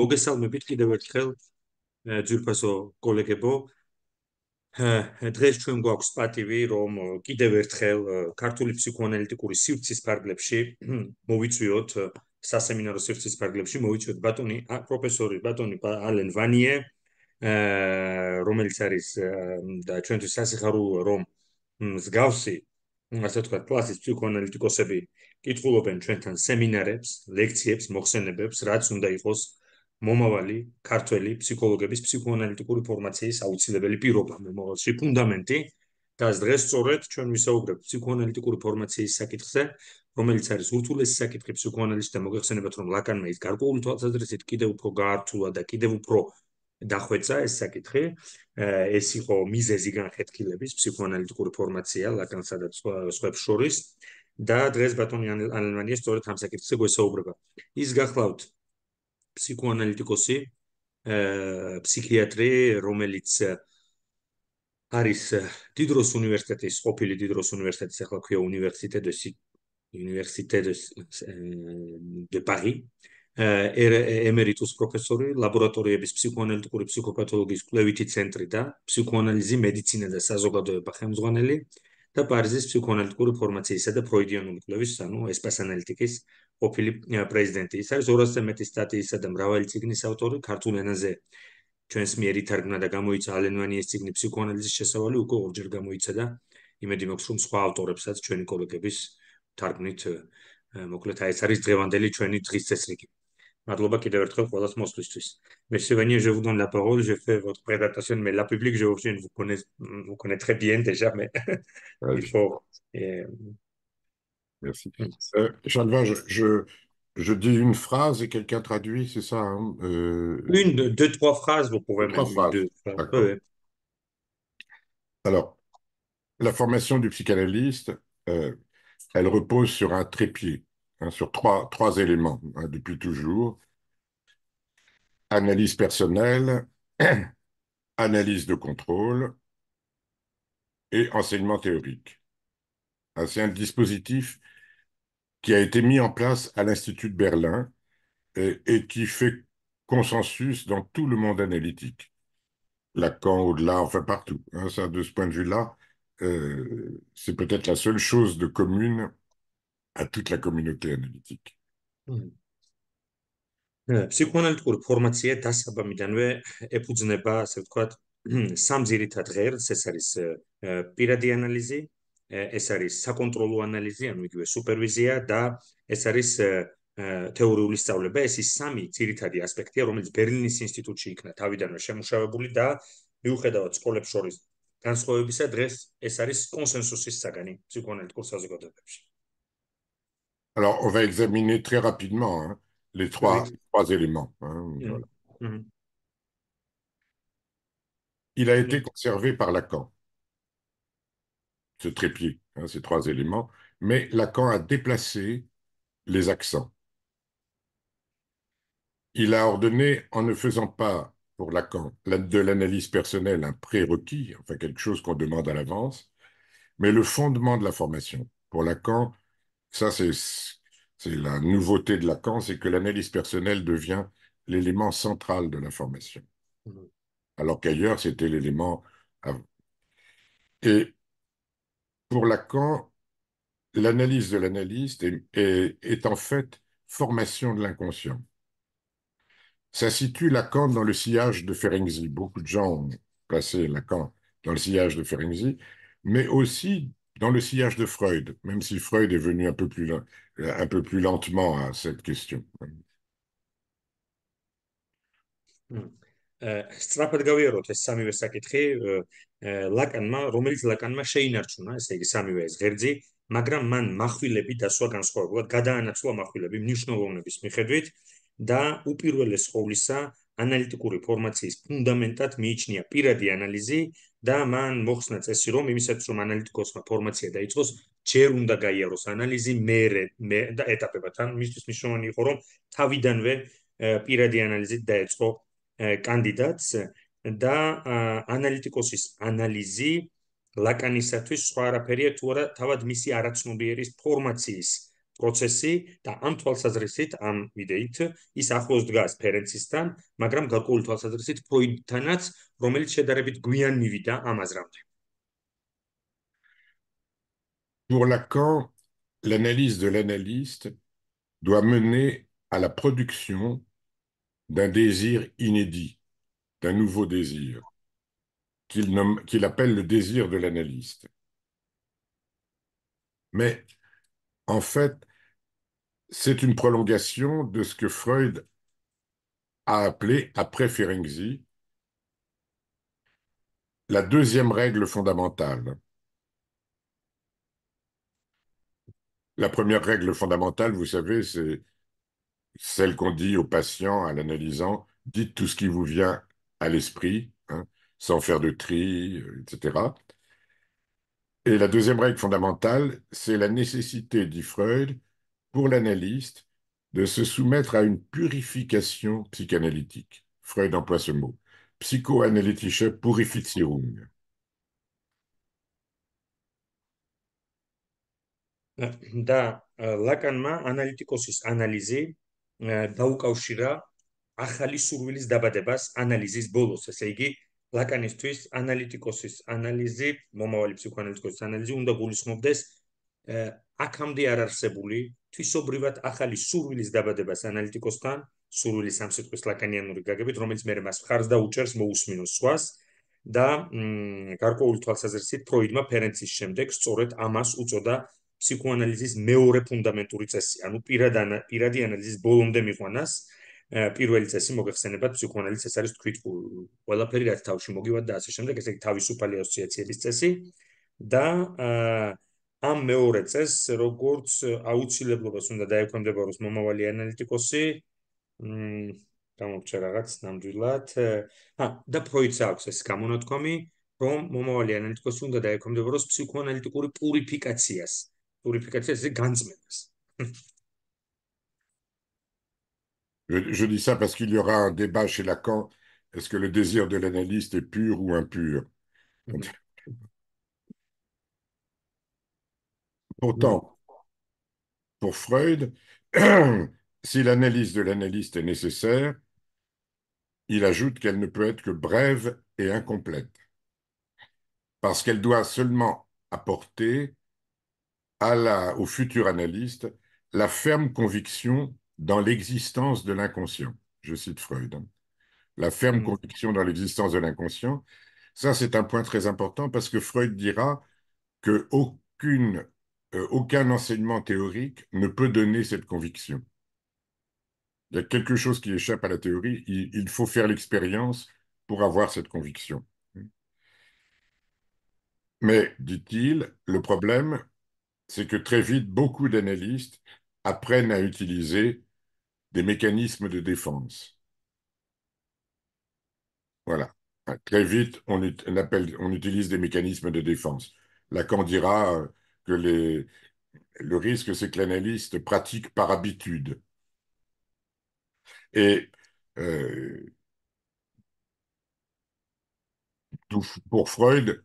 მოგესალმებით კიდევ ერთხელ ძვირფასო კოლეგებო დღეს ჩვენ გვაქვს პატივი რომ კიდევ ერთხელ ქართული ფსიქოანალიტიკური სივრცის ფარგლებში მოვიწვიოთ სასემინარო სივრცის ფარგლებში მოვიწვიოთ ბატონი პროფესორი ბატონი ალენ ვანიე რომელიც არის და ჩვენთვის სასიხარულო რომ მსგავსი ასე თქვა კლასის ფსიქოანალიტიკოსები კითხულობენ ჩვენთან სემინარებს ლექციებს მოხსენებებს რაც უნდა იყოს მომავალი ქართველი ფსიქოლოგების ფსიქოანალიტიკური ფორმაციის აუცილებელი პირობა, მომავალში ფუნდამენტი და დღეს სწორედ ჩვენ ვისაუბრებთ ფსიქოანალიტიკური ფორმაციის საკითხზე, რომელიც არის ურთულესი საკითხი ფსიქოანალისტთა მოგეხსენებათ, რომ ლაკანმა ის გარკვეული თვალსაზრისით კიდევ უფრო გაართულა და კიდევ უფრო დახვეწა ეს საკითხი. ეს იყო მიზეზი განხეთქილების ფსიქოანალიტიკური ფორმაცია ლაკანსა და სხვებს შორის და დღეს ბატონი ალმანიას სწორედ ამ საკითხზე გვესაუბრება. ის გახლავთ ფსიქოანალიტიკოსი э психиатри, რომელიც არის დიდროს უნივერსიტეტის, ყოფილი დიდროს უნივერსიტეტის, ახლა ქვია უნივერსიტეტ დე უნივერსიტეტ დე პარი, э эмеритус პროფესორი, ლაბორატორიების ფსიქოანალიტიკური ფსიქოპათოლოგიის კვლევითი ცენტრი და ფსიქოანალიზი მედიცინა და საზოგადოება ხელმძღვანელი და პარიზის ფსიქოანალიტიკური ფორმაციისა და ფროიდიანული კვლევის, ანუ ესპასანალიტიკის ყოფილი პრეზიდენტი. ის არის 200-ზე მეტი სტატიისა და მრავალი ციგნის ავტორი ქართულ ენაზე. ჩვენს მიერ ითარგმნა და გამოიცა ალენვანიეს ციგნი ფსიქოანალიზის შესავალი უკვე ორჯერ გამოიცა და იმედი მაქვს რომ სხვა ავტორებსაც ჩვენი კოლეგების თარგმნით მოკლედ აი ეს არის დღევანდელი ჩვენი დღის წესრიგი. Madloba kidev ertkhov qolas moslistvis. Merci venir je vous donne la parole, j'ai fait votre présentation mais la public je vous connais vous connaît très bien déjà mais il faut Merci. Mm. Euh, je, je, dis une phrase et quelqu'un traduit, c'est ça hein, euh, Une, deux, trois phrases, vous pouvez trois hein. Alors, la formation du psychanalyste, euh, elle repose sur un trépied, hein, sur trois, trois éléments depuis toujours. Analyse personnelle, analyse de contrôle et enseignement théorique. C'est un dispositif qui a été mis en place à l'Institut de Berlin euh, et, qui fait consensus dans tout le monde analytique. Lacan, au-delà, enfin partout. Hein, ça, de ce point de vue-là, euh, c'est peut-être la seule chose de commune à toute la communauté analytique. ფსიქოანალიტიკური დასაბამიდანვე ეფუძნება, ასე ვთქვათ, სამ ძირითად ღერს, ეს არის პირადი ანალიზი, ეს არის საკონტროლო ანალიზი, ანუ იგივე სუპერვიზია და ეს არის თეორიული სწავლება, ეს ის სამი ძირითადი ასპექტია, რომელიც ბერლინის ინსტიტუტში იქნა თავიდანვე შემუშავებული და მიუხედავად სკოლებს შორის განსხვავებისა, დღეს ეს არის კონსენსუსის საგანი ფსიქოანალიტიკურ საზოგადოებებში. Alors, on va examiner très rapidement hein, les trois oui. trois éléments. Hein, mmh. Voilà. Mmh. Il a mmh. été conservé par Lacan. Mmh. ce trépied, hein, ces trois éléments, mais Lacan a déplacé les accents. Il a ordonné, en ne faisant pas pour Lacan de l'analyse personnelle un prérequis, enfin quelque chose qu'on demande à l'avance, mais le fondement de la formation. Pour Lacan, ça c'est la nouveauté de Lacan, c'est que l'analyse personnelle devient l'élément central de la formation. Mmh. Alors qu'ailleurs, c'était l'élément. Et pour Lacan, l'analyse de l'analyste est, en fait formation de l'inconscient. Ça situe Lacan dans le sillage de Ferenczi. Beaucoup de gens ont placé Lacan dans le sillage de Ferenczi, mais aussi dans le sillage de Freud, même si Freud est venu un peu plus, lentement à cette question. Hmm. სწრაფად გავიაროთ ეს სამივე საკითხი ლაკანმა რომელიც ლაკანმა შეინარჩუნა ესე იგი სამივე ეს ღერძი მაგრამ მან מחვილები დასვა განსხვავებულად გადაანაცვლა מחვილები მნიშვნელოვნების მიხედვით და უპირველეს ყოვლისა ანალიტიკური ფორმაციის ფუნდამენტად მიიჩნია პირადი ანალიზი და მან მოხსნა წესი რომ იმისათვის რომ ანალიტიკოსმა ფორმაცია დაიწყოს ჯერ უნდა გაიაროს ანალიზი მერე მე და ეტაპებად ან მისთვის მნიშვნელოვანი იყო რომ თავიდანვე პირადი ანალიზით დაეწყო კანდიდატს და ანალიტიკოსის ანალიზი ლაკანისათვის სხვა არაფერია თუ არა თავად მისი არაცნობიერის ფორმაციის პროცესი და ამ თვალსაზრისით ამ ვიდეით ის ახლოს დგას ფერენცისთან, მაგრამ გარკვეული თვალსაზრისით ფროიდთანაც, რომელიც შედარებით გვიან მივიდა ამ აზრამდე. Pour Lacan, l'analyse de l'analyste doit mener à la production d'un désir inédit, d'un nouveau désir, qu'il appelle le désir de l'analyste. Mais en fait, c'est une prolongation de ce que Freud a appelé, après Ferenczi, la deuxième règle fondamentale. La première règle fondamentale, vous savez, c'est celle qu'on dit au patient à l'analysant, dites tout ce qui vous vient à l'esprit, hein, sans faire de tri, euh, etc. Et la deuxième règle fondamentale, c'est la nécessité, dit Freud, pour l'analyste, de se soumettre à une purification psychanalytique. Freud emploie ce mot. Psychoanalytische Purifizierung. Да, лаканма დაუკავშირა ახალი სურვილის დაბადებას ანალიზის ბოლოს, ესე იგი ლაკანისთვის ანალიტიკოსის ანალიზი, მომავალი ფსიქოანალიტიკოსის ანალიზი უნდა გულისხმობდეს აქამდე არ არსებული თვისობრივად ახალი სურვილის დაბადებას ანალიტიკოსთან, სურვილის სამსიტყვის ლაკანიანური გაგებით, რომელიც მერე მას ხარს და უჭერს მოусმინოს სხვას და მ გარკვეული თვალსაზრისით ფროიდმა ფერენცის შემდეგ სწორედ ამას უწოდა ფსიქოანალიზის მეორე ფუნდამენტური წესი, ანუ პირადან პირადი ანალიზის ბოლომდე მიყვანას პირველი წესი მოგეხსენებათ ფსიქოანალიზს ეს არის თქვი ყველაფერი რაც თავში მოგივა და ასე შემდეგ ესე იგი თავისუფალი ასოციაციების წესი და ამ მეორე წესს როგორც აუცილებლობას უნდა დაეკომდებაროს მომავალი ანალიტიკოსი გამორჩა რაღაც ნამდვილად ა და ფროიდს აქვს ეს გამონათქვამი რომ მომავალი ანალიტიკოსი უნდა დაეკომდებაროს ფსიქოანალიტიკური პურიფიკაციას je, dis ça parce qu'il y aura un débat chez Lacan. Est-ce que le désir de l'analyste est pur ou impur mhm. Pourtant, pour Freud, si l'analyse de l'analyste est nécessaire, il ajoute qu'elle ne peut être que brève et incomplète, parce qu'elle doit seulement apporter au futur analyste la ferme conviction dans l'existence de l'inconscient. Je cite Freud. Hein. La ferme mm. conviction dans l'existence de l'inconscient. Ça, c'est un point très important parce que Freud dira que aucune, euh, aucun enseignement théorique ne peut donner cette conviction. Il y a quelque chose qui échappe à la théorie. il faut faire l'expérience pour avoir cette conviction. Mm. Mais, dit-il, le problème, c'est que très vite, beaucoup d'analystes apprennent à utiliser des mécanismes de défense. Voilà. Très vite, on, appelle, on utilise des mécanismes de défense. Lacan dira euh, que le risque, c'est que l'analyste pratique par habitude. Et euh, pour Freud,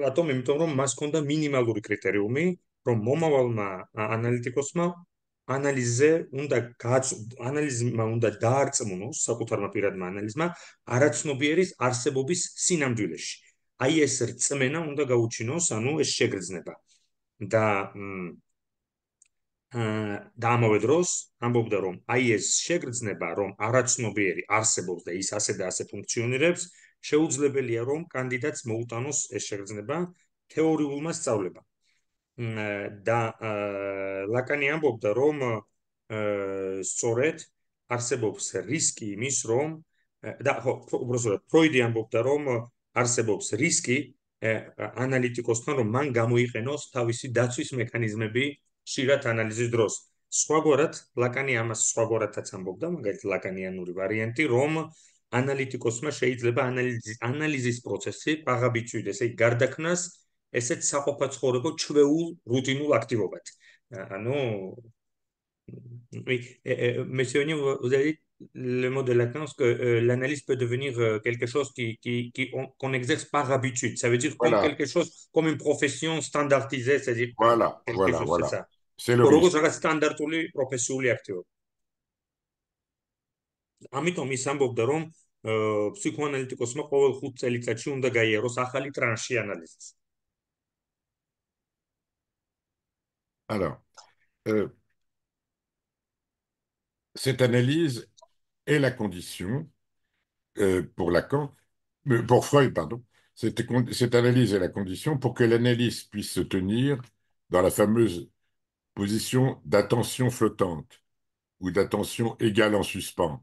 რატომ? იმიტომ რომ მას ჰქონდა მინიმალური კრიტერიუმი, რომ მომავალმა ანალიტიკოსმა ანალიზზე უნდა ანალიზმა უნდა დაარწმუნოს საკუთარმა პირადმა ანალიზმა არაცნობიერის არსებობის სინამდვილეში. აი ეს რწმენა უნდა გაუჩინოს, ანუ ეს შეგრძნება. და აა და ამავე დროს ამბობდა რომ აი ეს შეგრძნება რომ არაცნობიერი არსებობს და ის ასე და ასე ფუნქციონირებს, შეუძლებელია რომ კანდიდატს მოუტანოს ეს შეგრძნება თეორიულმა სწავლება და ლაკანი ამბობდა რომ სწორედ არსებობს რისკი იმის რომ და ხო უბრალოდ ფროიდი ამბობდა რომ არსებობს რისკი ანალიტიკოსთან რომ მან გამოიყენოს თავისი დაცვის მექანიზმები შეიძლება ანალიზის დროს სხვაგვარად ლაკანი ამას სხვაგვარადაც ამბობდა მაგალითად ლაკანიანური ვარიანტი რომ ანალიტიკოსმა შეიძლება ანალიზის პროცესი აღაბიჭვით, ესე იგი გარდაქმნას ესეთ საყოფაცხოვრებო ჩვეულ რუტინულ აქტივობად. ანუ oui, messieurs, vous avez le mot de latence que l'analyse peut devenir quelque chose qui qu'on qu exerce par habitude. Ça veut dire voilà. quelque chose comme une profession standardisée, c'est-à-dire voilà, voilà, voilà. C'est ça. C'est le ამიტომ ის ამბობდა რომ ფსიქოანალიტიკოსმა ყოველ 5 წელიწადში უნდა გაიაროს ახალი ტრანში ანალიზის. Alors, euh, cette analyse est la condition euh, pour Lacan, euh, pour Freud, pardon, cette, cette analyse est la condition pour que l'analyse puisse se tenir dans la fameuse position d'attention flottante ou d'attention égale en suspens,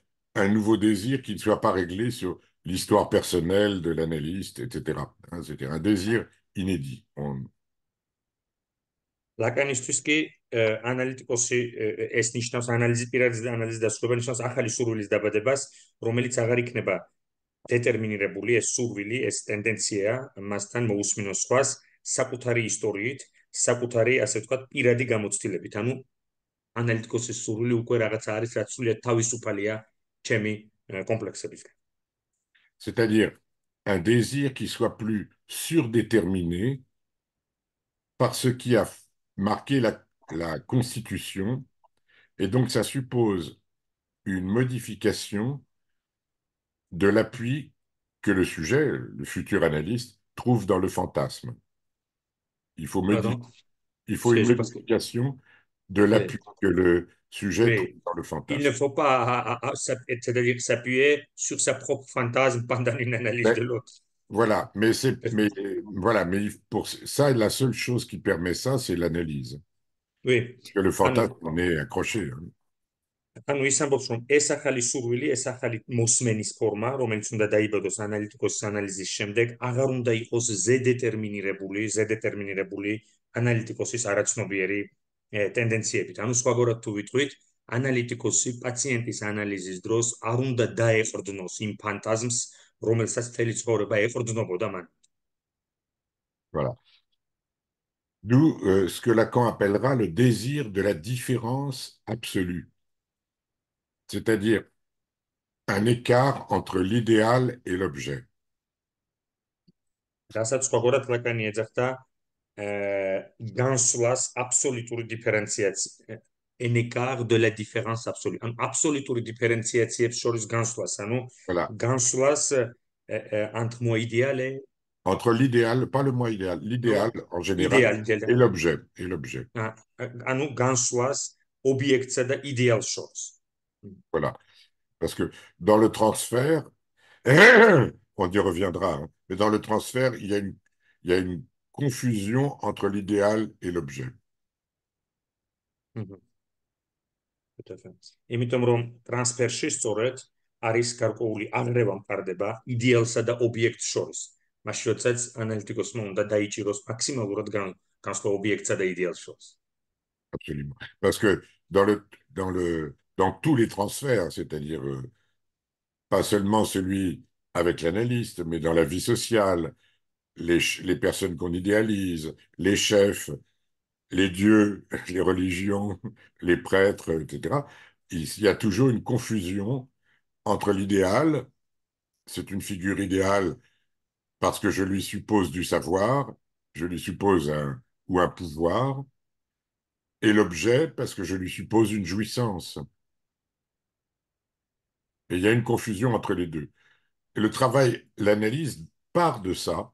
un nouveau désir qui ne soit pas réglé sur l'histoire personnelle de l'analyste, etc. C'était un désir inédit. On... ლაკანისთვის კი ანალიტიკოსი ეს ნიშნავს ანალიზის პირადი ანალიზის დასრულება ნიშნავს ახალი სურვილის დაბადებას რომელიც აღარ იქნება დეტერმინირებული ეს სურვილი ეს ტენდენცია მასთან მოусმინოს სხვას საკუთარი ისტორიით საკუთარი ასე ვთქვათ პირადი გამოცდილებით ანუ ანალიტიკოსის სურვილი უკვე რაღაცა არის რაც სულიად თავისუფალია C'est-à-dire un désir qui soit plus surdéterminé par ce qui a marqué la, Constitution, et donc ça suppose une modification de l'appui que le sujet, le futur analyste, trouve dans le fantasme. Il faut, il faut une modification de l'appui que le, sujet dans le fantasme. Il ne faut pas, s'appuyer sur sa propre fantasme pendant une analyse de l'autre. Voilà, mais voilà, mais pour ça, la seule chose qui permet ça, c'est l'analyse. Oui. Parce que le ah fantasme en est accroché. Tendencie et puis, nous avons vu tout de suite, analytique, patient, et analyse, drôle, à ronde, d'aïe, for de nos impantasmes, romels, satellite, Voilà. D'où euh, ce que Lacan appellera le désir de la différence absolue, c'est-à-dire un écart entre l'idéal et l'objet. Grâce à ce განსვლას აბსოლუტური დიფერენციაცია un écart de la différence absolue. Un absolutori différenciatif choris ganslas, non voilà. Ganslas euh, euh, entre moi idéal et entre l'idéal, pas le moi idéal, l'idéal en général et l'objet et l'objet. Ah euh, nous ganslas objecte c'est idéal chose. Voilà. Parce que dans le transfert on y reviendra, hein, mais dans le transfert, il y a une il y a une confusion entre l'idéal et l'objet. Mhm. Tout à fait. Et maintenant, transperché, c'est à risque de faire un débat idéal, c'est l'objet choisi. Mais je veux dire, analytique, c'est un débat maximal quand c'est l'objet idéal choisi. Absolument. Parce que dans, le, dans, le, dans tous les transferts, c'est-à-dire euh, pas seulement celui avec l'analyste, mais dans la vie sociale, les, personnes qu'on idéalise, les chefs, les dieux, les religions, les prêtres, etc., il y a toujours une confusion entre l'idéal, c'est une figure idéale parce que je lui suppose du savoir, je lui suppose un ou un pouvoir, et l'objet parce que je lui suppose une jouissance. Et il y a une confusion entre les deux. le travail, l'analyse part de ça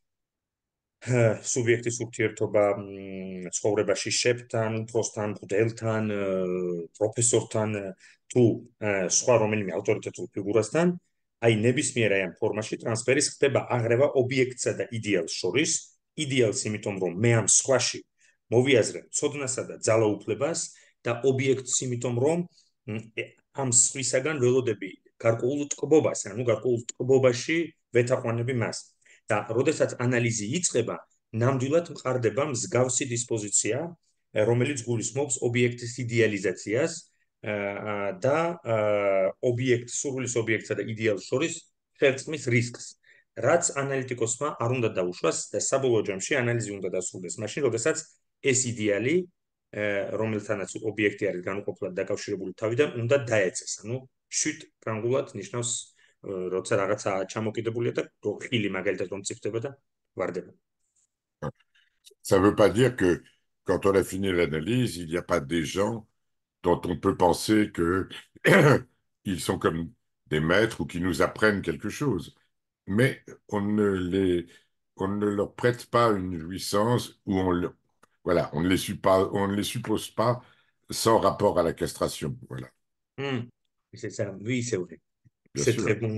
სუბიექტის ურთიერთობა ცხოვრებაში შეფთან, პროსთან, დელთან, პროფესორთან თუ სხვა რომელიმე ავტორიტეტულ ფიგურასთან, აი ნებისმიერ აი ამ ფორმაში ტრანსფერი ხდება აღრევა ობიექტსა და იდეალს შორის, იდეალს იმიტომ რომ მე ამ სხვაში მოვიაზრე ცოდნასა და ძალაუფლებას და ობიექტს იმიტომ რომ ამ სხვისაგან ველოდები გარკვეულ წყობას, ანუ გარკვეულ წყობაში ვეთაყვანები მას. და როდესაც ანალიზი იწება, ნამდვილად მყარდება მსგავსი დისპოზიცია, რომელიც გულისხმობს ობიექტის იდეალიზაციას და ობიექტის სრულის ობიექტსა და იდეალს შორის ხერწმის რისკს. რაც ანალიტიკოსმა არ უნდა დაუშვას და საბოლოო ჯამში ანალიზი უნდა დასრულდეს, მაშინ როდესაც ეს იდეალი, რომელთანაც ობიექტი არის განუყოფლად დაკავშირებული თავიდან, უნდა დაეცეს. ანუ შვით პრანგულად ნიშნავს აა Ça э, ne Ça veut pas dire que quand on a fini l'analyse, il n'y a pas des gens dont on peut penser que ils sont comme des maîtres ou qui nous apprennent quelque chose. Mais on ne les, on ne leur prête pas une jouissance ou on voilà, on ne les suppose, on ne les suppose pas sans rapport à la castration. Voilà. Hum, c'est ça. Oui, c'est vrai. c'est très bon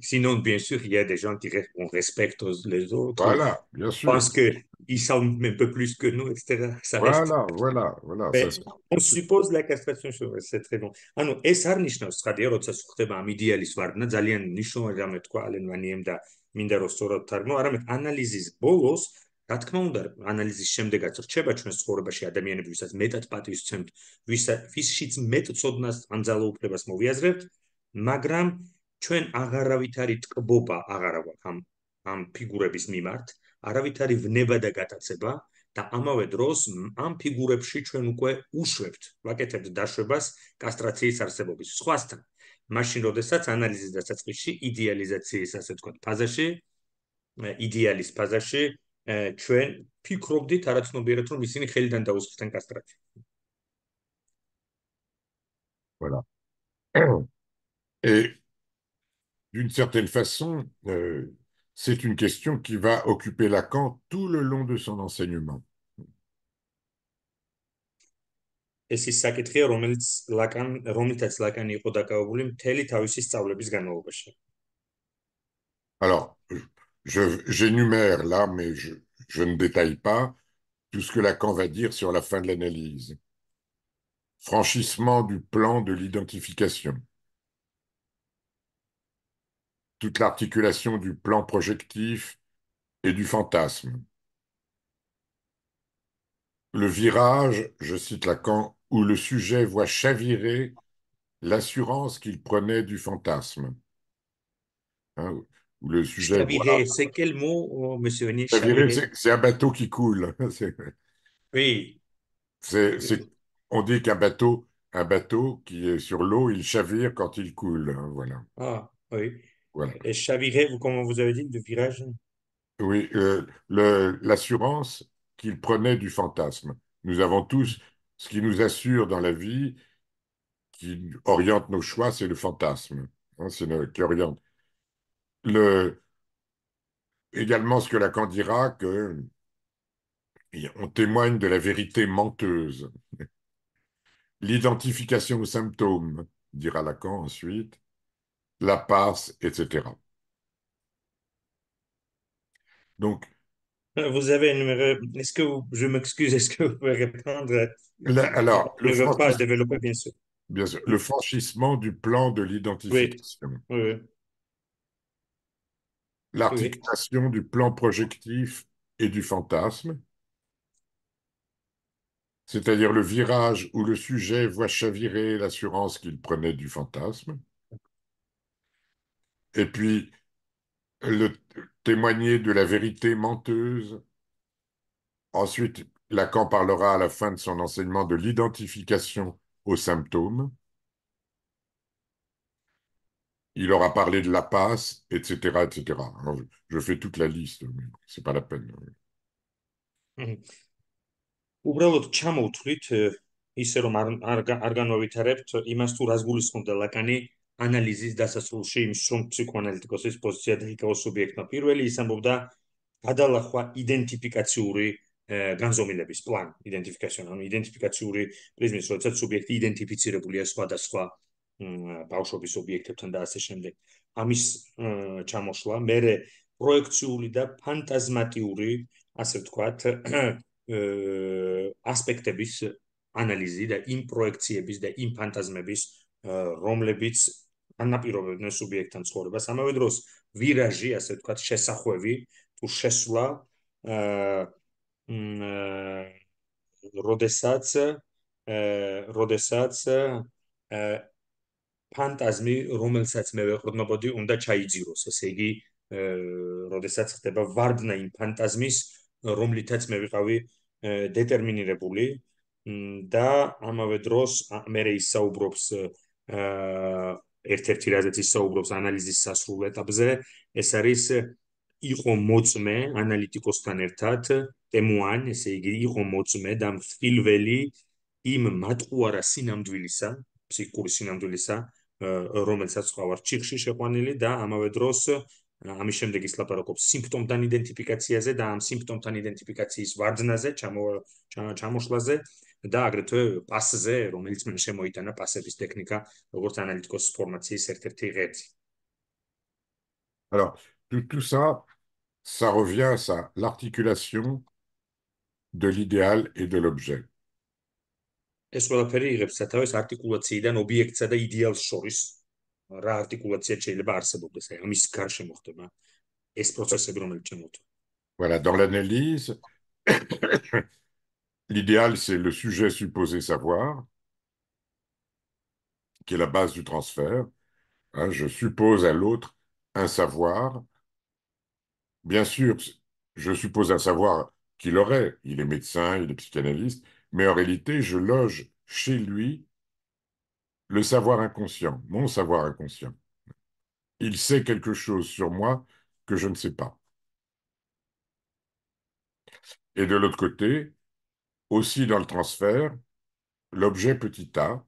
sinon bien sûr il y a des gens qui on respecte les autres voilà bien sûr parce que ils sont un peu plus que nous etc ça voilà, reste voilà voilà voilà ben, on suppose la castration c'est très bon ah non et ça n'est pas ça dire ça se ხდება ამ იდეალის ვარდნა ძალიან მნიშვნელოვანი რამე თქვა ალენვანიემ და მინდა რომ სწორად თარგმნა არამედ ანალიზის ბოლოს რა თქმა უნდა ანალიზის შემდეგაც რჩება ჩვენ ცხოვრებაში ადამიანებს ვისაც მეტად პატივს ცემთ ვისშიც მეტ წოდნას ანძალო უფლებას მოვიაზრებთ მაგრამ ჩვენ აღარავით არის ტკბობა აღარავა ამ ამ ფიგურების მიმართ, არავით არის ვნება და გატაცება და ამავე დროს ამ ფიგურებში ჩვენ უკვე უშვებთ, ვაკეთებთ დაშვებას კასტრაციის არსებობის სხვასთან. მაშინ, როდესაც ანალიზის დასაწყისში იდეალიზაციის, ასე ვთქვათ, ფაზაში, იდეალის ფაზაში, ჩვენ ფიქრობდით არაცნობიერად, რომ ისინი ხელიდან დაუსხლთან კასტრაციას. Voilà. Et d'une certaine façon, euh, c'est une question qui va occuper Lacan tout le long de son enseignement. Alors, j'énumère là, mais je, je ne détaille pas tout ce que Lacan va dire sur la fin de l'analyse. Franchissement du plan de l'identification toute l'articulation du plan projectif et du fantasme. Le virage, je cite Lacan, où le sujet voit chavirer l'assurance qu'il prenait du fantasme. Hein, le sujet chavirer, c'est quel mot, oh, Chavirer, c'est un bateau qui coule. oui. Euh, on dit qu'un bateau, un bateau qui est sur l'eau, il chavire quand il coule. Hein, voilà. Ah, oui. Et chavirer, vous, comment vous avez dit, de virage Oui, euh, l'assurance qu'il prenait du fantasme. Nous avons tous ce qui nous assure dans la vie, qui oriente nos choix, c'est le fantasme. Hein, qui oriente. Le, également ce que Lacan dira, que on témoigne de la vérité menteuse. L'identification aux symptômes, dira Lacan ensuite, la passe, etc. Donc, euh, vous avez une... que je m'excuse, est-ce que vous pouvez répondre Alors, le, franchissement du plan de l'identification. L'articulation du plan projectif et du fantasme. C'est-à-dire le virage où le sujet voit chavirer l'assurance qu'il prenait du fantasme et puis le, témoigner de la vérité menteuse. Ensuite, Lacan parlera à la fin de son enseignement de l'identification aux symptômes. Il aura parlé de la passe, etc., etc. je fais toute la liste, mais c'est pas la peine. უბრალოდ ჩამოვთვლით ისე რომ არ არ განვავითარებთ იმას თუ რას ანალიზის დასასრულში იმ სრულ ფსიქოანალიტიკოსის პოზიციაზე იქაო სუბიექტმა პირველი ის ამბობდა გადალახვა იდენტიფიკაციური განზომილების პლან იდენტიფიკაციონ ანუ იდენტიფიკაციური პრიზმის როდესაც სუბიექტი იდენტიფიცირებულია სხვადასხვა ბავშვობის ობიექტებთან და ასე შემდეგ ამის ჩამოშლა მერე პროექციული და ფანტაზმატიური ასე ვთქვათ ასპექტების ანალიზი და იმ პროექციების და იმ ფანტაზმების რომლებიც ანაპირობებდნენ სუბიექტთან ცხოვრებას. ამავე დროს ვირაჟი, ასე ვთქვათ, შესახვევი, თუ შესვლა აა როდესაც აა როდესაც აა ფანტაზმი, რომელსაც მე ვეყრდნობოდი, უნდა ჩაიძიროს. ესე იგი, აა როდესაც ხდება ვარდნა იმ ფანტაზმის, რომლითაც მე ვიყავი დეტერმინირებული და ამავე დროს მე ისაუბრობს აა ერთ-ერთი რაზეც ისაუბრობს ანალიზის სასრულ ეტაპზე, ეს არის იყო მოწმე ანალიტიკოსთან ერთად, ტემუან, ესე იგი, იყო მოწმე და ფილველი იმ მატყუარა სინამდვილისა, ფსიქიკური სინამდვილისა, რომელსაც ყავართ ჭიხში შეყვანილი და ამავე დროს ამის შემდეგ ის ლაპარაკობს სიმპტომთან იდენტიფიკაციაზე და ამ სიმპტომთან იდენტიფიკაციის ვარდნაზე, ჩამო ჩამოშლაზე და აგრეთვე პასზე, რომელიც მე შემოიტანა პასების ტექნიკა, როგორც ანალიტიკოს ფორმაციის ერთ-ერთი ღერძი. Alors, tout tout ça ça revient à ça, l'articulation de l'idéal et de l'objet. ეს ყველაფერი იღებს სათავეს არტიკულაციიდან ობიექტსა და იდეალს შორის. რა არტიკულაცია შეიძლება არსებობდეს, აი ამის გარშემო ხდება ეს პროცესები, რომელიც ჩემო თ. Voilà, dans l'analyse L'idéal, c'est le sujet supposé savoir, qui est la base du transfert. Hein, je suppose à l'autre un savoir. Bien sûr, je suppose un savoir qu'il aurait. Il est médecin, il est psychanalyste, mais en réalité, je loge chez lui le savoir inconscient, mon savoir inconscient. Il sait quelque chose sur moi que je ne sais pas. Et de l'autre côté, aussi dans le transfert, l'objet petit a.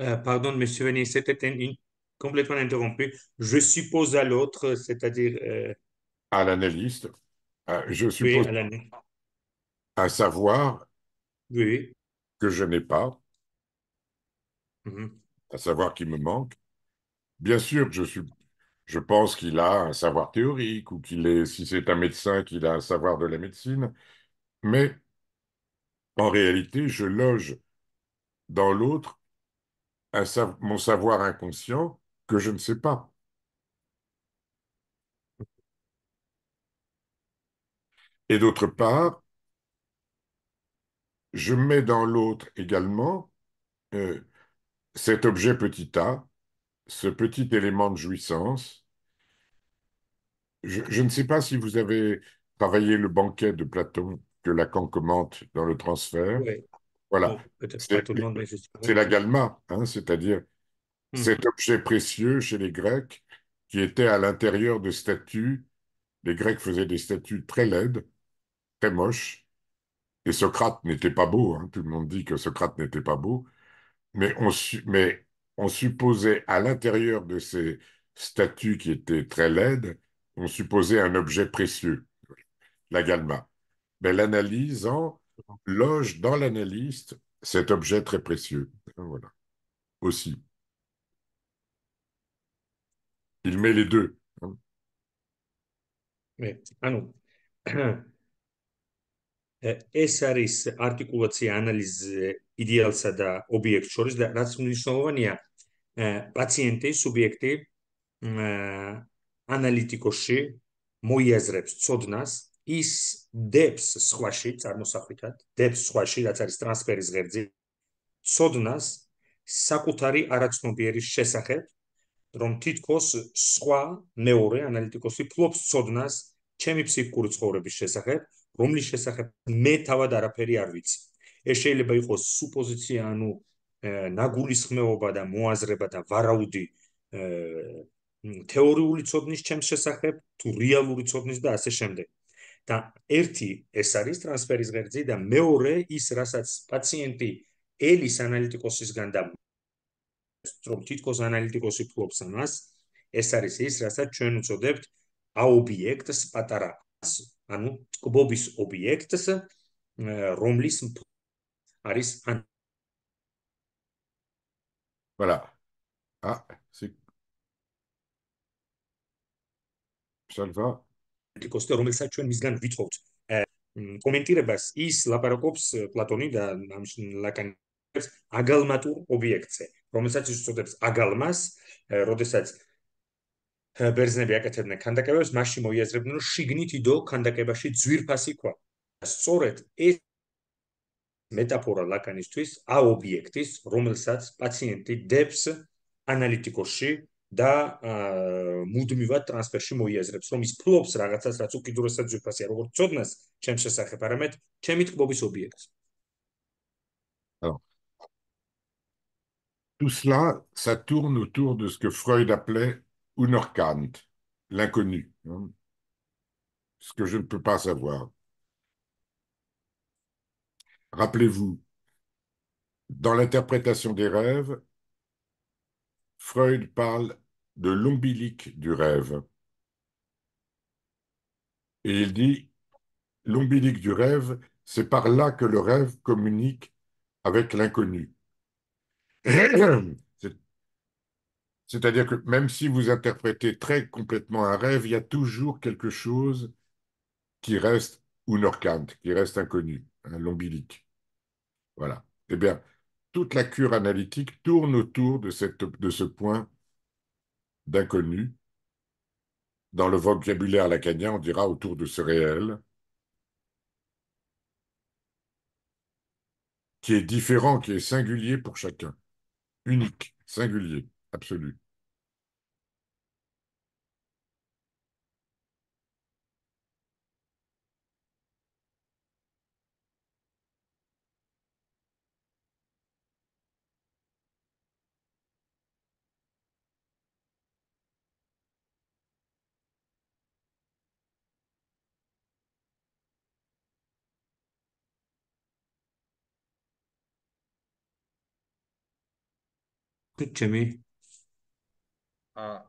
Euh, pardon, monsieur Venier, c'était complètement interrompu. Je suppose à l'autre, c'est-à-dire. Euh, à l'analyste. Euh, je suppose. Oui, à, savoir. Que je n'ai pas. Mm-hmm. À savoir qui me manque. Bien sûr, je, suis, je pense qu'il a un savoir théorique ou qu'il est, si c'est un médecin, qu'il a un savoir de la médecine. Mais en réalité, je loge dans l'autre mon savoir inconscient que je ne sais pas. Et d'autre part, je mets dans l'autre également euh, cet objet petit a, ce petit élément de jouissance. Je, je ne sais pas si vous avez travaillé le banquet de Platon que Lacan commente dans le transfert. Voilà. c'est la galma, hein, c'est-à-dire hmm. cet objet précieux chez les Grecs qui était à l'intérieur de statues. Les Grecs faisaient des statues très laides, très moches. Et Socrate n'était pas beau. Hein. Tout le monde dit que Socrate n'était pas beau. Mais on, mais on supposait à l'intérieur de ces statues qui étaient très laides, on supposait un objet précieux, la galma mais l'analyse loge dans l'analyste cet objet très précieux voilà aussi il met les deux hein. mais alors essaries articulaci analiz ideal sa da choris da razmisionovanja pacijentei subjekti analitikoši mojezrebt sodnas ის დებს სხვაში წარმოსახვითად დებს სხვაში რაც არის ტრანსფერის ღერძი სოდნას საკუთარი არაცნობიერის შესახებ რომ თითქოს სხვა მეორე ანალიტიკოსი ფლობს სოდნას ჩემი ფსიქიკური ცხოვრების შესახებ რომლის შესახებ მე თავად არაფერი არ ვიცი ეს შეიძლება იყოს სუპოზიცია ანუ ნაგულისხმეობა და მოაზრება და ვარაუდი თეორიული ცოდნის ჩემს შესახებ თუ რეალური ცოდნის და ასე შემდეგ და ერთი ეს არის ტრანსფერის ღერძი და მეორე ის რასაც პაციენტი ელის ანალიტიკოსისგან და რომ თითქოს ანალიტიკოსი ფლობს ამას ეს არის ის რასაც ჩვენ უწოდებთ აობიექტს პატარა ანუ კბობის ობიექტს რომლის არის ან Voilà. Ah, c'est... Ça le va კრიტიკოსი და რომელსაც ჩვენ მისგან ვიტყობთ კომენტირებას ის ლაპარაკობს პლატონი და ლაკანებს აგალმატურ ობიექტზე რომელსაც ის უწოდებს აგალმას როდესაც ბერძნები აკეთებდნენ ხანდაკებებს მასში მოიაზრებდნენ რომ შიგნით იდო ხანდაკებაში ძვირფასი ქვა სწორედ ეს მეტაფორა ლაკანისთვის ა ობიექტის რომელსაც პაციენტი დებს ანალიტიკოსში Tout cela, ça tourne autour de ce que Freud appelait Unorkant, l'inconnu, hein. ce que je ne peux pas savoir. Rappelez-vous, dans l'interprétation des rêves, Freud parle de l'ombilique du rêve. Et il dit, l'ombilique du rêve, c'est par là que le rêve communique avec l'inconnu. C'est-à-dire que même si vous interprétez très complètement un rêve, il y a toujours quelque chose qui reste unorkant, qui reste inconnu, un hein, Voilà. Eh bien, toute la cure analytique tourne autour de, cette, de ce point d'inconnu. Dans le vocabulaire lacanien, on dira autour de ce réel, qui est différent, qui est singulier pour chacun, unique, singulier, absolu. Écoute, Ah,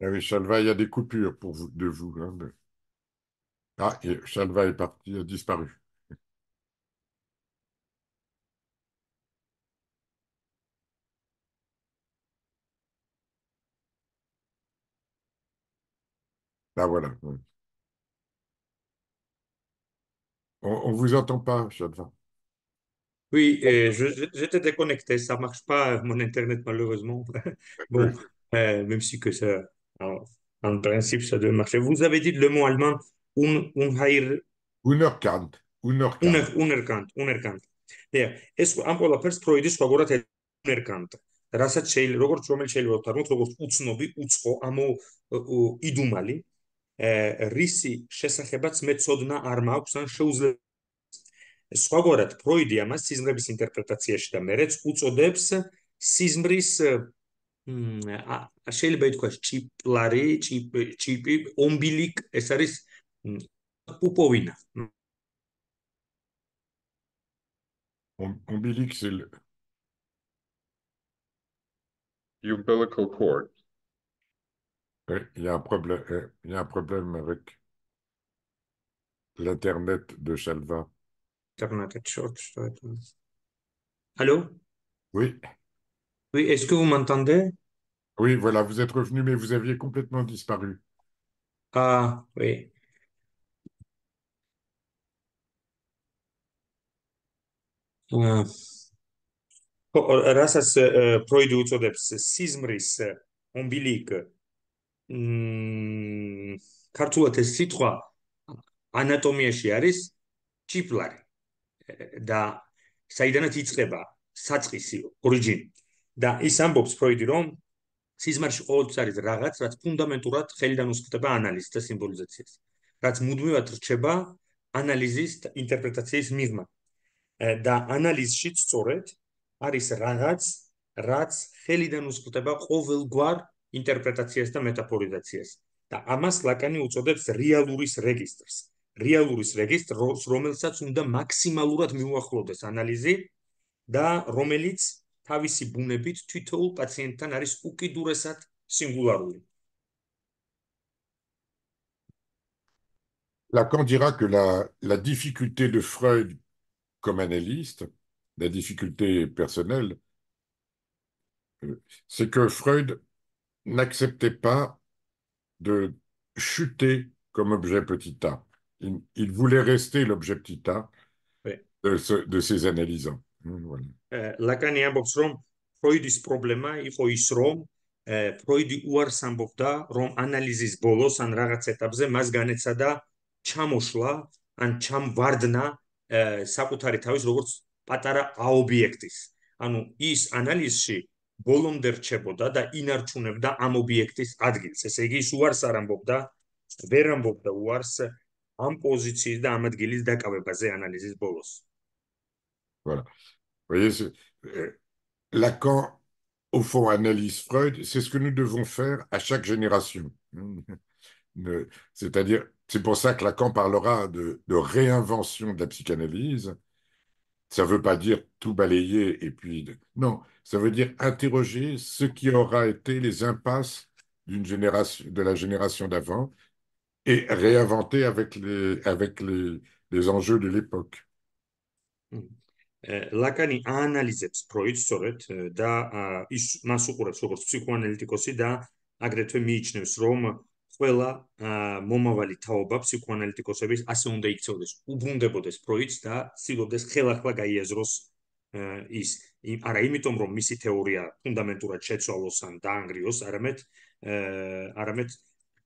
eh oui, Salva, il y a des coupures pour de vous. Hein, Ah, et est parti, a disparu. Ah, voilà. On ne vous entend pas, Chalva Oui, euh, je, je, je t'ai déconnecté, ça ne marche pas, mon Internet, malheureusement. Bon, euh, même si que ça, en, en principe, ça devait marcher. Vous avez dit le mot allemand, un, un heir... Unerkant. Unerkant. Unerkant. Unerkant. Yeah. En pour la première fois, je crois que unerkant. რასაც შეიძლება როგორც რომელიც შეიძლება ვთქვა, როგორც უცნობი, უცხო, ამო იდუმალი, ე რისი შესახებაც მეცოდნა არ მაქვს, ან შეუძლებელი სხვაგვარად ფროიდი ამას სიზმრების ინტერპრეტაციაში და მეც უწოდებს სიზმრის შეიძლება ითქვა ჭიპლარი ჭიპი ომბილიკ ეს არის პუპოვინა ომბილიქსელ umbilical cord il y a un problème il y a un problème avec l'internet de Salva Allô? Oui. Oui, est-ce que vous m'entendez? Oui, voilà, vous êtes revenu, mais vous aviez complètement disparu. Ah, oui. Ah. Oh, oh, Rasas proiduțo euh, de sismris umbilic. Cartul hmm, te situa anatomie Chiaris, aris და საიდანაც იწება საწყისი origin და ის ამბობს ფროიდი რომ სიზმარში ყოველთვის არის რაღაც რაც ფუნდამენტურად ხელიდან უსხდება ანალიზს და სიმბოლიზაციას რაც მუდმივად რჩება ანალიზის და ინტერპრეტაციის მიღმა და ანალიზშიც სწორედ არის რაღაც რაც ხელიდან უსხდება ყოველგვარ ინტერპრეტაციას და მეტაფორიზაციას და ამას ლაკანი უწოდებს რეალურის რეგისტრს რეალურის რეგისტრს, რომელსაც უნდა მაქსიმალურად მიუახლოვდეს ანალიზი და რომელიც თავისი ბუნებით თითოეულ პაციენტთან არის უკიდურესად სინგულარული. Lacan dira que la, la, difficulté de Freud comme analyste, la difficulté personnelle, c'est que Freud n'acceptait pas de chuter comme objet petit a. il, il voulait rester l'objectif A oui. de ce, de ces analysants. Voilà. Euh Lacan et Bobson Freudis problema იყო ის რომ ფროიდი უარს ამბობდა რომ ანალიზის ბოლოს ან რაღაც ეტაპზე მას განეცადა ჩამოშლა ან ჩამვარდნა საკუთარი თავის როგორც პატარა აობიექტის ანუ ის ანალიზში ბოლომდე რჩებოდა და ინარჩუნებდა ამ ობიექტის ადგილს ესე იგი ის უარს არ ამბობდა ვერ ამბობდა უარს ამ პოზიციის Voilà. Vous voyez, euh, Lacan, au fond, analyse Freud, c'est ce que nous devons faire à chaque génération. C'est-à-dire, c'est pour ça que Lacan parlera de, réinvention de la psychanalyse. Ça ne veut pas dire tout balayer et puis... Non, ça veut dire interroger ce qui aura été les impasses d'une génération, de la génération d'avant, et réinventé avec les avec les les enjeux de l'époque. ლაკანი hm. აანალიზებს ფროიდს სწორედ და ის მას უყურებს როგორც ფსიქოანალიტიკოსი და აგრეთვე მიიჩნევს რომ ყველა მომავალი თაობა ფსიქოანალიტიკოსების ასე უნდა იქცეოდეს უბრუნდებოდეს ფროიდს და ცდილობდეს ხელახლა გაიაზროს ის არა იმიტომ რომ მისი თეორია ფუნდამენტურად შეცვალოს ან დაანგრიოს არამედ არამედ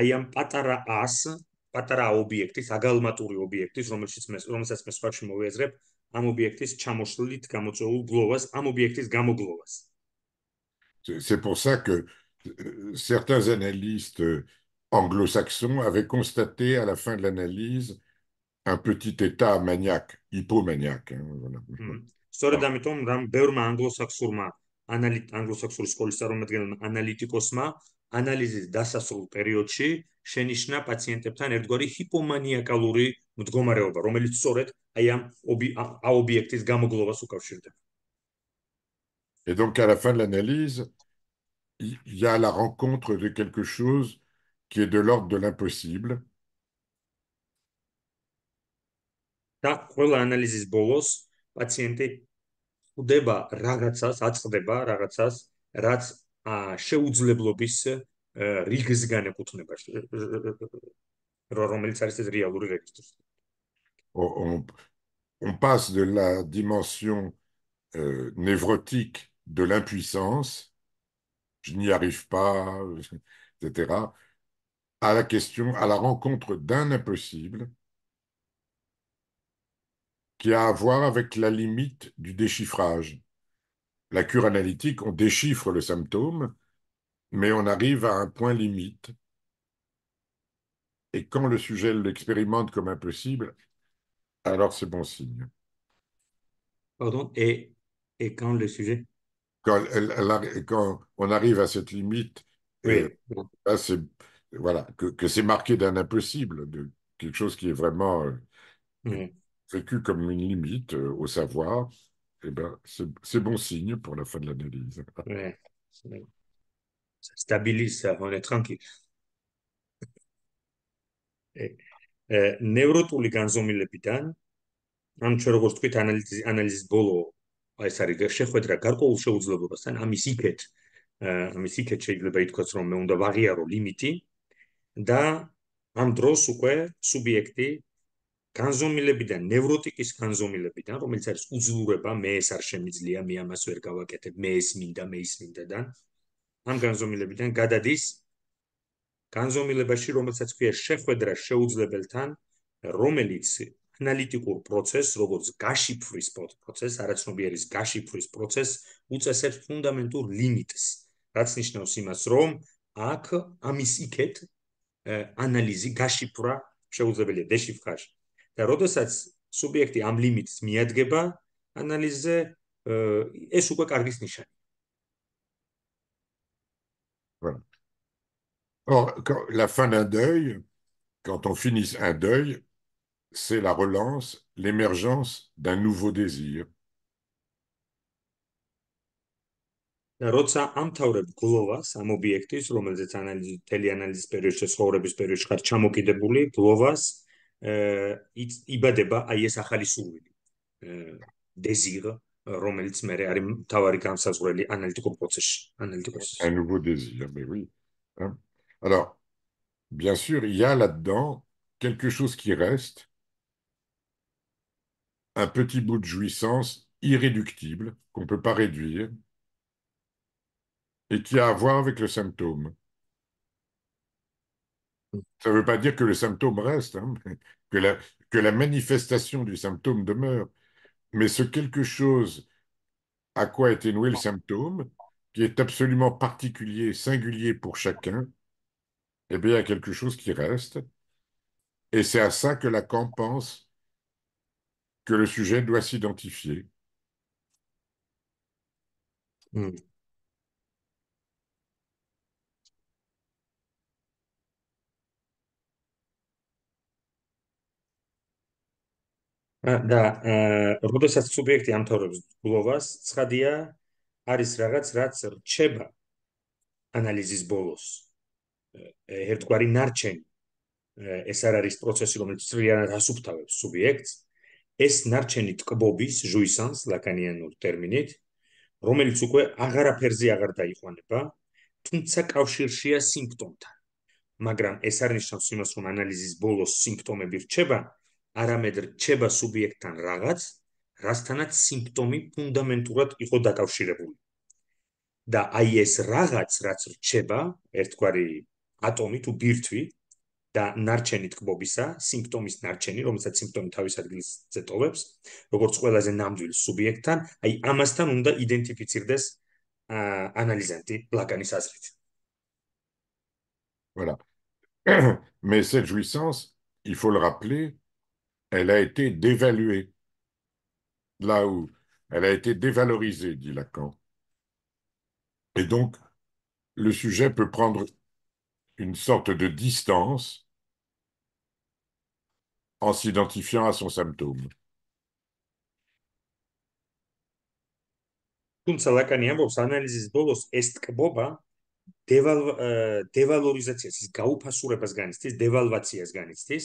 C'est pour ça que euh, certains analystes აგალმატური ობიექტის, რომელშიც მე რომელსაც am de მოვიეზრებ, ამ ობიექტის am გამოწეულ გლოვას, C'est pour ça que certains analystes anglo-saxons avaient constaté à la fin de l'analyse un petit état maniaque, hypomaniaque. Hein, hmm. Sorry, Ram, anglo ანალიზის დასასრულ პერიოდში შენიშნა პაციენტებთან ერთგვარი ჰიპომანიაკალური მდგომარეობა, რომელიც სწორედ აი ამ აობიექტის გამოგლობას უკავშირდება. Et donc à la fin de l'analyse, il y a la rencontre de quelque chose qui est de l'ordre de l'impossible. და ყველა ანალიზის ბოლოს პაციენტი ხვდება რაღაცას, აწყდება რაღაცას, რაც on, passe de la dimension névrotique de l'impuissance, je n'y arrive pas, etc., à la question, à la rencontre d'un impossible qui a à voir avec la limite du déchiffrage la cure analytique, on déchiffre le symptôme, mais on arrive à un point limite. Et quand le sujet l'expérimente comme impossible, alors c'est bon signe. Pardon, et, quand le sujet quand, on arrive à cette limite, voilà, que, c'est marqué d'un impossible, de quelque chose qui est vraiment euh, vécu comme une limite euh, au savoir, eh ben, c'est bon signe pour la fin de l'analyse. Ouais, ça stabilise, ça, on est tranquille. ნევროტული eh, eh, განზომილებიდან ამ ჩვენ როგორც თქვით ანალიზის ანალიზის ბოლო აი ეს არის შეხვედრა გარკვეულ შეუძლებლობასთან ამის იქეთ э, ამის იქეთ შეიძლება ითქვას რომ მე უნდა ვაღიარო ლიმიტი და ამ დროს უკვე სუბიექტი განზომილებიდან ნევროტიკის განზომილებიდან რომელიც არის უძლურება მე ეს არ შემიძლია მე ამას ვერ გავაკეთებ მე ეს მინდა მე ის მინდადან ამ განზომილებიდან გადადის განზომილებაში რომელსაც ქვია შეხwebdriver შეუძლებელთან რომელიც ანალიტიკურ პროცესს როგორც გაშიფრის პროცესს არაცნობი არის გაშიფრის პროცესს უწესებს ფუნდამენტურ ლიმიტს რაც ნიშნავს იმას რომ აქ ამის იქეთ ანალიზი გაშიფრა შეუძლებელია დეშიფრაჟი და როდესაც სუბიექტი ამ ლიმიტს მიადგება ანალიზზე ეს უკვე კარგის ნიშანი Or, quand, la fin d'un deuil, quand on finit un deuil, c'est la relance, l'émergence d'un nouveau désir. Et იბადება აი un nouveau désir mais oui hein. alors bien sûr il y a là-dedans quelque chose qui reste un petit bout de jouissance irréductible qu'on peut pas réduire et qui a à voir avec le symptôme. Ça ne veut pas dire que le symptôme reste, hein, que, la, manifestation du symptôme demeure, mais ce quelque chose à quoi a été noué le symptôme, qui est absolument particulier, singulier pour chacun, eh bien, il y a quelque chose qui reste. Et c'est à ça que Lacan pense que le sujet doit s'identifier. Hmm. და э, როდესაც სუბიექტი ამთავრებს გლოვას, ცხადია, არის რაღაც, რაც რჩება ანალიზის ბოლოს. ერთგვარი ნარჩენი. ეს არ არის პროცესი, რომელიც ძალიანაც ასუფთავებს სუბიექტს. ეს ნარჩენი ტკბობის, ჟუისანს, ლაკანიანურ ტერმინით, რომელიც უკვე აღარაფერზე აღარ დაიყვანება, თუმცა კავშირშია სიმპტომთან. მაგრამ ეს არ ნიშნავს იმას, რომ ანალიზის ბოლოს სიმპტომები რჩება, არამედ რჩება სუბიექტთან რაღაც, რასთანაც სიმპტომი ფუნდამენტურად იყო დაკავშირებული. და აი ეს რაღაც, რაც რჩება, ერთგვარი ატომი თუ ბირთვი და ნარჩენი თკბობისა, სიმპტომის ნარჩენი, რომელსაც სიმპტომი თავის ადგილს ზეტოვებს, როგორც ყველაზე ნამდვილ სუბიექტთან, აი ამასთან უნდა იდენტიფიცირდეს ანალიზანტი ბლაკანის აზრით. Voilà. Mais cette jouissance, il faut le rappeler, elle a été dévaluée. Là où elle a été dévalorisée, dit Lacan. Et donc, le sujet peut prendre une sorte de distance en s'identifiant à son symptôme. თუმცა ლაკანი ამბობს ანალიზის ბოლოს ეს ტკბობა დევალ დევალორიზაციას, გაუფასურებას განიცდის, დევალვაციას განიცდის.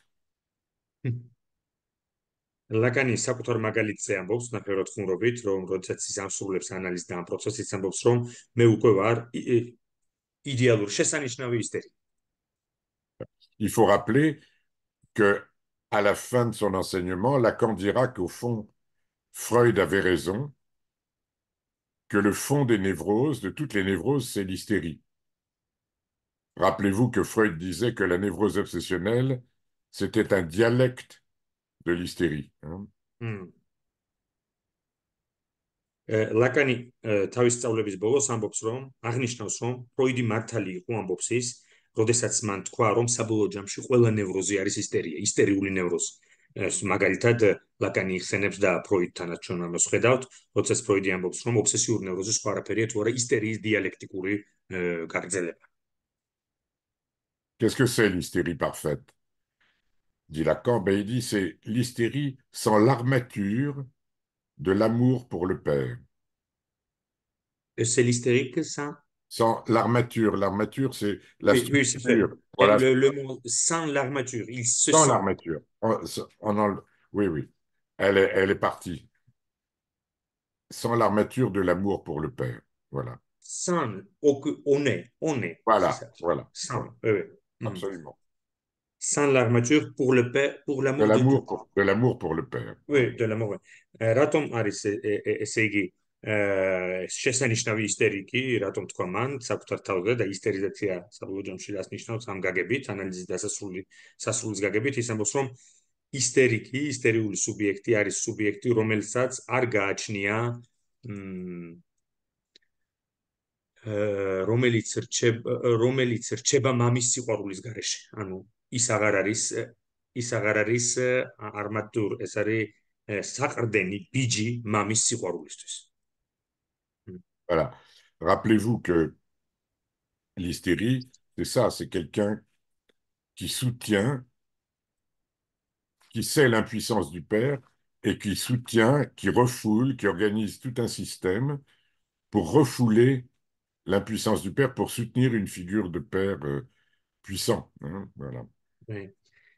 Il faut rappeler que à la fin de son enseignement, Lacan dira qu'au fond, Freud avait raison, que le fond des névroses, de toutes les névroses, c'est l'hystérie. Rappelez-vous que Freud disait que la névrose obsessionnelle c'était un dialecte de l'hystérie ლაკანი hm. თავის სწავლების ბოლოს ამბობს რომ აღნიშნავს რომ ფროიდი მართალი იყო ამბობს ის როდესაც მან თქვა რომ საბოლოო ჯამში ყველა ნევროზი არის ისტერია ისტერიული ნევროზი ეს მაგალითად ლაკანი ხსენებს და ფროიდთანაც ჩვენ ამას ხედავთ როდესაც ფროიდი ამბობს რომ ობსესიური ნევროზი სხვა არაფერია თუ არა ისტერიის დიალექტიკური გაგრძელება Qu'est-ce que c'est l'hystérie parfaite dit Lacan, ben, il dit c'est l'hystérie sans l'armature de l'amour pour le père. C'est l'hystérique, ça Sans l'armature. L'armature, c'est la structure. Le, sans l'armature. Il se sans l'armature. Oui, oui. Elle est, partie. Sans l'armature de l'amour pour le père. Voilà. Sans, on est, on est. Voilà, est voilà. Sans, mm. Absolument. sans l'armature pour le père pour l'amour de l'amour pour de l'amour pour le père oui de l'amour ratom aris esegi შესანიშნავი ისტერიკი, რატომ თქვა მან, საკუთარ თავზე და ისტერიზაცია საბოლოო ჯამში დასნიშნავს ამ გაგებით, ანალიზის დასასრული სასრულის გაგებით, ის ამბობს რომ ისტერიკი, ისტერიული სუბიექტი არის სუბიექტი, რომელსაც არ გააჩნია მ რომელიც რჩება, რომელიც რჩება მამის სიყვარულის გარეშე, ანუ Uh, uh, hmm. Voilà. Rappelez-vous que l'hystérie, c'est ça, c'est quelqu'un qui soutient, qui sait l'impuissance du père et qui soutient, qui refoule, qui organise tout un système pour refouler l'impuissance du père, pour soutenir une figure de père euh, puissant. Hein, voilà. Oui.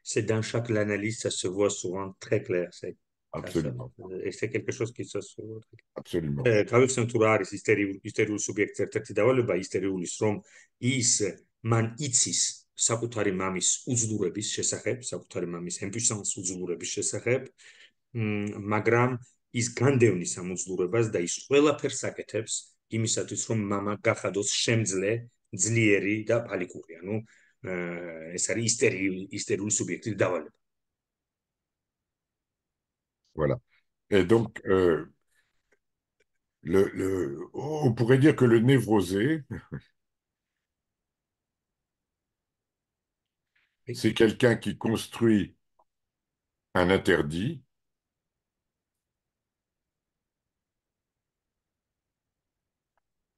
C'est dans chaque l'analyse, ça se voit souvent très clair. C'est absolument. Et c'est quelque chose qui se voit. Absolument. Quand euh, vous êtes sur Aris, hystérieux subjecte, certes, il y a le bas hystérieux, le strom, is man itsis, საკუთარი მამის უძლურების შესახებ, საკუთარი მამის ემპუსანს უძლურების შესახებ, მაგრამ ის განდევნის ამ უძლურებას და ის ყველაფერს აკეთებს იმისათვის, რომ мама გახადოს შემძლე, ძლიერი და პალიკური, ანუ et eh, hystérie Voilà. Et donc, euh, le, on pourrait dire que le névrosé, c'est quelqu'un qui construit un interdit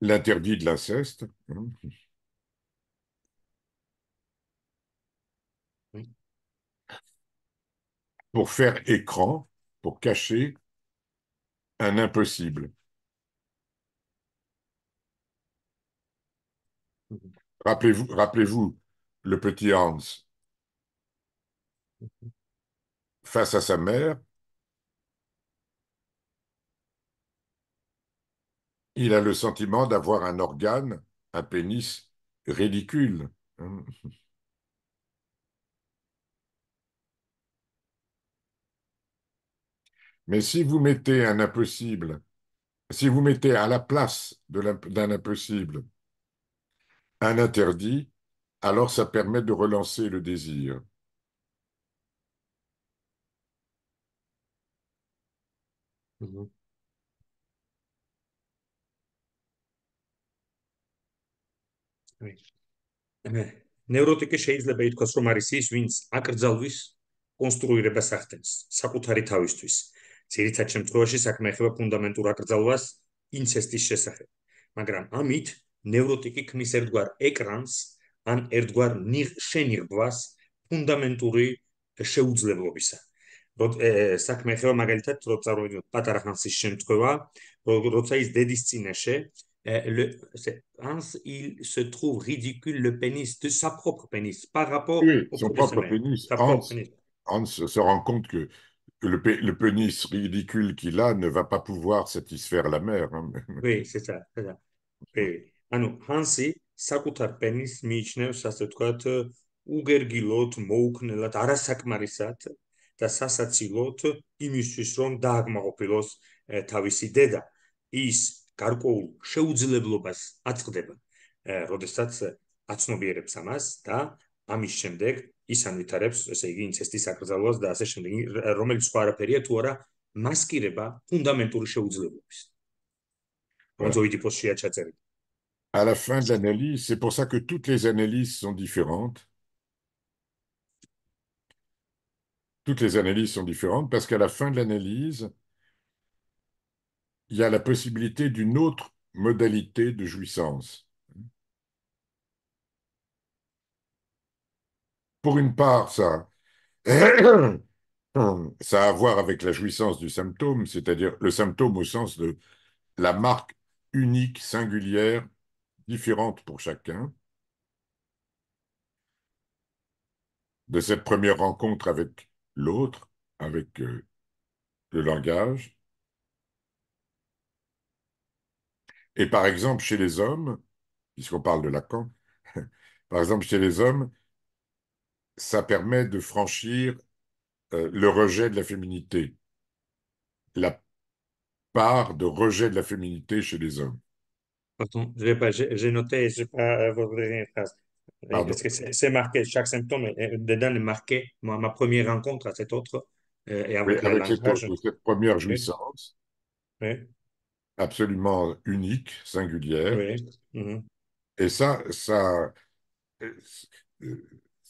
l'interdit de l'inceste. Hein. pour faire écran, pour cacher un impossible. Rappelez-vous, rappelez-vous le petit Hans face à sa mère. Il a le sentiment d'avoir un organe, un pénis ridicule. Mais si vous mettez un impossible, si vous mettez à la place d'un impossible un interdit, alors ça permet de relancer le désir. Mmh. ნევროტიკი შეიძლება ითქვას, რომ არის ის, ვინც აკრძალვის კონსტრუირებას ახდენს საკუთარი თავისთვის. ძირითად შემთხვევაში საქმე ეხება ფუნდამენტურ აკრძალვას ინცესტის შესახებ. მაგრამ ამით ნევროტიკი ქმის ერთგვარ ეკრანს ან ერთგვარ შენიღბვას ფუნდამენტური შეუძლებლობისა. რო საქმე ეხება მაგალითად როცა რომელიო პატარა ხანსის შემთხვევა, როცა ის დედის წინაშე le c'est ans il se trouve ridicule le pénis de sa propre pénis par rapport oui, au son propre pénis ans se rend compte que euh, le, pe le pénis ridicule qu'il a ne va pas pouvoir satisfaire la mère. oui, c'est ça. ça. ანუ ჰანსი საკუთარ პენის მიიჩნევს ასე ვთქვათ უგერგილოთ მოუქნელად არასაკმარისად და სასაცილოთ იმისთვის რომ დააგმაყოფილოს თავისი დედა ის გარკვეულ შეუძლებლობას აწყდება როდესაც აცნობიერებს ამას და À la fin de l'analyse, c'est pour ça que toutes les analyses sont différentes. Toutes les analyses sont différentes parce qu'à la fin de l'analyse, il y a la possibilité d'une autre modalité de jouissance. Pour une part, ça, ça a à voir avec la jouissance du symptôme, c'est-à-dire le symptôme au sens de la marque unique, singulière, différente pour chacun. de cette première rencontre avec l'autre, avec euh, le langage. Et par exemple, chez les hommes, puisqu'on parle de Lacan, par exemple, chez les hommes, ça permet de franchir euh, le rejet de la féminité, la part de rejet de la féminité chez les hommes. pas, j'ai noté, je pas euh, votre une phrase. Parce que c'est marqué, chaque symptôme dedans est marqué. Moi, ma première rencontre à cet autre, euh, et avec, oui, cette, cette, première jouissance, absolument unique, singulière. Mhm. Et ça, ça,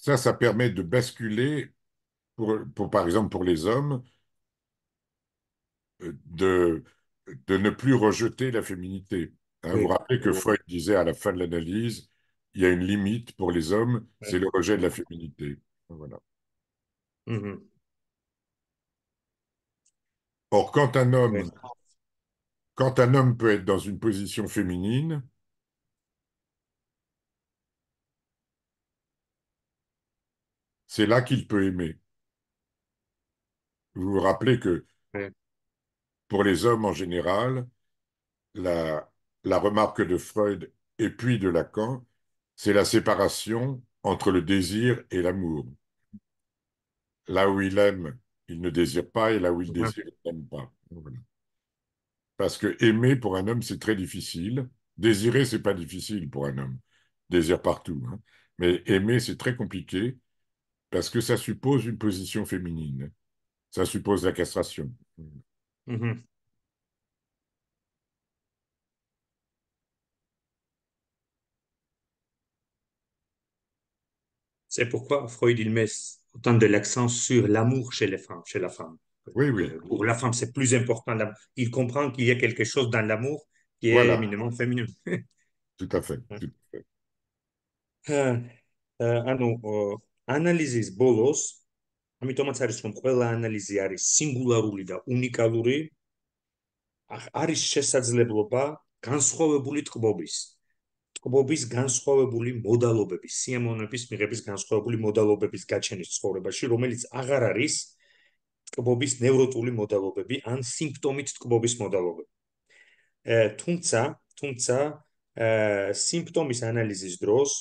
ça, ça permet de basculer, pour, par exemple pour les hommes, euh, de, de ne plus rejeter la féminité. Hein, vous vous rappelez que Freud disait à la fin de l'analyse, il y a une limite pour les hommes, c'est le rejet de la féminité. Voilà. Mmh Or, quand un homme, quand un homme peut être dans une position féminine, C'est là qu'il peut aimer. Vous vous rappelez que pour les hommes en général, la, la remarque de Freud et puis de Lacan, c'est la séparation entre le désir et l'amour. Là où il aime, il ne désire pas, et là où il désire, il n'aime pas. Parce que aimer pour un homme, c'est très difficile. Désirer, c'est pas difficile pour un homme. Désir partout. Hein. Mais aimer, c'est très compliqué parce que ça suppose une position féminine. Ça suppose la castration. Mm-hmm. C'est pourquoi Freud, il met autant de l'accent sur l'amour chez les femmes, chez la femme. Oui, oui. Euh, pour la femme, c'est plus important. Il comprend qu'il y a quelque chose dans l'amour qui est éminemment féminin. Tout à fait. ah euh, euh, non, ანალიზის ბოლოს, ამიტომაც არის რომ ყველა ანალიზი არის სინგულარული და უნიკალური, არის შესაძლებლობა განსხვავებული თკბობის, თკბობის განსხვავებული მოდალობების, სიამონების მიღების განსხვავებული მოდალობების გაჩენის ცხოვრებაში, რომელიც აღარ არის თკბობის ნევროტული მოდალობები ან სიმპტომით თკბობის მოდალობები. თუმცა, თუმცა ა სიმპტომის ანალიზის დროს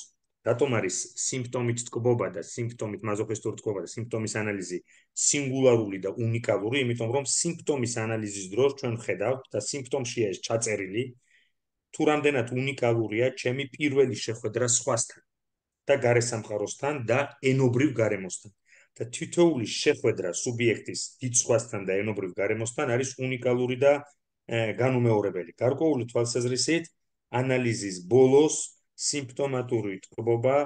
რატომ არის სიმპტომით თკბობა და სიმპტომით მაზოხისტური თკბობა და სიმპტომის ანალიზი სინგულარული და უნიკალური? იმიტომ რომ სიმპტომის ანალიზის დროს ჩვენ ხედავთ და სიმპტომში ეს ჩაწერილი თუ რამდენად უნიკალურია ჩემი პირველი შეხვედრა სხვასთან და გარესამყაროსთან და ენობრივ გარემოსთან. და თითოეული შეხვედრა სუბიექტის დიცხვასთან და ენობრივ გარემოსთან არის უნიკალური და განუმეორებელი. გარკვეული თვალსაზრისით ანალიზის ბოლოს სიმპტომატური ტკბობა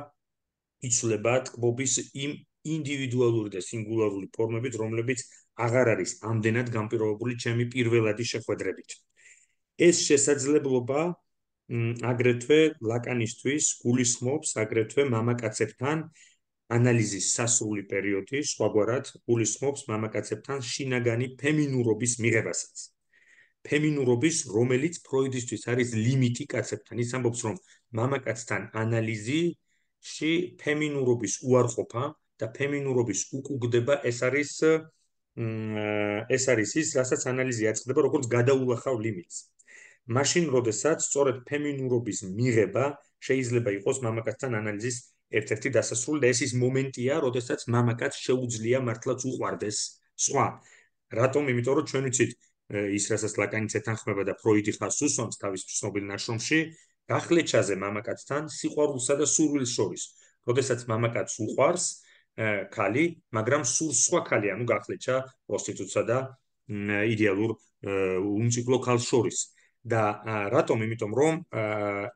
იცვლება ტკბობის იმ ინდივიდუალური და სინგულარული ფორმებით, რომლებიც აღარ არის ამდენად გამ ピ როებული ჩემი პირველადი შეხვედრებით. ეს შესაძლებლობა აგრეთვე ლაკანისტვის გულისხმობს აგრეთვე მამაკაცებთან ანალიზის სასრული პერიოდის, სხვაგვარად, გულისხმობს მამაკაცებთან შინაგანი ფემინურობის მიღებასაც. ფემინურობის, რომელიც ფროიდისთვის არის ლიმიტი კაცებთან, ის ამბობს, რომ მამაკაცთან ანალიზიში ფემინურობის უარყოფა და ფემინურობის უკუგდება ეს არის ეს არის ის, რასაც ანალიზი აწყდება, როგორც გადაულახავ ლიმიტს. მაშინ, როდესაც სწორედ ფემინურობის მიღება შეიძლება იყოს მამაკაცთან ანალიზის ერთ-ერთი დასასრული და ეს ის მომენტია, როდესაც მამაკაც შეუძლია მართლაც უყვარდეს სხვა. რატომ? იმიტომ რომ ჩვენ ვიცით ის რასაც ლაკანიც ეთანხმება და ფროიდი ხას უსვამს თავის ცნობილ ნაშრომში, გახლეჩაზე მამაკაცთან სიყვარულსა და სურვილს შორის. როდესაც მამაკაცს უყვარს ქალი, მაგრამ სულ სხვა ქალი, ანუ გახლეჩა პროსტიტუცია და იდეალურ უმციკლო ქალს შორის. და რატომ? იმიტომ რომ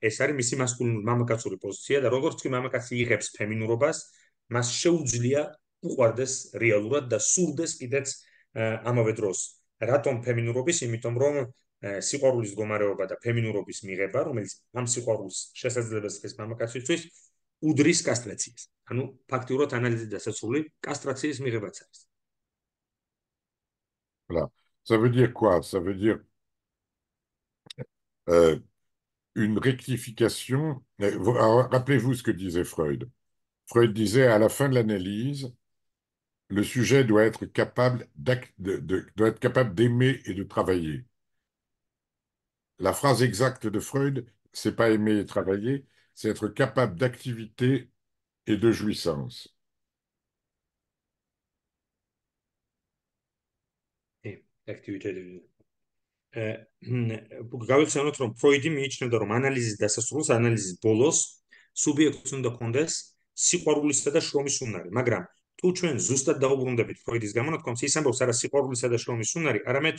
ეს არის მისი მასკულინური მამაკაცური პოზიცია და როგორც კი მამაკაცი იღებს ფემინურობას, მას შეუძლია უყვარდეს რეალურად და სურდეს კიდეც ამავე დროს. რატომ ფემინურობის? იმიტომ რომ Voilà, ça veut dire quoi? Ça veut dire euh, une rectification. Rappelez-vous ce que disait Freud. Freud disait à la fin de l'analyse le sujet doit être capable d'aimer et de travailler. La phrase exacte de Freud, c'est pas aimer travailler, c'est être capable d'activité et de jouissance. Activité de Bu gavuk sen oturum Freud'i mi içine durum analizi dese sorunsa analizi bolos subyektsun da kondes sikorulista da şomi sunari. Magram tu çoğun zusta da obrunda bit Freud izgaman otkom si sen bol sara sikorulista da şomi sunari aramet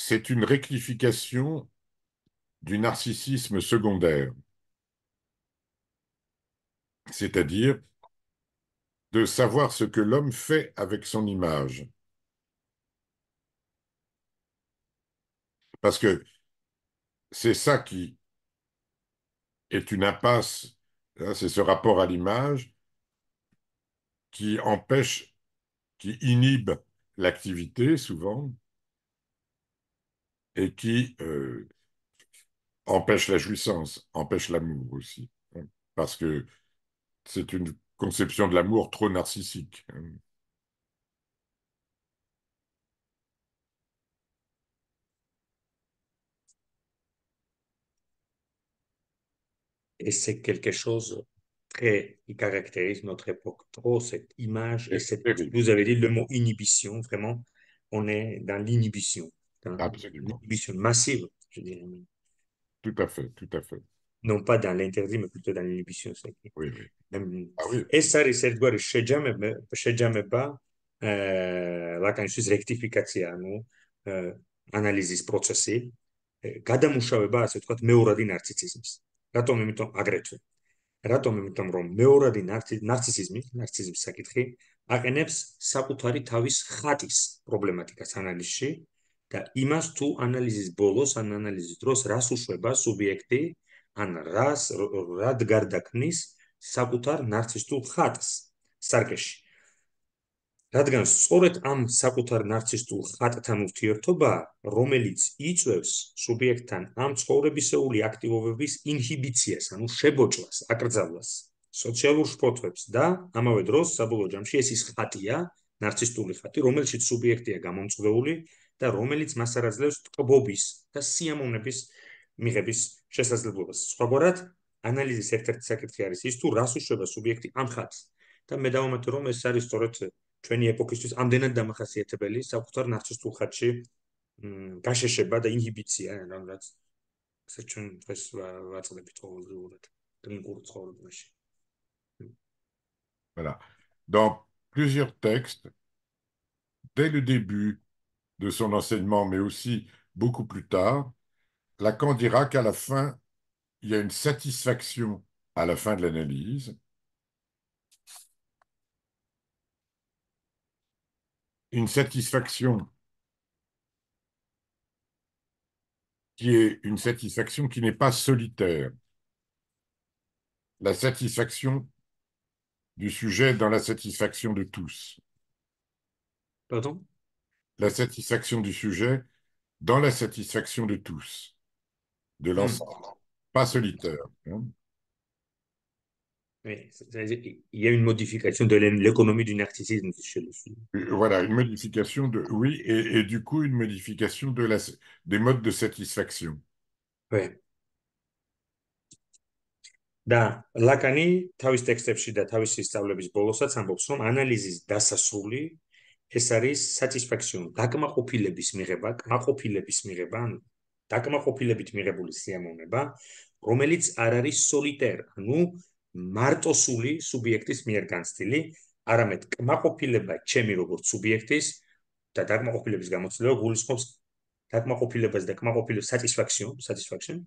c'est une rectification du narcissisme secondaire, c'est-à-dire de savoir ce que l'homme fait avec son image. Parce que c'est ça qui est une impasse, hein, c'est ce rapport à l'image qui empêche, qui inhibe l'activité souvent, et qui euh, empêche la jouissance, empêche l'amour aussi, hein, parce que c'est une conception de l'amour trop narcissique. Hein. Et c'est quelque chose très, qui caractérise notre époque trop, cette image. Et cette, vous avez dit le mot inhibition, vraiment, on est dans l'inhibition. dans une massive tout à fait tout à fait non pas dans l'interdit mais plutôt dans l'inhibition oui ah oui et ça les sept guerres chez jamais chez jamais pas euh la quand je suis rectification non euh analyse des process et გადამუშავება ასე თქვა მეორადი нарциссизмის რატომ იმიტომ აგრეთვე რატომ იმიტომ რომ მეორადი нарциссизმი нарциссизმის საკითხი აყენებს საკუთარი თავის ხატის პრობლემატიკას ანალიზში და იმას თუ ანალიზის ბოლოს ან ანალიზის დროს რას უშვება სუბიექტი ან რას რად გარდაქმნის საკუთარ нарცისტულ ხატს სარგეში რადგან სწორედ ამ საკუთარ нарცისტულ ხატთან ურთიერთობა რომელიც იწევს სუბიექტთან ამ ცხოვრებისეული აქტივობების ინჰიბიციას ანუ შებოჭვას აკრძალვას სოციალურ შფოთვებს და ამავე დროს საბოლოო ჯამში ეს ის ხატია нарცისტული ხატი რომელიც სუბიექტია გამომწვეული და რომელიც მას არაძლევს თკობის და სიამოვნების მიღების შესაძლებლობას. სხვაგვარად, ანალიზის ერთ-ერთი საკითხი არის ის, თუ რას უშვება სუბიექტი ამ ხაზს და მე დავამატე, რომ ეს არის სწორედ ჩვენი ეპოქისთვის ამდენად დამახასიათებელი საკუთარ ნარცისტულ ხაზში გაშეშება და ინჰიბიცია, რომ რაც ესე ჩვენ დღეს ვაწყდებით ყოველდღურად კლინიკურ ცხოვრებაში. Voilà. Donc plusieurs textes dès le début de son enseignement, mais aussi beaucoup plus tard, Lacan dira qu'à la fin, il y a une satisfaction à la fin de l'analyse. Une satisfaction qui est une satisfaction qui n'est pas solitaire. La satisfaction du sujet dans la satisfaction de tous. Pardon la satisfaction du sujet dans la satisfaction de tous, de hmm. l'ensemble, pas solitaire. Hein. il y a une modification de l'économie du narcissisme chez le sujet. Euh, voilà, une modification de. Oui, et, du coup, une modification de la, des modes de satisfaction. Oui. და ლაკანი თავის ტექსტებში და თავის ბოლოსაც ამბობს, რომ ანალიზის დასასრული ეს არის satisfaction დაკმაყოფილების მიღება, კმაყოფილების მიღება, ანუ დაკმაყოფილებით მიღებული სიამოვნება, რომელიც არ არის solitaire, ანუ მარტოსული სუბიექტის მიერ განცდილი, არამედ კმაყოფილება ჩემი როგორც სუბიექტის და დაკმაყოფილების გამოცდილება გულისხმობს დაკმაყოფილებას და კმაყოფილების satisfaction, satisfaction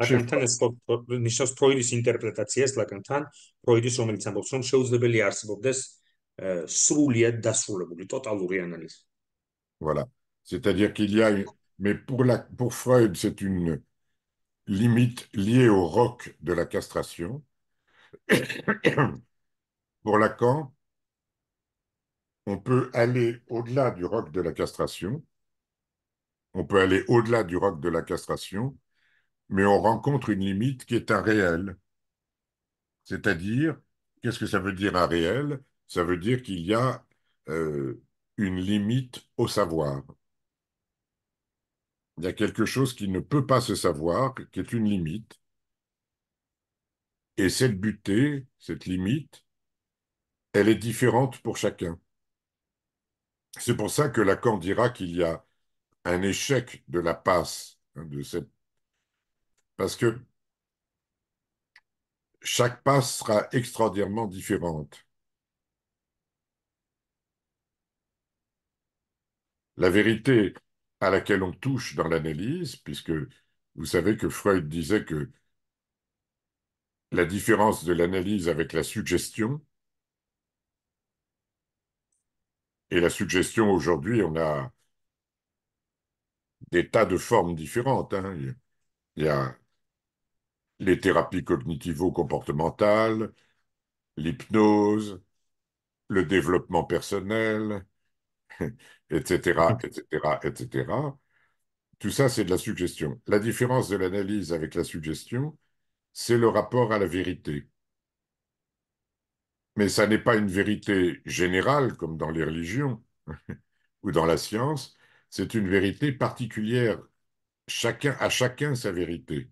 რაკანთან ეს ნიშნავს ფროიდის ინტერპრეტაციას ლაკანთან, ფროიდის რომელიც ამბობს, რომ შეუძლებელი არსებობდეს სრულიად დასრულებული ტოტალური ანალიზი. Voilà. C'est-à-dire qu'il y a mais pour la pour Freud, c'est une limite liée au roc de la castration. pour Lacan, on peut aller au-delà du roc de la castration. On peut aller au-delà du roc de la castration mais on rencontre une limite qui est un réel. C'est-à-dire, qu'est-ce que ça veut dire un réel Ça veut dire qu'il y a euh, une limite au savoir. Il y a quelque chose qui ne peut pas se savoir, qui est une limite. Et cette butée, cette limite, elle est différente pour chacun. C'est pour ça que Lacan dira qu'il y a un échec de la passe, hein, de cette parce que chaque passe sera extraordinairement différente. La vérité à laquelle on touche dans l'analyse, puisque vous savez que Freud disait que la différence de l'analyse avec la suggestion, et la suggestion aujourd'hui, on a des tas de formes différentes. Hein. Il y a les thérapies cognitivo-comportementales, l'hypnose, le développement personnel, etc., etc., etc. Tout ça, c'est de la suggestion. La différence de l'analyse avec la suggestion, c'est le rapport à la vérité. Mais ça n'est pas une vérité générale comme dans les religions ou dans la science, c'est une vérité particulière. Chacun, à chacun sa vérité.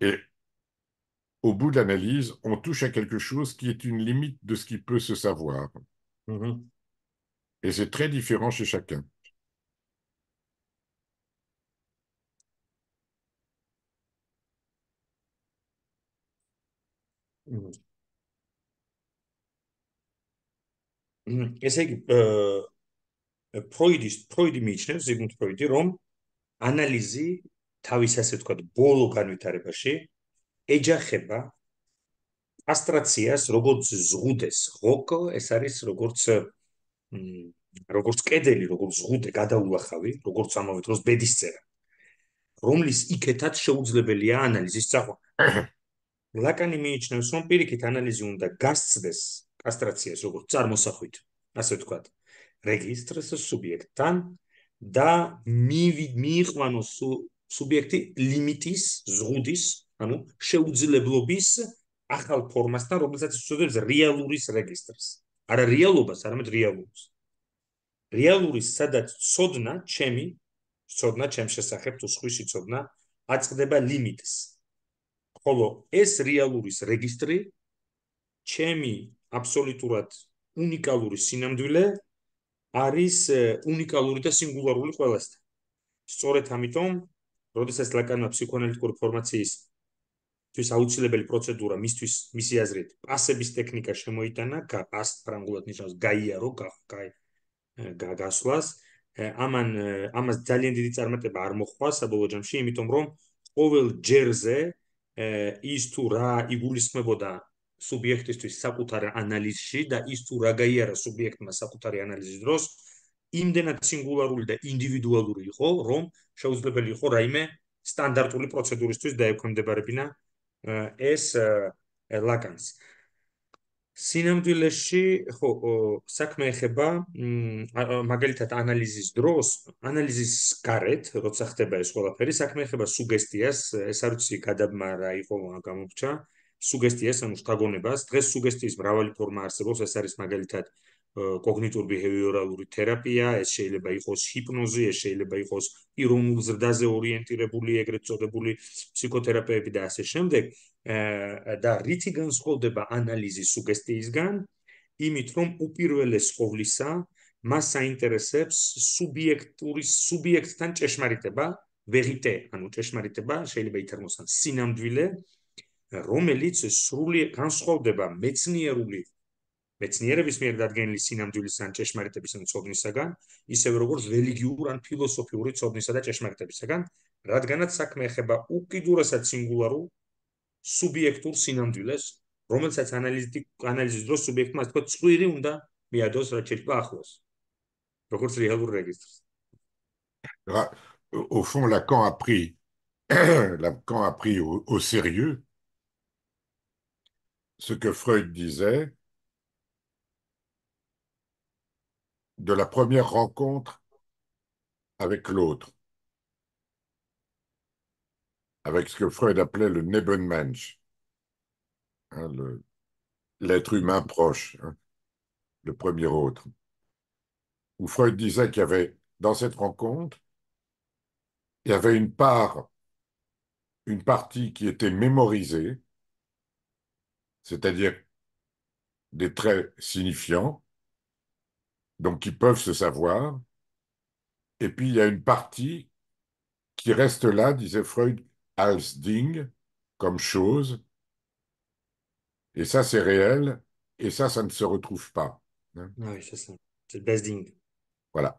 Et au bout de l'analyse, on touche à quelque chose qui est une limite de ce qui peut se savoir. Mm-hmm. Et c'est très différent chez chacun. Mm-hmm. Mm-hmm. Es c'est euh, Freud, c'est თავის ასე ვთქვათ ბოლო განვითარებაში ეჯახება ასტრაციას როგორც ზღუდეს ხოკ ეს არის როგორც როგორც კედელი როგორც ზღუდე გადაულახავი როგორც ამავე დროს ბედისწერა რომლის იქეთაც შეუძლებელია ანალიზის წახვა ლაკანი მიიჩნევს რომ პირიქით ანალიზი უნდა გასცდეს კასტრაციას როგორც წარმოსახვით ასე ვთქვათ რეგისტრის სუბიექტთან და მიიყვანოს სუბიექტი ლიმიტის, ზღუდის, ანუ შეუძლებლობის ახალ ფორმასთან, რომელსაც უწოდებს რეალურის რეგისტრს. არა რეალობას, არამედ რეალობას. რეალურის სადაც ცოდნა ჩემი, ცოდნა ჩემს შესახებ თუ სხვის ცოდნა აწყდება ლიმიტს. ხოლო ეს რეალურის რეგისტრი ჩემი აბსოლუტურად უნიკალური სინამდვილე არის უნიკალური და სინგულარული ყველასთან. სწორედ ამიტომ როდესაც ლაკანმა ფსიქოანალიტიკური ფორმაციის თვის აუცილებელი პროცედურა მისთვის მისი აზრით პასების ტექნიკა შემოიტანა, გაას ფრანგულად ნიშნავს გაიარო, გაი გაგასვას, ამან ამას ძალიან დიდი წარმატება არ მოხვდა საბოლოო ჯამში, იმიტომ რომ ყოველ ჯერზე ის თუ რა იგულისხმებოდა სუბიექტისთვის საკუთარ ანალიზში და ის თუ რა გაიარა სუბიექტმა საკუთარი ანალიზის დროს, იმდენად სინგულარული და ინდივიდუალური იყო, რომ შეუძლებელი იყო რაიმე სტანდარტული პროცედურისთვის დაექვემდებარებინა ეს ლაკანს. სინამდვილეში, ხო, საქმე ეხება მაგალითად ანალიზის დროს, ანალიზის გარეთ, როცა ხდება ეს ყველაფერი, საქმე ეხება სუგესტიას, ეს არ ვიცი გადაბმა რა იყო გამოფჩა, სუგესტიას ანუ შთაგონებას. დღეს სუგესტიის მრავალი ფორმა არსებობს, ეს არის მაგალითად აა კოგნიტურ ბიჰევიორალური თერაპია, ეს შეიძლება იყოს ჰიპნოზი, ეს შეიძლება იყოს ირონულ ზრდაზე ორიენტირებული ეგრეთ წოდებული ფსიქოთერაპიები და ასე შემდეგ. და რითი განსხვავდება ანალიზის სუგესტიისგან? იმით, რომ უპირველეს ყოვლისა, მას საინტერესებს სუბიექტური სუბიექტთან ჭეშმარიტება, ვეგიტე, ანუ ჭეშმარიტება შეიძლება ითარგმნოს სინამდვილე, რომელიც სრულიად განსხვავდება მეცნიერული მეცნიერების მიერ დადგენილი სინამდვილის ან ჭეშმარიტების ან ცოდნისაგან, ისევე როგორც რელიგიურ ან ფილოსოფიური ცოდნისა და ჭეშმარიტებისაგან, რადგანაც საქმე ეხება უკიდურესად სინგულარულ სუბიექტურ სინამდვილეს, რომელსაც ანალიზის დროს სუბიექტმა თქვა წვირი უნდა მიადოს რა შეიძლება ახლოს. როგორც რეალურ რეგისტრს. რა au fond Lacan a pris Lacan a pris au, au sérieux ce que Freud disait de la première rencontre avec l'autre, avec ce que Freud appelait le Nebenmensch, hein, l'être humain proche, hein, le premier autre, où Freud disait qu'il y avait, dans cette rencontre, il y avait une part, une partie qui était mémorisée, c'est-à-dire des traits signifiants, donc qui peuvent se savoir. Et puis il y a une partie qui reste là, disait Freud, als Ding, comme chose. Et ça, c'est réel. Et ça, ça ne se retrouve pas. Hein. Ah oui, c'est ça. C'est le Ding. Voilà.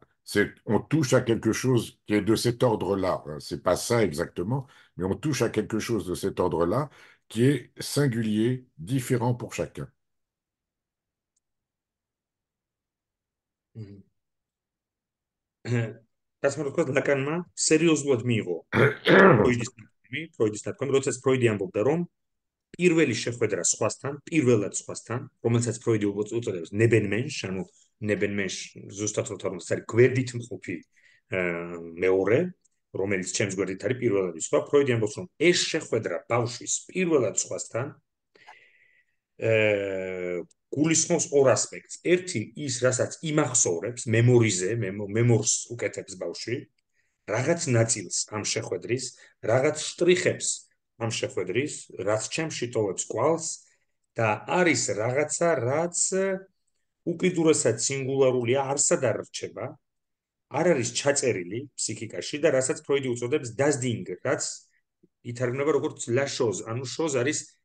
On touche à quelque chose qui est de cet ordre-là. Hein. C'est pas ça exactement, mais on touche à quelque chose de cet ordre-là qui est singulier, différent pour chacun. ასე რომ თქვა ლაკანმა სერიოზულად მიიღო ფროიდის თქმი, ფროიდის თქმი, როდესაც ფროიდი ამბობდა რომ პირველი შეხვედრა სხვასთან, პირველად სხვასთან, რომელსაც ფროიდი უწოდებს ნებენმენშ, ანუ ნებენმენშ ზუსტად რომ თქვა გვერდით მყოფი მეორე, რომელიც ჩემს გვერდით არის პირველად სხვა, ფროიდი ამბობს რომ ეს შეხვედრა ბავშვის პირველად სხვასთან გულისხმობს ორ ასპექტს. ერთი ის, რასაც იმახსოვრებს, მემორიზე, მემორს უკეთებს ბავშვი, რაღაც ნაწილს ამ შეხვედრის, რაღაც штриხებს ამ შეხვედრის, რაც ჩემში ტოვებს კვალს და არის რაღაცა, რაც უკიდურესად სინგულარულია, არსად არ რჩება, არ არის ჩაწერილი ფსიქიკაში და რასაც ფროიდი უწოდებს დაზდინგ, რაც ითარგმნება როგორც ლაშოზ, ანუ შოზ არის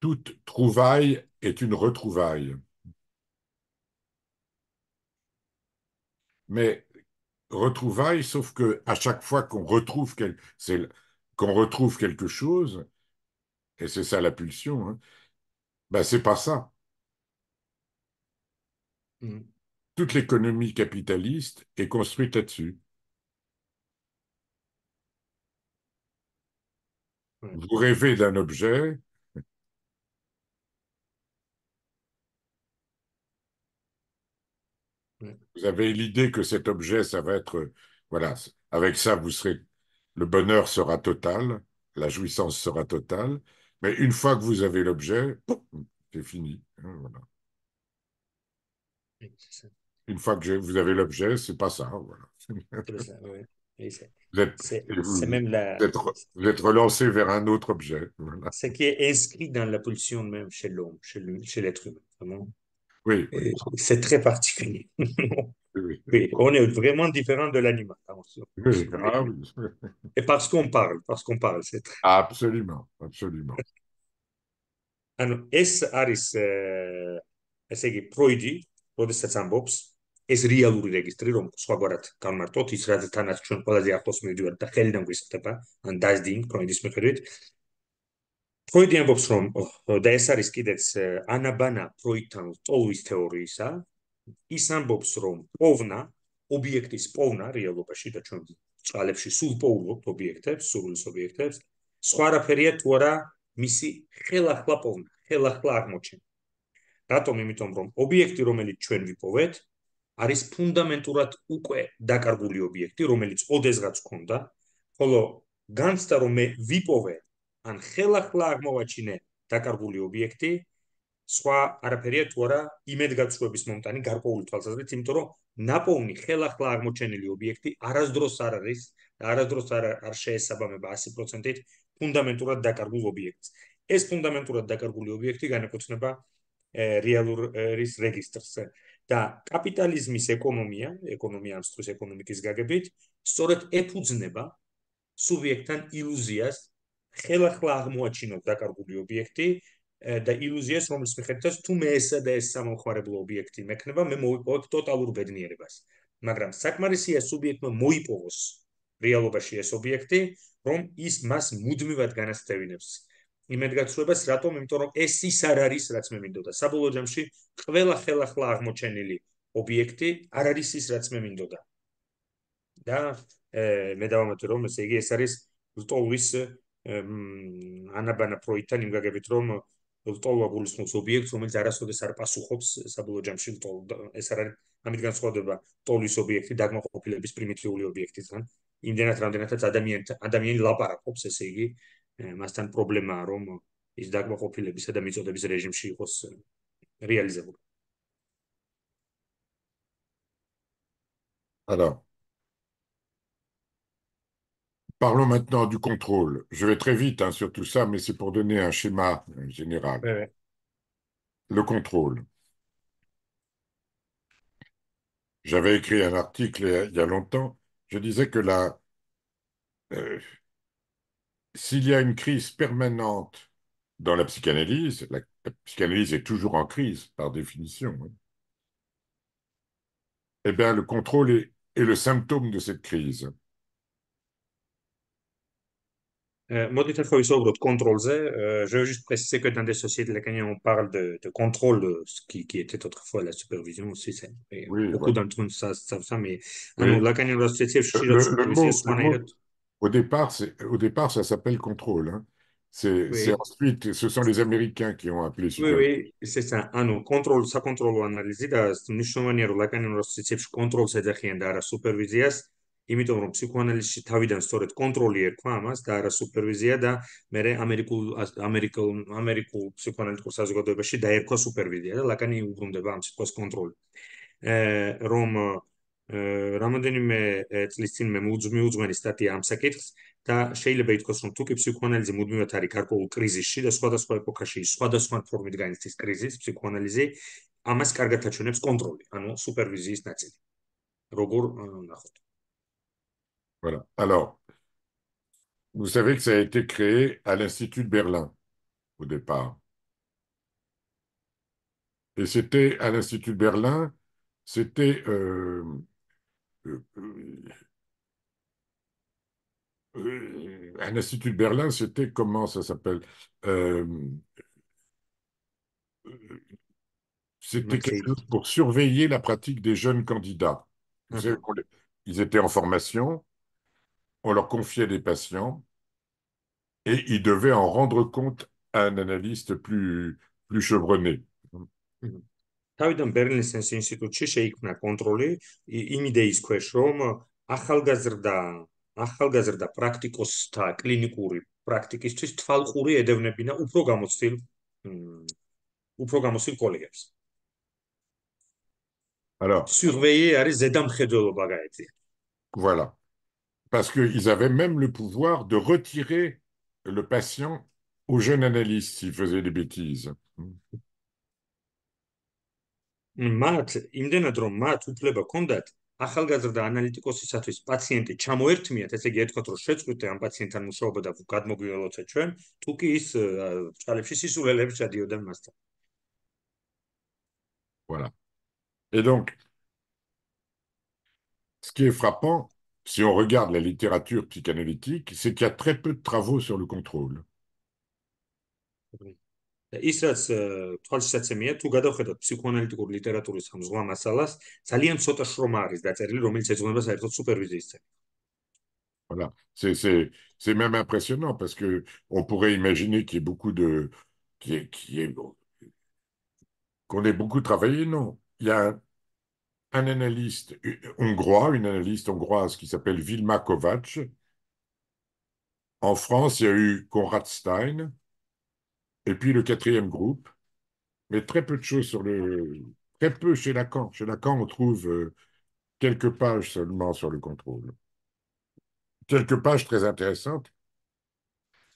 Toute trouvaille est une retrouvaille. Mais retrouvaille, sauf que à chaque fois qu'on retrouve, qu'on retrouve quelque chose, et c'est ça la pulsion, hein, ben c'est pas ça. Mm. Toute l'économie capitaliste est construite là-dessus. Vous rêvez d'un objet, Vous avez l'idée que cet objet, ça va être, voilà, avec ça, vous serez, le bonheur sera total, la jouissance sera totale, mais une fois que vous avez l'objet, c'est fini. Hein, une fois que vous avez l'objet, c'est pas ça. Voilà. C'est même la. Vous êtes, vers un autre objet. Ce qui est inscrit dans la pulsion même chez l'homme, chez l'être humain. Vraiment. C'est très particulier. Oui. on est vraiment différent de l'animal. Oui, ah, oui. Et parce qu'on parle, parce qu'on parle, c'est très... Ah, absolument, absolument. Alors, ah aris, euh, est-ce proidi, tot est un box, est réel ou registré, donc, soit voilà, quand on a tout, il sera de temps à ce qu'on a dit à cause de la langue, c'est pas, un dasding, proidis me fait ფროიდი ამბობს რომ და ეს არის კიდეც ანაბანა ფროიდთან ტოვის თეორიისა ის ამბობს რომ პოვნა ობიექტის პოვნა რეალობაში და ჩვენ წალებში სულ პოულობთ ობიექტებს სულის ობიექტებს სხვა რაფერია თუ არა მისი ხელახლა პოვნა ხელახლა აღმოჩენა რატომ იმიტომ რომ ობიექტი რომელიც ჩვენ ვიპოვეთ არის ფუნდამენტურად უკვე დაკარგული ობიექტი რომელიც ოდესღაც ქონდა ხოლო განცდა რომ მე ვიპოვე ან ხელახლა აღმოვაჩინე დაკარგული ობიექტი, სხვა არაფერია თუ არა იმედგაცრუების მომტანი გარკვეული თვალსაზრისით, იმიტომ რომ ნაპოვნი ხელახლა აღმოჩენილი ობიექტი არასდროს არ არის, არასდროს არ არ შეესაბამება 100%-ით ფუნდამენტურად დაკარგულ ობიექტს. ეს ფუნდამენტურად დაკარგული ობიექტი განეკუთვნება რეალურის რეგისტრს და კაპიტალიზმის ეკონომია, ეკონომია ამ სწორ ეკონომიკის გაგებით, სწორედ ეფუძნება სუბიექტთან ილუზიას, ხელახლა აღმოაჩინოთ დაკარგული ობიექტი და ილუზიას, რომელიც მიხედავთ, თუ მე ეს და ეს სამომხმარებლო ობიექტი მექნება, მე მოვიპოვებ ტოტალურ ბედნიერებას. მაგრამ საკმარისია სუბიექტმა მოიპოვოს რეალობაში ეს ობიექტი, რომ ის მას მუდმივად განასწევინებს იმედგაცრუებას, რატომ? იმიტომ რომ ეს ის არ არის, რაც მე მინდოდა. საბოლოო ჯამში ყველა ხელახლა აღმოჩენილი ობიექტი არ არის ის, რაც მე მინდოდა. და მე დავამატე რომ ესე იგი ეს არის რტოვის ანაბანა ფროიტთან იმგაგებით რომ ლტოლვა გულისხმობს ობიექტს რომელიც არასოდეს არ პასუხობს საბოლოო ჯამში ლტოლვა ეს არის ამით განსხვავდება ლტოლვის ობიექტი დაგმოყოფილების პრიმიტიული ობიექტისგან იმდენად რამდენადაც ადამიანთან ადამიანი ლაპარაკობს ესე იგი მასთან პრობლემაა რომ ის დაგმოყოფილებისა და მიწოდების რეჟიმში იყოს რეალიზებული არა Parlons maintenant du contrôle. Je vais très vite hein, sur tout ça, mais c'est pour donner un schéma euh, général. Le contrôle. J'avais écrit un article il y a longtemps. Je disais que la, euh, s'il y a une crise permanente dans la psychanalyse, la, psychanalyse est toujours en crise par définition, hein, eh bien le contrôle est le symptôme de cette crise moi, je veux juste préciser que dans des sociétés lesquelles on parle de, contrôle, euh, ce qui, était autrefois la supervision aussi, oui, beaucoup d'entre nous savent ça, mais oui. la société, je suis le, le, au, départ, au départ, ça s'appelle contrôle. Hein. C'est ensuite, ce sont les Américains qui ont appelé ça. Oui, oui, c'est ça. Ah, contrôle, ça contrôle analizi, manière. nišno maniero, la société rosticipš control se de la supervision, იმიტომ რომ ფსიქოანალიზში თავიდან სწორედ კონტროლი ერქვა ამას და არა სუპერვიზია და მე ამერიკულ ამერიკულ ამერიკულ ფსიქოანალიტიკურ საზოგადოებაში დაერქვა სუპერვიზია და ლაკანი უგრუნდება ამ სიტყვას კონტროლი. ე რომ რამოდენიმე წლის წინ მე მუძმივუძმენი სტატია ამ საკითხს და შეიძლება ითქვას რომ თუ კი ფსიქოანალიზი მუდმივად არის გარკვეულ კრიზისში და სხვადასხვა ეპოქაში სხვადასხვა ფორმით განიცდის კრიზისს ფსიქოანალიზი ამას კარგად აჩვენებს კონტროლი ანუ სუპერვიზიის ნაწილი როგორ ნახოთ Voilà. Alors, vous savez que ça a été créé à l'Institut de Berlin au départ. Et c'était à l'Institut de Berlin, c'était euh, euh, euh, à l'Institut de Berlin, c'était comment ça s'appelle C'était quelque chose pour surveiller la pratique des jeunes candidats. ils étaient en formation, on leur confiait des patients et ils devaient en rendre compte à un analyste plus, plus chevronné. თავიდან ბერნესენს ინსტიტუტში შეიქმნა კონტროლი იმ იდეის ახალგაზრდა ახალგაზრდა პრაქტიკოსთა კლინიკური პრაქტიკისთვის თვალყური ედევნებინა უფრო გამოცდილ უფრო გამოცდილ კოლეგებს. Alors, surveiller არის ზედამხედველობა გაეწია. Voilà parce qu'ils avaient même le pouvoir de retirer le patient au jeune analyste s'il faisait des bêtises. მათ იმდენად რომ მათ უფლება ჰქონდათ ახალგაზრდა ანალიტიკოსისათვის პაციენტი ჩამოერთმიათ, ესე იგი ეთქოთ რომ შეწყვიტე ამ პაციენტთან მუშაობა და გადმოგვიველოცეთ ჩვენ, თუ კი ის ჭალებში სისულელებს შედიოდა მასთან. Voilà. Et donc ce qui est frappant si on regarde la littérature psychanalytique, c'est qu'il y a très peu de travaux sur le contrôle. ისაც 1800-იანს თუ გადავხედოთ ფსიქოანალიტიკურ ლიტერატურის ამ ზღვა მასალას, ძალიან ცოტა შრომა არის დაწერილი, რომელიც ეძღვნება საერთოდ სუპერვიზიის ცენტრს. Voilà, c'est c'est c'est même impressionnant parce que on pourrait imaginer qu'il y ait beaucoup de qui qui est qu'on ait beaucoup travaillé non, il y a un analyste euh, hongrois, une analyste hongroise qui s'appelle Vilma Kovacs. En France, il y a eu Konrad Stein, et puis le quatrième groupe, mais très peu de choses sur le. Très peu chez Lacan. Chez Lacan, on trouve euh, quelques pages seulement sur le contrôle. Quelques pages très intéressantes.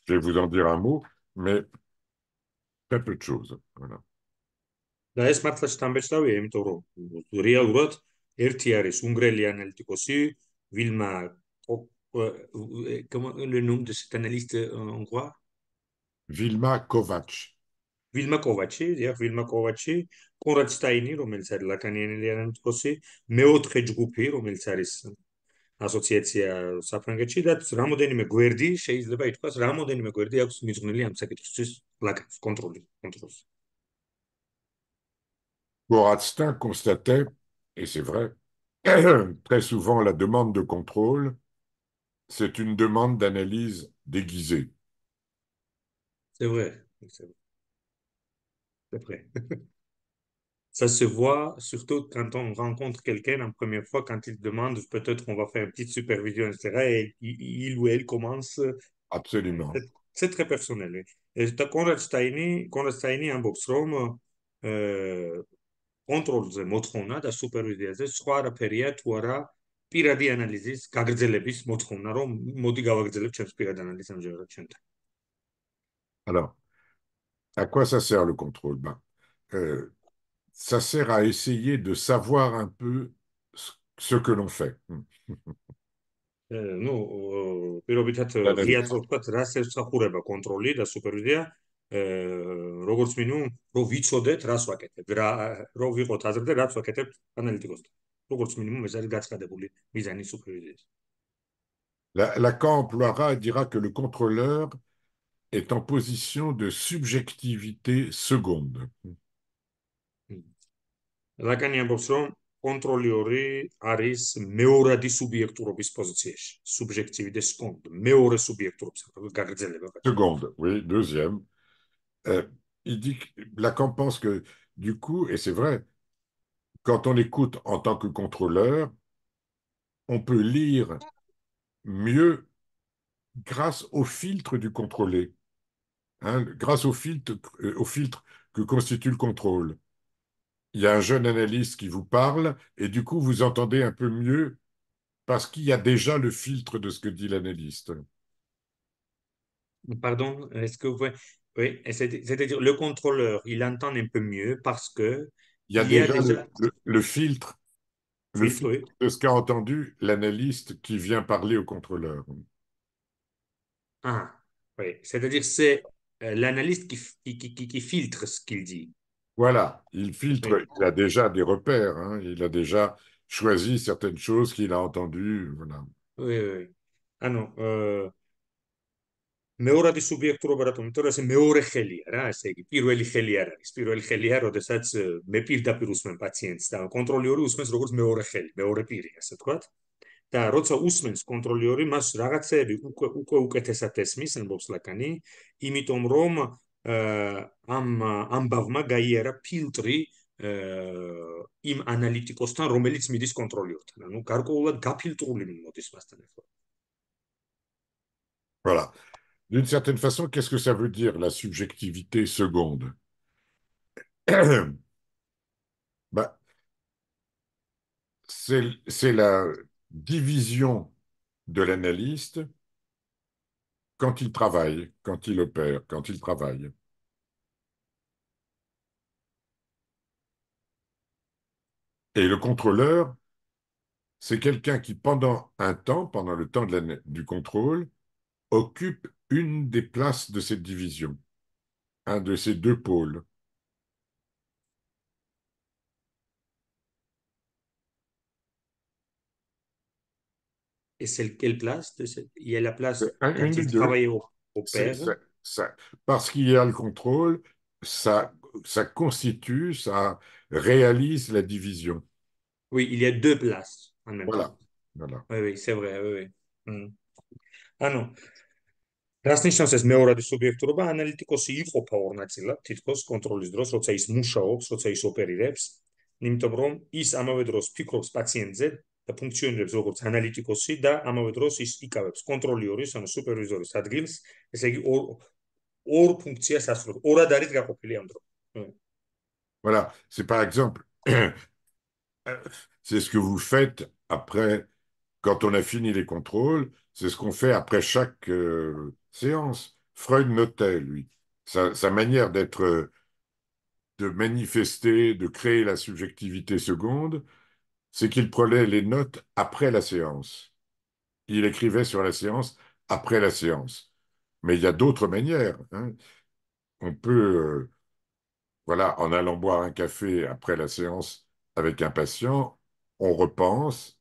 Je vais vous en dire un mot, mais très peu de choses. Voilà. და ეს მართლაც თამბეჭდავია, იმიტომ რომ რეალურად ერთი არის უნგრელი ანალიტიკოსი, ვილმა comment le nom de cet analyste hongrois? Vilma Kovács. Vilma Kovács, ya Vilma Kovács, Konrad Steini, რომელიც არის ლაკანიანელი ანალიტიკოსი, მეოთხე ჯგუფი, რომელიც არის ასოციაცია საფრანგეთში და რამოდენიმე გვერდი შეიძლება ითქვას რამოდენიმე გვერდი აქვს მიზნული ამ საკითხის ლაკანს კონტროლი კონტროლს Moratstein constatait, et c'est vrai, très souvent la demande de contrôle, c'est une demande d'analyse déguisée. C'est vrai. C'est vrai. Ça se voit surtout quand on rencontre quelqu'un la première fois, quand il demande peut-être qu'on va faire une petite supervision, etc. Et il ou elle commence. Absolument. C'est très personnel. Et Steini, euh, კონტროლზე მოთხოვნა და სუპერვიზიაზე სხვა არაფერია თუ არა პირადი ანალიზის გაგრძელების მოთხოვნა, რომ მოდი გავაგრძელებ ჩემს პირად ანალიზს ამჟამად ჩემთან. Alors, à quoi ça sert le contrôle ben, euh, Ça sert à essayer de savoir un peu ce que l'on fait. ну, პირობითად ღიად ვთქვათ, რას ემსახურება კონტროლი და სუპერვიზია, როგორც მინიმუმ რომ ვიცოდეთ რას ვაკეთებ რა რომ ვიყოთ აზრი და რას ვაკეთებ ანალიტიკოსთან როგორც მინიმუმ ეს არის გაცხადებული მიზანი სუპერვიზიის La, la Camploira dira que le contrôleur est en position de subjectivité seconde. La Camploira contrôleuri aris meuradi subjekturobis pozitsiashi. Subjektivite seconde, meure subjekturobis, gagrzeleba. Seconde, oui, deuxième. Euh, il dit que Lacan pense que du coup, et c'est vrai, quand on écoute en tant que contrôleur, on peut lire mieux grâce au filtre du contrôlé, hein, grâce au filtre, euh, au filtre que constitue le contrôle. Il y a un jeune analyste qui vous parle et du coup vous entendez un peu mieux parce qu'il y a déjà le filtre de ce que dit l'analyste. Pardon, est-ce que vous oui, c'est-à-dire le contrôleur, il entend un peu mieux parce que. Il y a, déjà, Le, filtre, de ce qu'a entendu l'analyste qui vient parler au contrôleur. Ah, oui. C'est-à-dire c'est euh, l'analyste qui, qui, qui, filtre ce qu'il dit. Voilà, il filtre, il a déjà des repères, hein. il a déjà choisi certaines choses qu'il a entendues. Voilà. Oui, oui. Ah non, euh, მეორადი სუბიექტურობა რატომ? იმიტომ რომ ეს მეორე ხელია რა, ესე იგი პირველი ხელი არ არის. პირველი ხელია, როდესაც მე პირდაპირ უსმენ პაციენტს და კონტროლიორი უსმენს როგორც მეორე ხელი, მეორე პირი, ასე ვთქვათ. და როცა უსმენს კონტროლიორი, მას რაღაცეები უკვე უკვე უკეთესად ესმის ნბობს ლაკანი, იმიტომ რომ ამ ამბავმა გაიარა ფილტრი იმ ანალიტიკოსთან, რომელიც მიდის კონტროლიორთან. ანუ გარკვეულად გაფილტრული მიმოდის მასთან ახლა. ვალა. Voilà. D'une certaine façon, qu'est-ce que ça veut dire, la subjectivité seconde bah, C'est la division de l'analyste quand il travaille, quand il opère, quand il travaille. Et le contrôleur, c'est quelqu'un qui, pendant un temps, pendant le temps du contrôle, occupe une des places de cette division, un de ces deux pôles. Et c'est quelle place Il y a la place un, au, père. parce qu'il y a le contrôle, ça, ça constitue, ça réalise la division. Oui, il y a deux places en même voilà. temps. Oui, oui, c'est vrai. Hmm. Ah non, რას ნიშნავს ეს მეორადი სუბიექტურობა? ანალიტიკოსი იყოფა ორ ნაწილად, თითქოს კონტროლის დროს, როცა ის მუშაობს, როცა ის ოპერირებს, იმიტომ რომ ის ამავე დროს ფიქრობს პაციენტზე და ფუნქციონირებს როგორც ანალიტიკოსი და ამავე დროს ის იკავებს კონტროლიორის, ანუ სუპერვიზორის ადგილს, ესე იგი ორ ორ ფუნქციას ასრულებს. ორად არის გაყოფილი ამ დროს. Voilà, c'est par exemple c'est ce que vous faites après Quand on a fini les contrôles, c'est ce qu'on fait après chaque euh, séance. Freud notait, lui, sa, manière d'être, euh, de manifester, de créer la subjectivité seconde, c'est qu'il prenait les notes après la séance. Il écrivait sur la séance après la séance. Mais il y a d'autres manières. Hein. On peut, euh, voilà, en allant boire un café après la séance avec un patient, on repense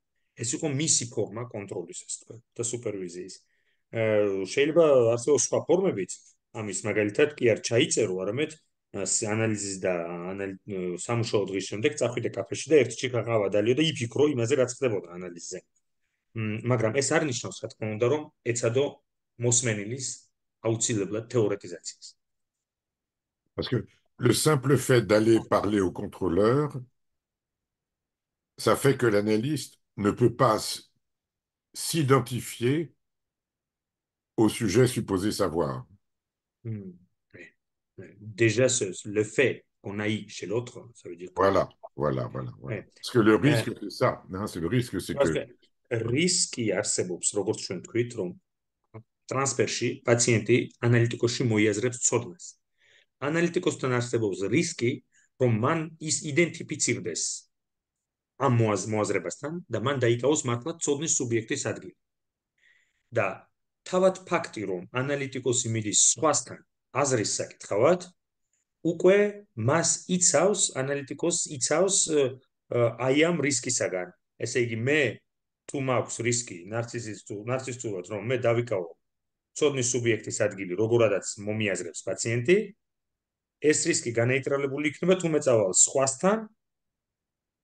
ეს იყო მისი ფორმა კონტროლის ეს თქვა და სუპერვიზიის. შეიძლება არსებობს სხვა ფორმებიც, ამის მაგალითად კი არ ჩაიწერო, არამედ ანალიზის და სამუშაო დღის შემდეგ წახვიდე კაფეში და ერთი ჩიქა ყავა დალიო და იფიქრო იმაზე რაც ხდებოდა ანალიზზე. მაგრამ ეს არ ნიშნავს რა თქმა უნდა რომ ეცადო მოსმენილის აუცილებლად თეორეტიზაციას. Parce que le simple fait d'aller parler au contrôleur ça fait que l'analyste ne peut pas s'identifier au sujet supposé savoir. Hmm. Déjà, ce, le fait qu'on aille chez l'autre, ça veut dire... Voilà, voilà, voilà. voilà. Ouais. Parce que le euh, risque, c'est ça. Non, hein, c'est le risque, c'est que... Rischi ar sebobs, როგორც ჩვენ თქვით, რომ ტრანსფერში პაციენტი ანალიტიკოსში მოიაზრებს ცოდნას. ანალიტიკოსთან არსებობს რისკი, რომ მან ის იდენტიფიცირდეს ამ მოაზ მოაზრებასთან და მან დაიკავოს მართლა ცოდნის სუბიექტის ადგილი. და თავად ფაქტი რომ ანალიტიკოსი მიდის სხვასთან აზრის საკითხავად უკვე მას იცავს ანალიტიკოს იცავს აი ამ რისკისაგან. ესე იგი მე თუ მაქვს რისკი ნარცისისტულ ნარცისტულად რომ მე დავიკავო ცოდნის სუბიექტის ადგილი როგორადაც მომიაზრებს პაციენტი ეს რისკი განეიტრალებული იქნება თუ მე წავალ სხვასთან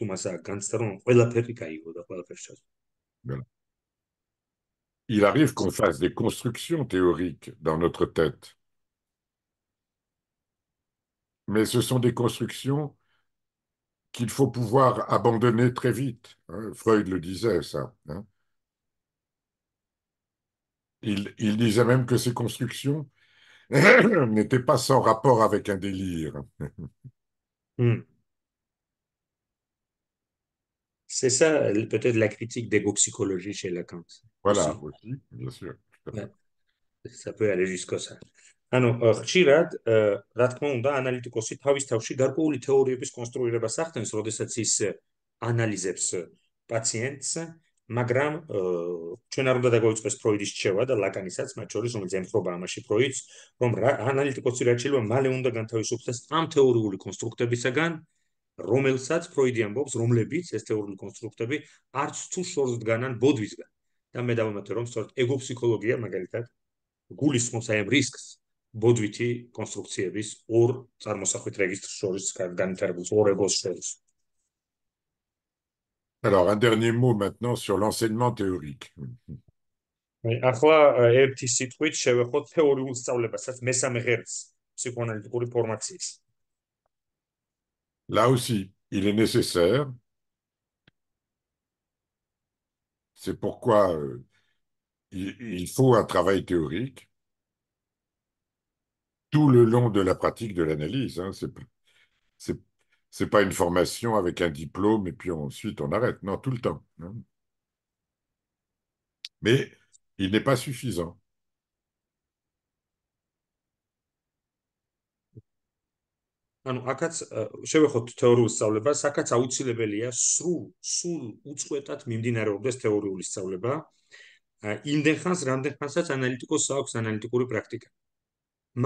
Uh, il arrive qu'on fasse des constructions théoriques dans notre tête. Mais ce sont des constructions qu'il faut pouvoir abandonner très vite. Hein. Freud le disait, ça. Hein. Il, disait même que ces constructions n'étaient pas sans rapport avec un délire. Hmm. C'est ça, peut-être la critique d'égo-psychologie chez Lacan. Voilà, aussi. oui, bien sûr. Ouais. Ça peut aller jusqu'à ça. ანუ ხშირად რა თქმა უნდა ანალიტიკოსი თავის თავში გარკვეული თეორიების კონსტრუირებას ახდენს, როდესაც ის э, ანალიზებს э, პაციენტს, მაგრამ э, ჩვენ არ უნდა დაგვიწყოს ფროიდის ჩევა და ლაკანისაც, მათ შორის რომელიც ემხრობა ამაში ფროიდს, რომ ანალიტიკოსი რაღაც შეიძლება მალე უნდა განთავისუფლდეს ამ თეორიული კონსტრუქტებისაგან, რომელსაც ფროიდი ამბობს, რომლებიც ეს თეორიული კონსტრუქტები არც თუ შორს დგანან ბოდვისგან. და მე დავამატე რომ სწორედ ეგო ფსიქოლოგია მაგალითად გულისხმობს აი ამ რისკს ბოდვითი კონსტრუქციების ორ წარმოსახვით რეგისტრს შორის განვითარებულს ორ ეგოს შორის. Alors un dernier mot maintenant sur l'enseignement théorique. აი ახლა ერთი სიტყვით შევეხოთ თეორიულ სწავლებას, სადაც მესამე ღერს ფსიქოანალიტიკური ფორმაციის. აა Là aussi, il est nécessaire. C'est pourquoi euh, il, faut un travail théorique tout le long de la pratique de l'analyse. Hein. Ce n'est pas une formation avec un diplôme et puis ensuite on arrête. Non, tout le temps. Hein. Mais il n'est pas suffisant. ანუ აქაც შევეხოთ თეორიულ სწავლებას, აქაც აუცილებელია სრულ სრულ უწყვეტად მიმდინარეობდეს თეორიული სწავლება. იმდენხანს რამდენხანსაც ანალიტიკოსს აქვს ანალიტიკური პრაქტიკა.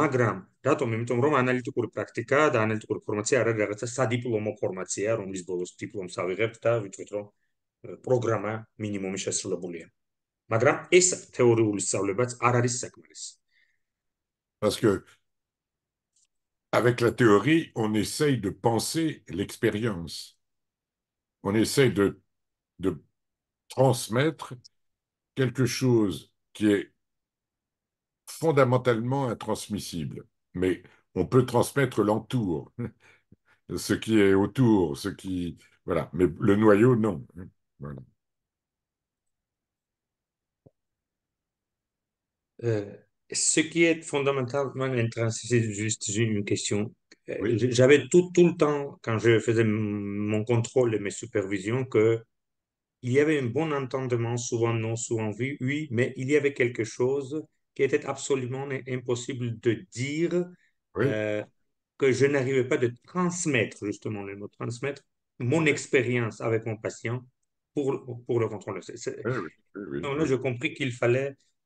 მაგრამ რატომ? იმიტომ რომ ანალიტიკური პრაქტიკა და ანალიტიკური ფორმაცია არ არის რაღაცა სადიპლომო ფორმაცია, რომლის ბოლოს დიპლომს ავიღებთ და ვიტყვით რომ პროგრამა მინიმუმი შესრულებულია. მაგრამ ეს თეორიული სწავლებაც არ არის საკმარისი. Parce que avec la théorie, on essaye de penser l'expérience. On essaye de, de transmettre quelque chose qui est fondamentalement intransmissible. Mais on peut transmettre l'entour, ce qui est autour, ce qui... Voilà, mais le noyau, non. Voilà. Euh, ce qui est fondamentalement intéressant, c'est juste une question. Euh, j'avais tout, le temps, quand je faisais mon contrôle et mes supervisions, que il y avait un bon entendement, souvent non, souvent oui, oui, mais il y avait quelque chose qui était absolument impossible de dire, euh, que je n'arrivais pas de transmettre, justement, le mot transmettre, mon expérience avec mon patient pour, pour le contrôle. Donc là, j'ai compris qu'il fallait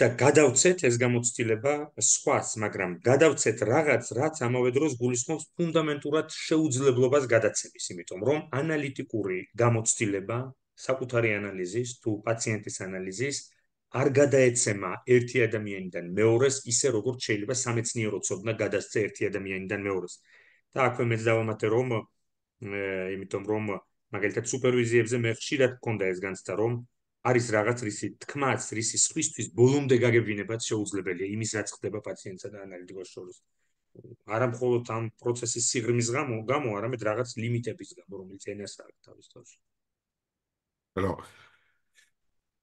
და გადავცეთ ეს გამოცდილება სხვას, მაგრამ გადავცეთ რაღაც, რაც ამავე დროს გულისხმობს ფუნდამენტურად შეუძლებლობას გადაცემის, იმიტომ რომ ანალიტიკური გამოცდილება, საკუთარი ანალიზის თუ პაციენტის ანალიზის არ გადაეცემა ერთი ადამიანიდან მეორეს ისე როგორც შეიძლება სამეცნიერო ცოდნა გადასცე ერთი ადამიანიდან მეორეს. და აქვე მეც დავამატე რომ ე იმიტომ რომ მაგალითად სუპერვიზიებზე მე ხშირად გქონდა ეს განცდა რომ Alors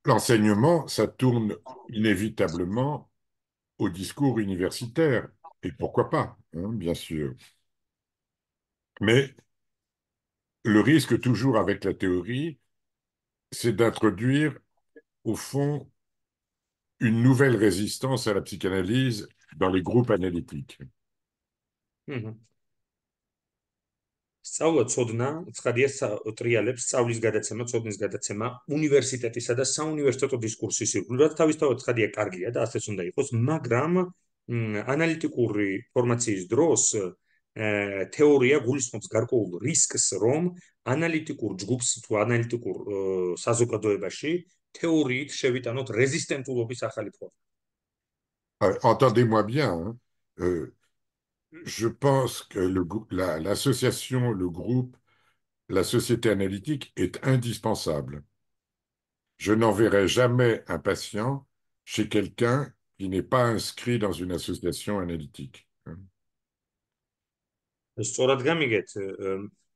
l'enseignement, ça tourne inévitablement au discours universitaire et pourquoi pas, hein, bien sûr. Mais le risque toujours avec la théorie, c'est d'introduire, au fond, une nouvelle résistance à la psychanalyse dans les groupes analytiques. სწავლა ცოდნა, ცხადია ტრიალებს სწავლის გადაცემა, ცოდნის გადაცემა უნივერსიტეტისა და საუნივერსიტეტო დისკურსის ირგვლივ. თავისთავად ცხადია კარგია და ასეც უნდა იყოს, მაგრამ ანალიტიკური ფორმაციის დროს თეორია გულისხმობს გარკვეულ რისკს, რომ ანალიტიკურ ჯგუფს თუ ანალიტიკურ საზოგადოებაში თეორიით შევიტანოთ რეზისტენტურობის ახალი ფორმა. Entendez-moi bien, hein. euh, je pense que l'association, le, la, le groupe, la société analytique est indispensable. Je n'enverrai jamais un patient chez quelqu'un qui n'est pas inscrit dans une association analytique. Hein. სწორად გამიგეთ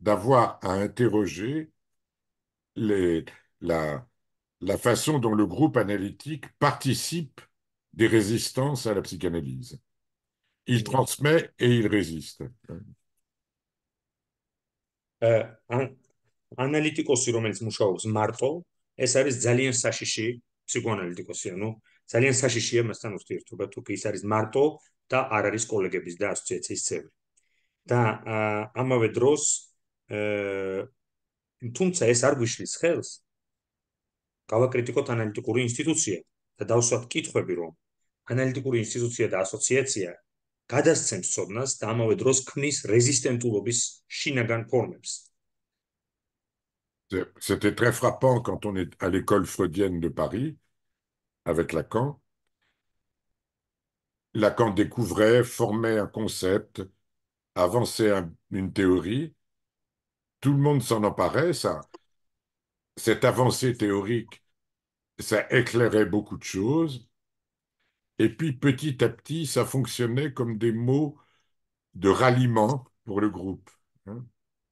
d'avoir à interroger les, la, la façon dont le groupe analytique participe des résistances à la psychanalyse. Il transmet et il résiste. Euh, an, analytikosi, romelis mouchaouz, marto, es aris zalien sashishi, psychoanalytikosi, anu, hein, zalien sashishi, emastan ustir, tu ki es marto, ta araris kolegebiz, da asociatsiis cevri. Ta uh, amave dros, э თუმცა ეს არ გვიშლის ხელს გავაკრიტიკოთ ანალიტიკური ინსტიტუცია და დავსვათ კითხები რომ ანალიტიკური ინსტიტუცია და ასოციაცია გადასცემს ცოდნას და ამავე დროს ქმნის რეზისტენტულობის შინაგან ფორმებს C'était très frappant quand on est à l'école freudienne de Paris avec Lacan. Lacan découvrait, formait un concept, avançait un, une théorie, tout le monde s'en emparait, ça, cette avancée théorique, ça éclairait beaucoup de choses. Et puis petit à petit, ça fonctionnait comme des mots de ralliement pour le groupe. Hein.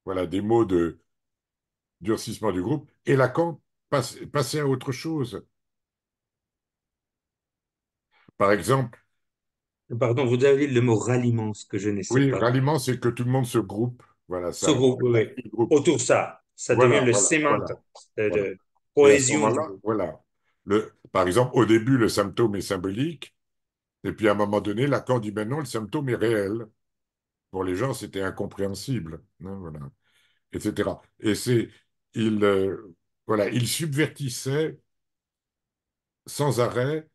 voilà, des mots de durcissement du groupe. Et Lacan passe, passait à autre chose. Par exemple. Pardon, vous avez le mot ralliement, ce que je n'ai sais pas. Oui, ralliement, c'est que tout le monde se groupe autour ça. Ça devient le voilà, de, cohésion. Le, par exemple, au début, le symptôme est symbolique, et puis à un moment donné, Lacan dit maintenant, le symptôme est réel. Pour les gens, c'était incompréhensible, hein, voilà, etc. Et c'est, il, euh, voilà, il subvertissait sans arrêt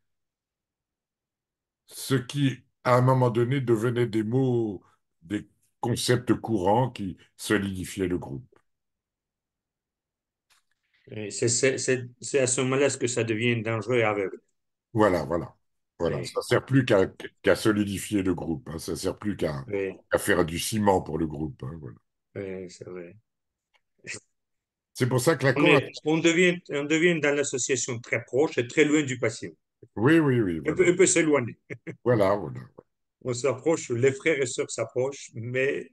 ce qui, à un moment donné, devenait des mots, des concept courant qui solidifiait le groupe. C'est à ce moment-là que ça devient dangereux et Voilà, voilà. voilà. Ça ne sert plus qu'à solidifier le groupe. Hein. Ça ne sert plus qu'à faire du ciment pour le groupe. Hein, c'est vrai. C'est pour ça que la on, devient, on devient dans l'association très proche et très loin du passé Oui, oui, oui. On peut s'éloigner. voilà, voilà. on s'approche, les frères et sœurs s'approchent, mais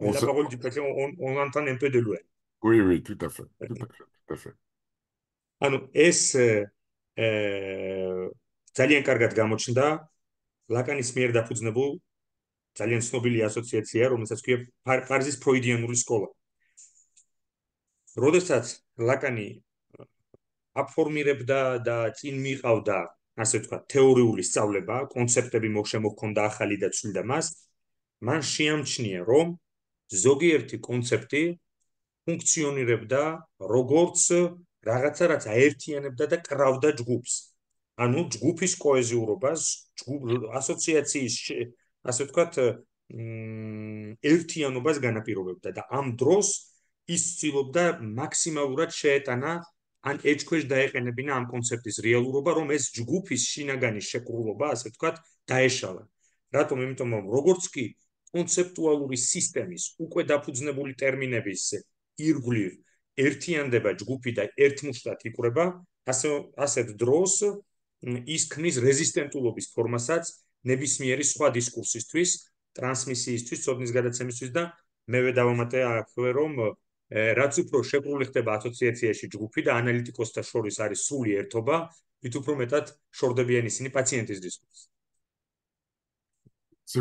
on la parole du patron, on, on entend un peu de loin. Oui, oui, tout à fait. Tout à fait. ანუ ეს ე ძალიან კარგად გამოჩნდა ლაკანის მიერ დაფუძნებულ ძალიან ცნობილი ასოციაცია რომელსაც ქვია ფარზის ფროიდიანური სკოლა. როდესაც ლაკანი აფორმირებდა და წინ მიყავდა ასე ვთქვა, თეორიული სწავლება, კონცეფტები მოშემოქონდა ახალი და ცვლიდა მას, მან შეამჩნია, რომ ზოგიერთი კონცეფტი ფუნქციონირებდა როგორც რაღაცა, რაც აერთიანებდა და კრავდა ჯგუფს. ანუ ჯგუფის კოეზიურობას, ჯგუფ ასოციაციის, ასე ვთქვათ, ერთიანობას განაპირობებდა და ამ დროს ის ცდილობდა მაქსიმალურად შეეტანა ან edge quest დაეყენებინა ამ კონცეფტის რეალურობა, რომ ეს ჯგუფის შინაგანი შეკრულობა, ასე ვთქვათ, დაეშალა. რატომ? იმიტომ რომ როგორც კი კონცეპტუალური სისტემის უკვე დაფუძნებული ტერმინების ირგვლივ ერთიანდება ჯგუფი და ერთმუშტად იკრება, ასე ასეთ დროს ის ქმნის რეზისტენტულობის ფორმასაც ნებისმიერი სხვა დისკურსისთვის, ტრანსმისიისთვის, ცოდნის გადაცემისთვის და მე ვედავამატე აქვე რომ Eh, c'est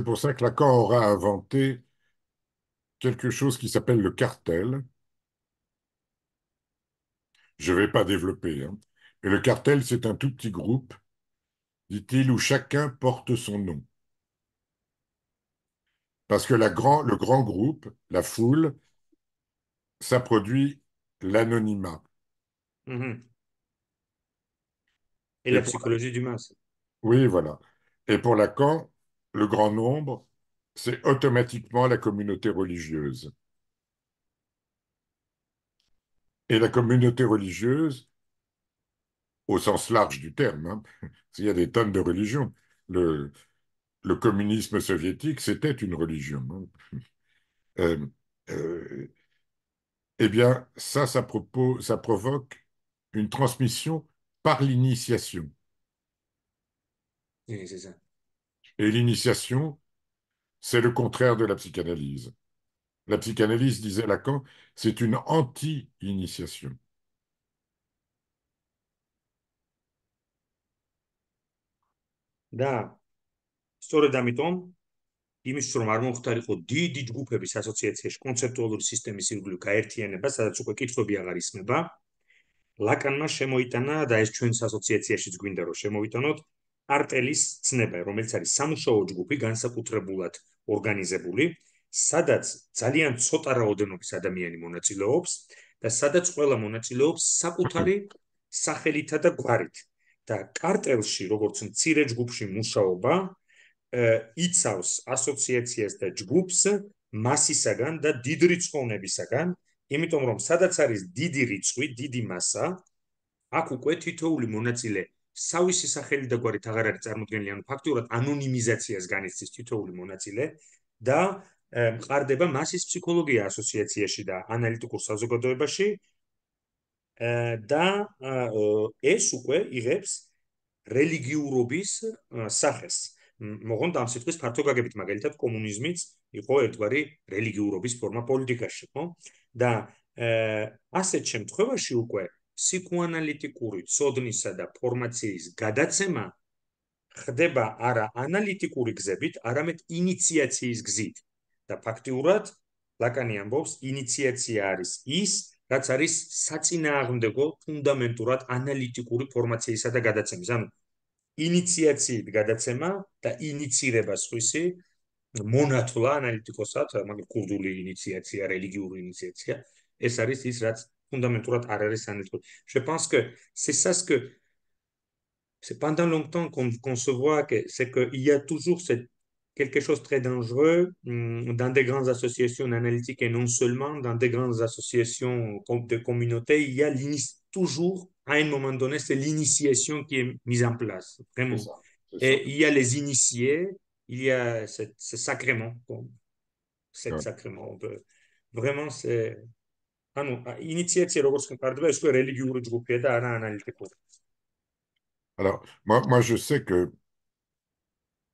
pour ça que Lacan aura inventé quelque chose qui s'appelle le cartel. Je ne vais pas développer. Hein. Et le cartel, c'est un tout petit groupe, dit-il, où chacun porte son nom. Parce que la le grand groupe, la foule, ça produit l'anonymat. Mhm. Et, la psychologie du masse Oui, voilà. Et pour Lacan, le grand nombre, c'est automatiquement la communauté religieuse. Et la communauté religieuse, au sens large du terme, hein, il y a des tonnes de religions. Le, communisme soviétique, c'était une religion. Hein. Euh, euh, eh bien, ça, ça, provoque une transmission par l'initiation. Et l'initiation, c'est le contraire de la psychanalyse. La psychanalyse, disait Lacan, c'est une anti-initiation. Да. იმის რომ არ მომختارიყო დიდი ჯგუფების ასოციაციაში კონცეპტუალური სისტემის ირგვლივ გაერთიანება, სადაც უკვე კითხვები აღარ ისმება. ლაკანმა შემოიტანა და ეს ჩვენს ასოციაციაშიც გვინდა რომ შემოვიტანოთ არტელის ცნება, რომელიც არის სამუშაო ჯგუფი განსაკუთრებულად ორგანიზებული, სადაც ძალიან ცოტა რაოდენობის ადამიანი მონაწილეობს და სადაც ყველა მონაწილეობს საკუთარი სახელითა და გვარით. და კარტელში, როგორც მცირე ჯგუფში მუშაობა, იცავს ასოციაციას და ჯგუფს მასისაგან და დიდ რიცხოვნებისაგან, იმიტომ რომ სადაც არის დიდი რიცხვი, დიდი massa, აქ უკვე თითოული მონაწილე სავისი სახელი და გვარი თაღარ არის წარმოქმნილი, ანუ ფაქტიურად ანონიმიზაციას განიცდის თითოული მონაწილე და მყარდება massis ფსიქოლოგია ასოციაციაში და ანალიტიკურ საზოგადოებაში და ეს უკვე იღებს რელიგიურობის სახეს. მოგონთ ამ სიტყვის ფართო გაგებით მაგალითად კომუნიზმიც იყო ერთგვარი რელიგიურობის ფორმა პოლიტიკაში ხო და ასეთ შემთხვევაში უკვე ფსიქოანალიტიკური წოდნისა და ფორმაციის გადაცემა ხდება არა ანალიტიკური გზებით, არამედ ინიციაციის გზით. და ფაქტიურად ლაკანი ამბობს, ინიციაცია არის ის, რაც არის საწინააღმდეგო ფუნდამენტურად ანალიტიკური ფორმაციისა და გადაცემის. ანუ ინიციაციით გადაცემა და ინიცირება სხვისი მონათლა ანალიტიკოსად, მაგრამ კურდული ინიციაცია, რელიგიური ინიციაცია, ეს არის ის, რაც fondamentalement à Je pense que c'est ça ce que c'est pendant longtemps qu'on qu se voit que c'est qu'il y a toujours cette, quelque chose de très dangereux hmm, dans des grandes associations analytiques et non seulement dans des grandes associations de communautés, il y a toujours à un moment donné, c'est l'initiation qui est mise en place, vraiment. et il y a les initiés, il y a ce, sacrement, bon, sacrement. vraiment, c'est. Ah non, pardon, est-ce que religieux groupe est Alors, moi, moi, je sais que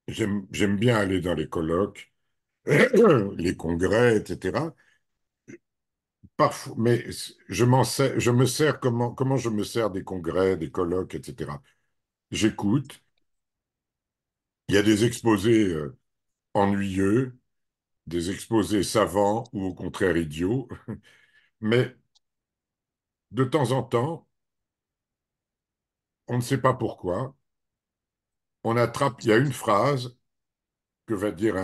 j'aime bien aller dans les colloques, les congrès, etc parfois, mais je, je me sers comment, comment je me sers des congrès, des colloques, etc. J'écoute. Il y a des exposés euh, ennuyeux, des exposés savants ou au contraire idiots, mais de temps en temps, on ne sait pas pourquoi, on attrape, il y a une phrase que va dire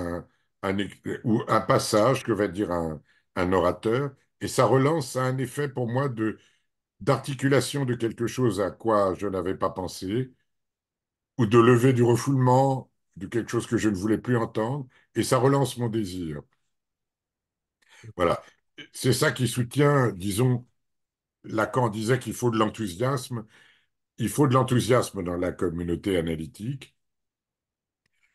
ou un passage que va dire un orateur, et ça relance, a un effet pour moi de d'articulation de quelque chose à quoi je n'avais pas pensé, ou de lever du refoulement, de quelque chose que je ne voulais plus entendre, et ça relance mon désir. Voilà. C'est ça qui soutient, disons, Lacan disait qu'il faut de l'enthousiasme. Il faut de l'enthousiasme dans la communauté analytique.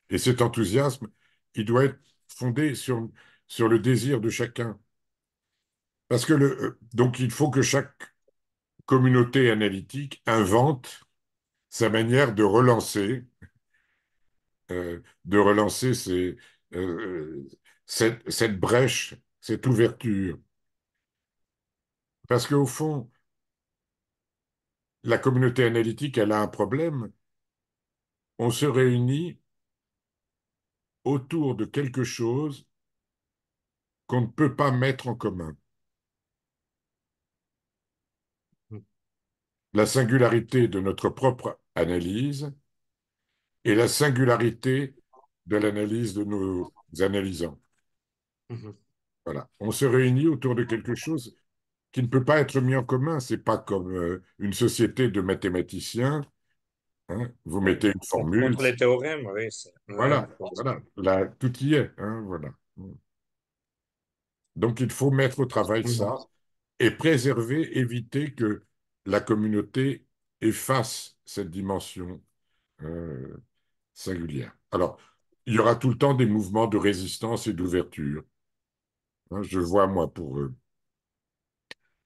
Et cet enthousiasme, il doit être fondé sur, sur le désir de chacun. Parce que euh, donc il faut que chaque communauté analytique invente sa manière de relancer, euh, de relancer euh, cette, cette, brèche, cette ouverture. Parce qu'au fond, la communauté analytique, elle a un problème. On se réunit autour de quelque chose qu'on ne peut pas mettre en commun. la singularité de notre propre analyse et la singularité de l'analyse de nos analysants. Mhm. Voilà. On se réunit autour de quelque chose qui ne peut pas être mis en commun. C'est pas comme euh, une société de mathématiciens. Hein. Vous mettez une formule. Contre les théorèmes, oui. Voilà, voilà. Là, tout y est. Hein, voilà. Donc, il faut mettre au travail mhm. ça et préserver, éviter que la communauté efface cette dimension euh, singulière. Alors, il y aura tout le temps des mouvements de résistance et d'ouverture. Hein, je vois, moi, pour euh,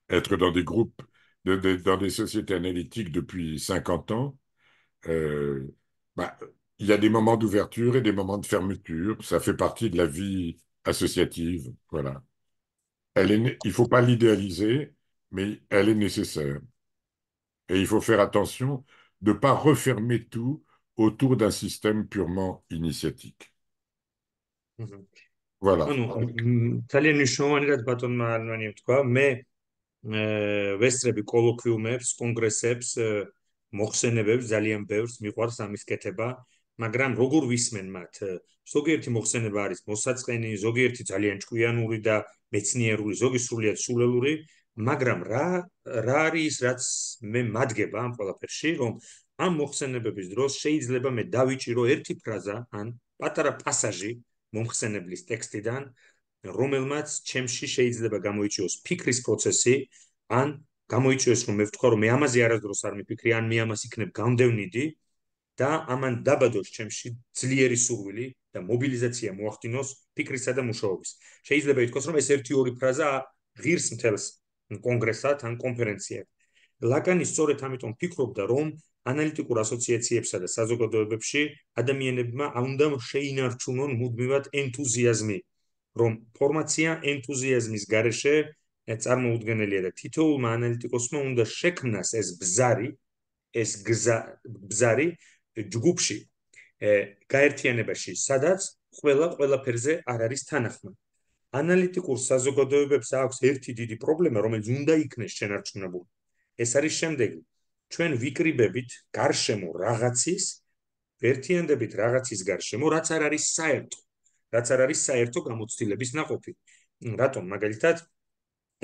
être dans des groupes, dans des sociétés analytiques depuis 50 ans, euh, bah, il y a des moments d'ouverture et des moments de fermeture. Ça fait partie de la vie associative. Voilà. Elle il ne faut pas l'idéaliser, mais elle est nécessaire. Et il faut faire attention de ne pas refermer tout autour d'un système purement initiatique. Mhm. Voilà. Mais. ვესტრები კოლოკვიუმებს, კონგრესებს, მოხსენებებს ძალიან ბევრს მიყვარს ამის კეთება, მაგრამ როგორ ვისმენ მათ? ზოგიერთი მოხსენება არის მოსაწყენი, ზოგიერთი ძალიან ჭკვიანური და მეცნიერული, ზოგი სრულიად სულელური, მაგრამ რა რა არის რაც მე მადგება ამ ყველაფერში რომ ამ მოხსენებების დროს შეიძლება მე დავიჭირო ერთი ფრაზა ან პატარა პასაჟი მომხსენებლის ტექსტიდან რომელმაც ჩემში შეიძლება გამოიწვიოს ფიქრის პროცესი ან გამოიწვიოს რომ მე ვთქვა რომ მე ამაზე არასდროს არ მიფიქრი ან მე ამას იქნებ გამდევნიდი და ამან დაბადოს ჩემში ძლიერი სურვილი და მობილიზაცია მოახდინოს ფიქრისა და მუშაობის. შეიძლება ითქვას რომ ეს 1-2 ფრაზა ღირს მთელს კონგრესსაც ან კონფერენციას. ლაკანი სწორედ ამიტომ ფიქრობდა, რომ ანალიტიკურ ასოციაციებსა და საზოგადოებებში ადამიანებმა აუნდამ შეინარჩუნონ მუდმივად ენთუზიაზმი, რომ ფორმაცია ენთუზიაზმის გარეშე წარმოუდგენელია და თითოეულმა ანალიტიკოსმა უნდა შექმნას ეს ბზარი, ეს გზა ბზარი ჯგუფში, გაერთიანებაში, სადაც ყველა ყველაფერზე არ არის თანახმად. ანალიტიკურ საზოგადოებებს აქვს ერთი დიდი პრობლემა, რომელიც უნდა იქნეს შენარჩუნებული. ეს არის შემდეგი. ჩვენ ვიკრიბებით გარშემო რაღაცის, ერთიანდებით რაღაცის გარშემო, რაც არ არის საერთო, რაც არ არის საერთო გამოცდილების ნაკოფი. რატომ მაგალითად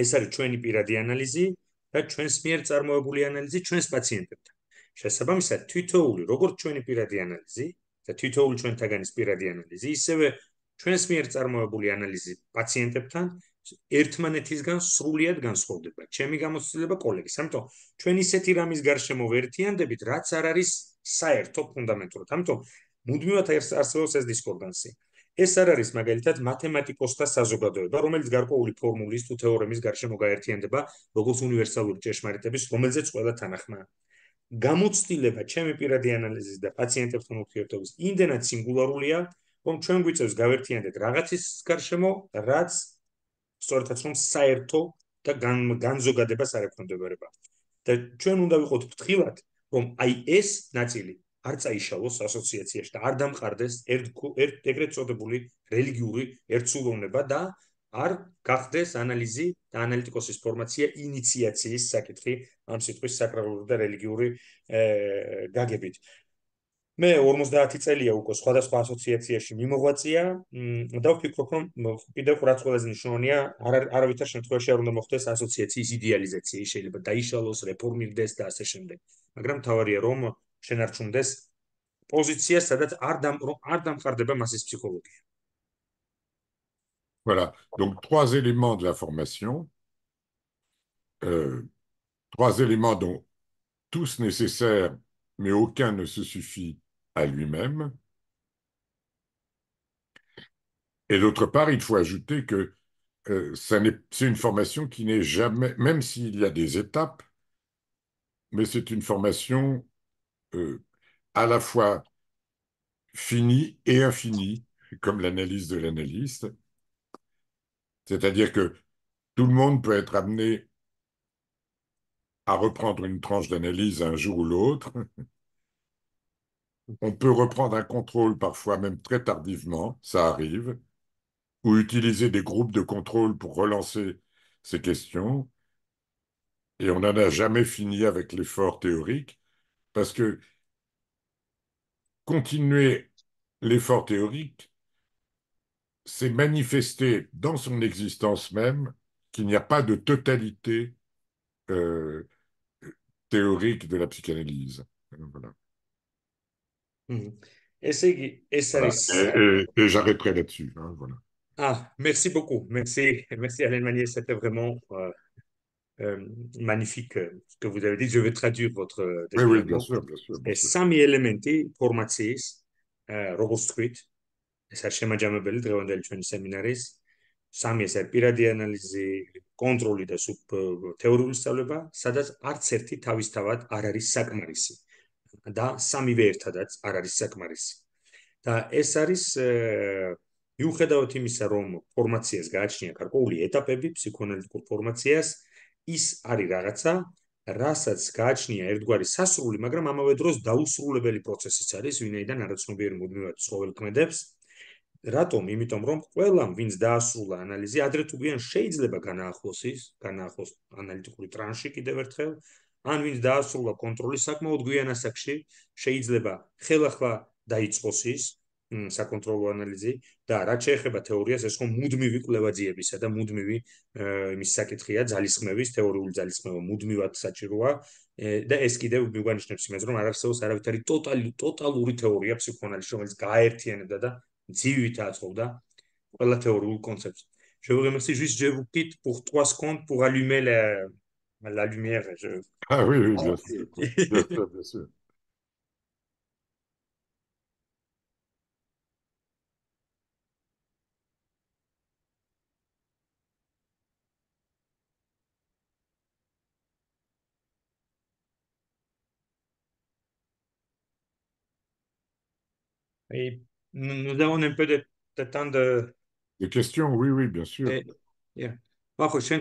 ეს არის ჩვენი პირადი ანალიზი და ჩვენს მიერ წარმოებული ანალიზი ჩვენს პაციენტებთან. შესაბამისად, თითოეული, როგორც ჩვენი პირადი ანალიზი და თითოეული ჩვენთაგანის პირადი ანალიზი, ისევე ჩვენს მიერ წარმოებული ანალიზი პაციენტებთან ერთმანეთისგან სრულად განსხვავდება. ჩემი გამოცდილება კოლეგი, ამიტომ ჩვენ ისეთი რამის გარშემო ვერთიანდებით, რაც არ არის საერთო ფუნდამენტურად. ამიტომ მუდმივად არსებობს ეს დისკორდანსი. ეს არ არის მაგალითად მათემატიკოსთა საზოგადოება, რომელიც გარკვეული ფორმულის თუ თეორემის გარშემო გაერთიანდება, როგორც უნივერსალური ჭეშმარიტების, რომელზეც ყველა თანახმა. გამოცდილება ჩემი პირადი ანალიზის და პაციენტებთან ურთიერთობის იმდენად სინგულარულია, რომ ჩვენ გვიწევს გავერთიანდეთ რაღაცის გარშემო, რაც სწორედაც რომ საერთო და განზოგადებას არ ექვემდებარება. და ჩვენ უნდა ვიყოთ ფრთხილად, რომ აი ეს ნაწილი არ წაიშალოს ასოციაციაში და არ დამყარდეს ერთ ეგრეთ წოდებული რელიგიური ერთსულოვნება და არ გახდეს ანალიზი და ანალიტიკოსის ფორმაცია ინიციაციის საკითხი ამ სიტყვის საკრალური და რელიგიური გაგებით. მე 50 წელია უკვე სხვადასხვა ასოციაციაში მიმოღვაწია და ვფიქრობ რომ კიდევ რაც ყველაზე მნიშვნელოვანია არავითარ შემთხვევაში არ უნდა მოხდეს ასოციაციის იდეალიზაცია შეიძლება დაიშალოს რეფორმირდეს და ასე შემდეგ მაგრამ თავარია რომ შენარჩუნდეს პოზიცია სადაც არ დამ არ დამყარდება მასის ფსიქოლოგია voilà donc trois éléments de la formation euh trois éléments dont tous nécessaires mais aucun ne se suffit à lui-même. Et d'autre part, il faut ajouter que euh, c'est une formation qui n'est jamais, même s'il y a des étapes, mais c'est une formation euh, à la fois finie et infinie, comme l'analyse de l'analyste. C'est-à-dire que tout le monde peut être amené à reprendre une tranche d'analyse un jour ou l'autre, on peut reprendre un contrôle parfois même très tardivement, ça arrive, ou utiliser des groupes de contrôle pour relancer ces questions. Et on n'en a jamais fini avec l'effort théorique, parce que continuer l'effort théorique, c'est manifester dans son existence même qu'il n'y a pas de totalité euh, théorique de la psychanalyse. Voilà. Mmh. Essaye, Voilà. Et, et, et j'arrêterai là-dessus. Hein, voilà. Ah, merci beaucoup. Merci, merci Alain Manier. C'était vraiment euh, euh, magnifique euh, ce que vous avez dit. Je vais traduire votre. Euh, oui, oui, bien sûr, bien sûr. Bien sûr. Sami elementi formaties euh, robustruit. Sa scema già belli, trevan del cioè seminaris. Sami sai pira di analisi controlli da sub euh, teorul stavleba, sadas art certi tavis tavat araris sakmarisi. და სამივე ერთადაც არ არის საკმარისი. და ეს არის მიუხედავად იმისა, რომ ფორმაციას გააჩნია გარკვეული ეტაპები ფსიქოანალიტიკურ ფორმაციას, ის არის რაღაცა, რასაც გააჩნია ერთგვარი სასრული, მაგრამ ამავე დროს დაუსრულებელი პროცესიც არის, ვინაიდან არაცნობიერი მოდმევად ცხოველქმედებს. რატომ? იმიტომ რომ ყველამ, ვინც დაასრულა ანალიზი, ადრე თუ გვიან შეიძლება განაახლოს ის, განაახლოს ანალიტიკური ტრანში კიდევ ერთხელ, ან ვინც დაასრულა კონტროლის საკმაოდ გვიან ასაკში, შეიძლება ხელახლა დაიწყოს ის საკონტროლო ანალიზი და რაც შეეხება თეორიას, ეს ხომ მუდმივი კვლევაძიებისა და მუდმივი იმის საკითხია, ძალისხმევის, თეორიული ძალისხმევა მუდმივად საჭიროა და ეს კიდევ მიგვანიშნებს იმას, რომ არ არსებობს არავითარი ტოტალი ტოტალური თეორია ფსიქოანალიზში, რომელიც გაერთიანებდა და ძივითა აწყობდა ყველა თეორიულ კონცეფციას. Je vous remercie juste je vous quitte pour trois secondes pour allumer la le... la lumière. Je... Ah oui, oui, bien, sûr, bien Et nous avons un peu de, temps de... Des questions, oui, oui, bien sûr. Et, yeah. prochain,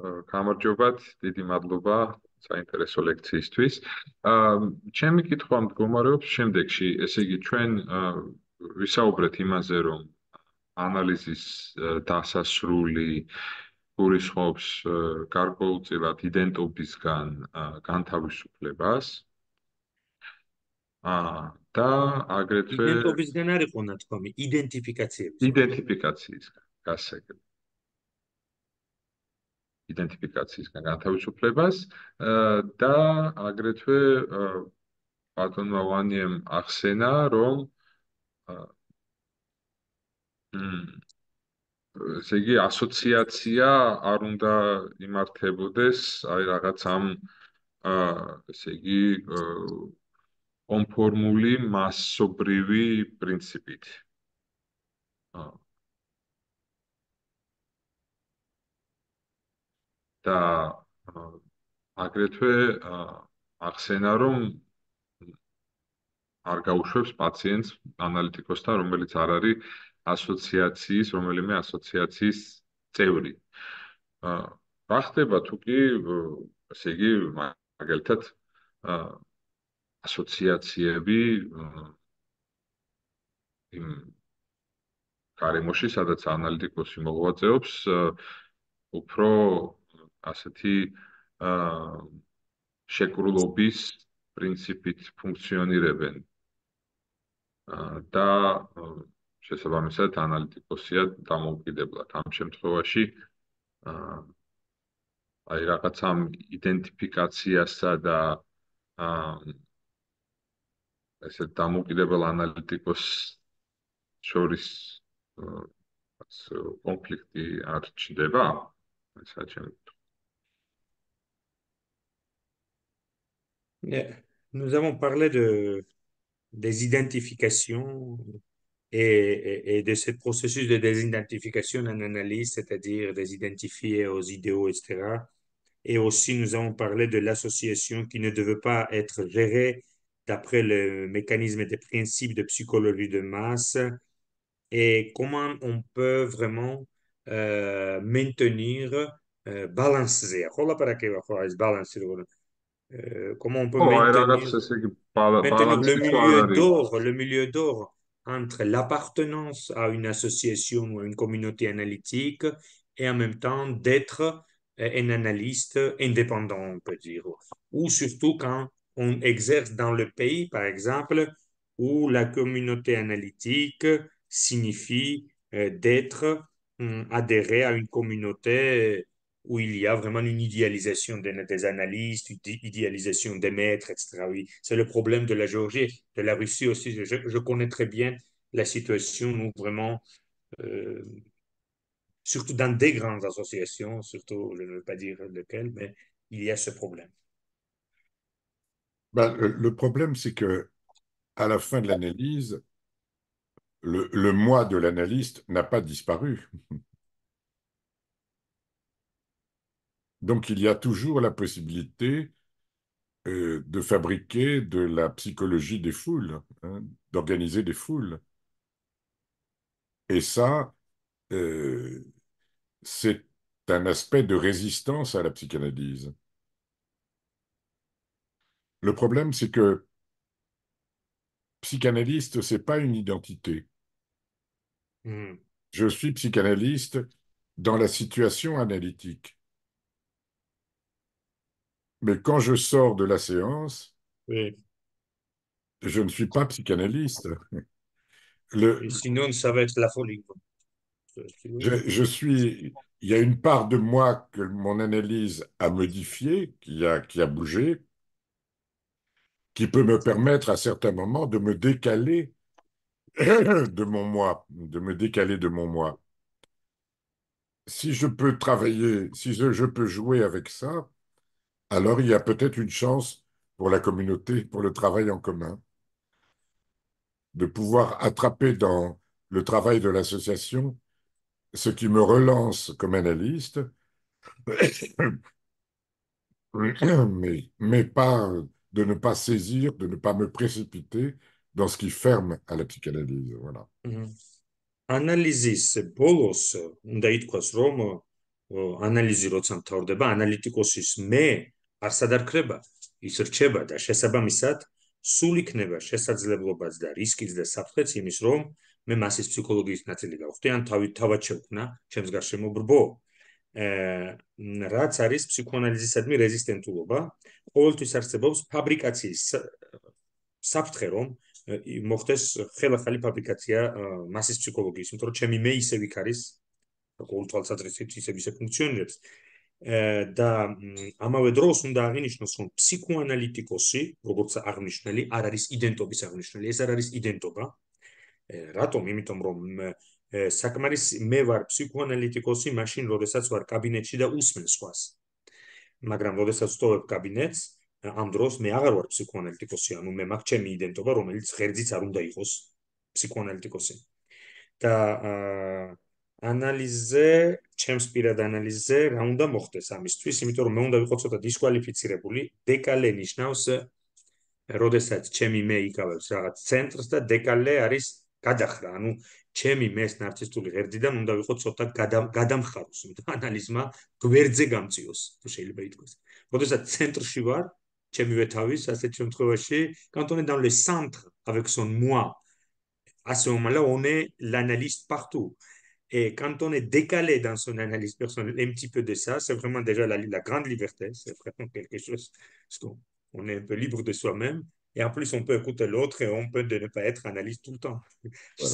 გამარჯობათ, დიდი მადლობა საინტერესო ლექციისთვის. აა ჩემი კითხვა მდგომარეობს შემდეგში, ესე იგი ჩვენ ვისაუბრეთ იმაზე, რომ ანალიზის დასასრული გულისხმობს გარკვეულწილად იდენტობისგან განთავისუფლებას. აა და აგრეთვე იდენტობისგან არის ყונה თქომი, იდენტიფიკაციების. იდენტიფიკაციის გასაგები. იდენტიფიკაციისგან განთავისუფლებას და აგრეთვე ბატონმა ვანიემ ახსენა, რომ ესე იგი ასოციაცია არ უნდა იმართებოდეს აი რაღაც ამ ესე იგი კონფორმული მასობრივი პრინციპით. აა და აგრეთვე ახსენა რომ არ გაუშვებს პაციენტს ანალიტიკოსთან რომელიც არ არის ასოციაციის რომელიმე ასოციაციის წევრი. აა რა ხდება თუ კი ესე იგი მაგალითად აა ასოციაციები იმ კარემოში სადაც ანალიტიკოსი მოღვაწეობს უფრო ასეთი აა შეკრულობის პრინციპით ფუნქციონირებენ. აა და შესაბამისად ანალიტიკოსია დამოუკიდებლად. ამ შემთხვევაში აა აი რაღაც ამ იდენტიფიკაციასა და აა ესე დამოუკიდებელ ანალიტიკოს შორის აა კონფლიქტი არ ჩნდება. ეს საჩემი Nous avons parlé de, des identifications et, et, de ce processus de désidentification en analyse, c'est-à-dire des identifier aux idéaux, etc. Et aussi, nous avons parlé de l'association qui ne devait pas être gérée d'après le mécanisme des principes de psychologie de masse et comment on peut vraiment euh, maintenir, euh, balancer. Euh, comment on peut oh, le milieu d'or, le milieu d'or entre l'appartenance à une association ou à une communauté analytique et en même temps d'être euh, un analyste indépendant, on peut dire. Ou surtout quand on exerce dans le pays, par exemple, où la communauté analytique signifie euh, d'être hum, adhéré à une communauté où il y a vraiment une idéalisation des, analystes, une idéalisation des maîtres, etc. Oui, c'est le problème de la Géorgie, de la Russie aussi. Je, connais très bien la situation où vraiment, euh, surtout dans des grandes associations, surtout, je ne veux pas dire lequel, mais il y a ce problème. Ben, le problème, c'est que à la fin de l'analyse, le, le moi de l'analyste n'a pas disparu. Donc il y a toujours la possibilité euh, de fabriquer de la psychologie des foules, hein, d'organiser des foules. Et ça, euh, c'est un aspect de résistance à la psychanalyse. Le problème, c'est que psychanalyste, c'est pas une identité. Mmh. Je suis psychanalyste dans la situation analytique. Mais quand je sors de la séance, je ne suis pas psychanalyste. Le... sinon, ça va être la folie. Je, suis, il y a une part de moi que mon analyse a modifiée, qui a, qui a bougé, qui peut me permettre à certains moments de me décaler de mon moi, de me décaler de mon moi. Si je peux travailler, si je, je peux jouer avec ça, alors il y a peut-être une chance pour la communauté, pour le travail en commun, de pouvoir attraper dans le travail de l'association ce qui me relance comme analyste, mais, pas de ne pas saisir, de ne pas me précipiter dans ce qui ferme à la psychanalyse. Voilà. Mm-hmm. Euh, analyse, bolos c'est analyse, analytikosis, mais არ სადარქრება, ის რჩება და შესაბამისად სულ იქნება შესაძლებლობაც და რისკიც და საფრთხეც იმის, რომ მე მასის ფსიქოლოგიის ნაწილი გავხდი, ან თავით თავად შევქნა ჩემს გარშემო ბრბო. э, რაც არის ფსიქოანალიზისადმი რეზისტენტულობა, ყოველთვის არსებობს ფაბრიკაციის საფრთხე, რომ მოხდეს ხელახალი ფაბრიკაცია მასის ფსიქოლოგიის, იმიტომ რომ ჩემი მე ისევ იქ არის, როგორც თვალსაჩინო ისევ ისე ფუნქციონირებს. და ამავე დროს უნდა აღინიშნოს რომ ფსიქოანალიტიკოსი როგორც აღნიშნული არ არის იდენტობის აღნიშნული ეს არ არის იდენტობა რატომ იმიტომ რომ საკმარის მე ვარ ფსიქოანალიტიკოსი მაშინ როდესაც ვარ კაბინეტში და უსმენ სხვას მაგრამ როდესაც ვtorch კაბინეტს ამ დროს მე აღარ ვარ ფსიქოანალიტიკოსი ანუ მე მაქვს ჩემი იდენტობა რომელიც ღერძიც არ უნდა იყოს ფსიქოანალიტიკოსი და აა ანალიზზე, ჩემს პირად ანალიზზე რა უნდა მოხდეს ამისთვის, იმიტომ რომ მე უნდა ვიყო ცოტა დისკვალიფიცირებული. დეკალე ნიშნავს როდესაც ჩემი მე იკავებს რაღაც ცენტრს და დეკალე არის გადახრა, ანუ ჩემი მეს ნარცისტული ღერძიდან უნდა ვიყო ცოტა გადამხაროს, იმიტომ ანალიზმა გვერდზე გამწიოს, თუ შეიძლება ითქვას. როდესაც ცენტრში ვარ, ჩემივე თავის ასეთ შემთხვევაში, კანტონე დავლე სამთ avec son moi. ასე მომალე ონე ლანალისტ პარტუ. Et quand on est décalé dans son analyse personnelle, un petit peu de ça, c'est vraiment déjà la, la grande liberté. C'est vraiment quelque chose, parce est un peu libre de soi-même. Et en plus, on peut écouter l'autre et on peut ne pas être analyste tout le temps.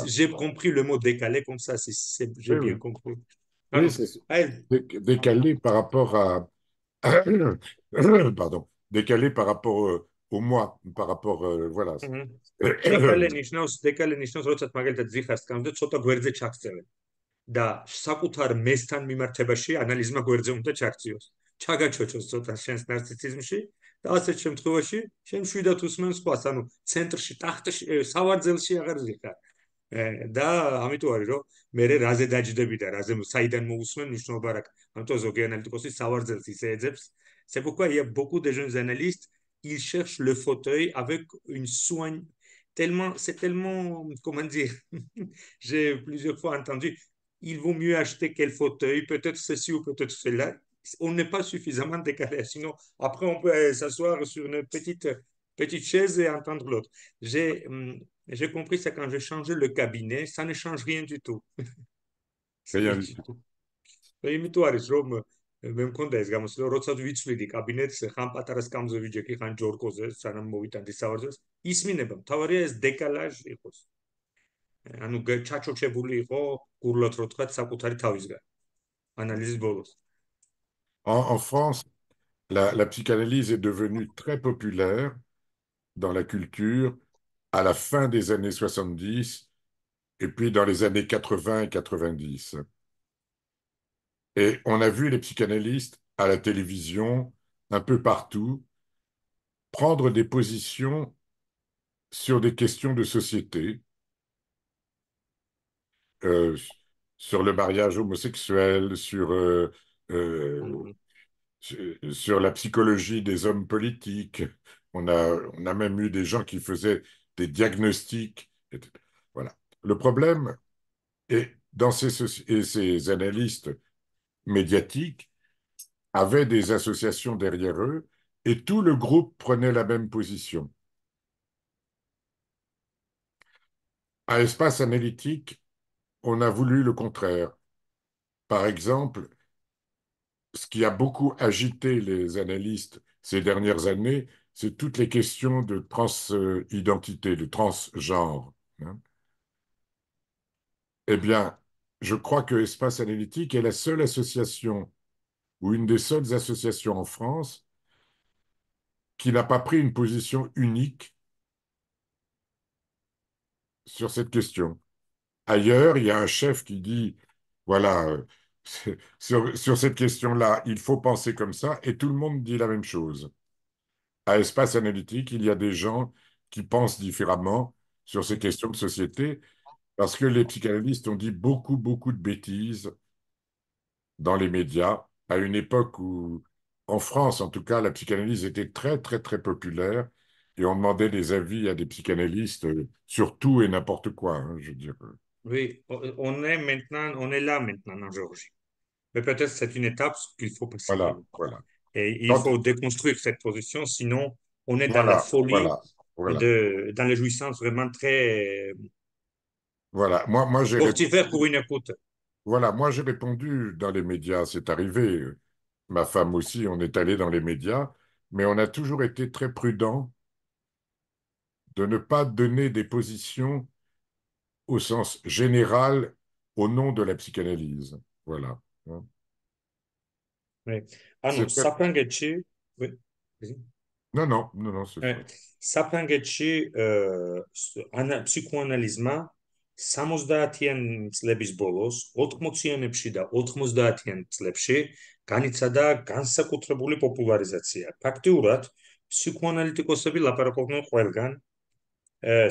J'ai compris le mot décalé comme ça, j'ai bien compris. décalé par rapport à. Pardon. Décalé par rapport euh, au moi, par rapport. Euh, voilà. Mhm. და საკუთარ მესთან მიმართებაში ანალიზმა გვერდზე უნდა ჩაქციოს. ჩაგაჩოჩოს ცოტა შენს нарცისიზმში და ასეთ შემთხვევაში შენ შვიდათ უსმენს ყას, ანუ ცენტრში, ტახტში, სავარძელში აღარ ზიქა. და ამიტომ არის რომ მე რაზე დაждები და რაზე საიდან მოусმენ მნიშვნელობა რა. ამიტომ ზოგი ანალიტიკოსი სავარძელს ისე ეძებს. C'est pourquoi il y a beaucoup de jeunes analystes, ils cherchent le fauteuil avec une soigne tellement c'est tellement comment dire j'ai plusieurs fois entendu il vaut mieux acheter quel fauteuil, peut-être ceci ou peut-être cela. On n'est pas suffisamment décalé. Sinon, après, on peut s'asseoir sur une petite, petite chaise et entendre l'autre. J'ai, hum, compris ça quand j'ai changé le cabinet, ça ne change rien du tout. Rien en, France, la, psychanalyse est devenue très populaire dans la culture à la fin des années 70 et puis dans les années 80 et 90. Et on a vu les psychanalystes à la télévision, un peu partout, prendre des positions sur des questions de société, euh, sur le mariage homosexuel, sur, euh, euh, mm-hmm. sur, la psychologie des hommes politiques. On a, on a même eu des gens qui faisaient des diagnostics. voilà. Le problème, est, dans ces, et ces analystes médiatiques avaient des associations derrière eux et tout le groupe prenait la même position. À Espace Analytique, on a voulu le contraire. Par exemple, ce qui a beaucoup agité les analystes ces dernières années, c'est toutes les questions de transidentité, de transgenre. Hein. eh bien, je crois que Espace Analytique est la seule association, ou une des seules associations en France, qui n'a pas pris une position unique sur cette question. Ailleurs, il y a un chef qui dit, voilà, euh, sur, cette question-là, il faut penser comme ça, et tout le monde dit la même chose. À Espace Analytique, il y a des gens qui pensent différemment sur ces questions de société, parce que les psychanalystes ont dit beaucoup, beaucoup de bêtises dans les médias, à une époque où, en France en tout cas, la psychanalyse était très, très, très populaire, et on demandait des avis à des psychanalystes sur tout et n'importe quoi, hein, je veux oui, on est maintenant, on est là maintenant en Géorgie. Mais peut-être c'est une étape qu'il faut passer. Voilà, voilà. Et il faut déconstruire cette position, sinon on est dans la folie, dans les jouissances vraiment très. Voilà, moi, moi j'ai. faire pour une écoute. Voilà, moi j'ai répondu dans les médias, c'est arrivé. Ma femme aussi, on est allé dans les médias, mais on a toujours été très prudent de ne pas donner des positions au sens général au nom de la psychanalyse voilà ah non non non non sapangechi euh, ana psychoanalyzma 70-იან წლების ბოლოს, 80-იანებში და 90-იან წლებში განიცადა განსაკუთრებული პოპულარიზაცია. ფაქტიურად, ფსიქოანალიტიკოსები ლაპარაკობდნენ ყველგან,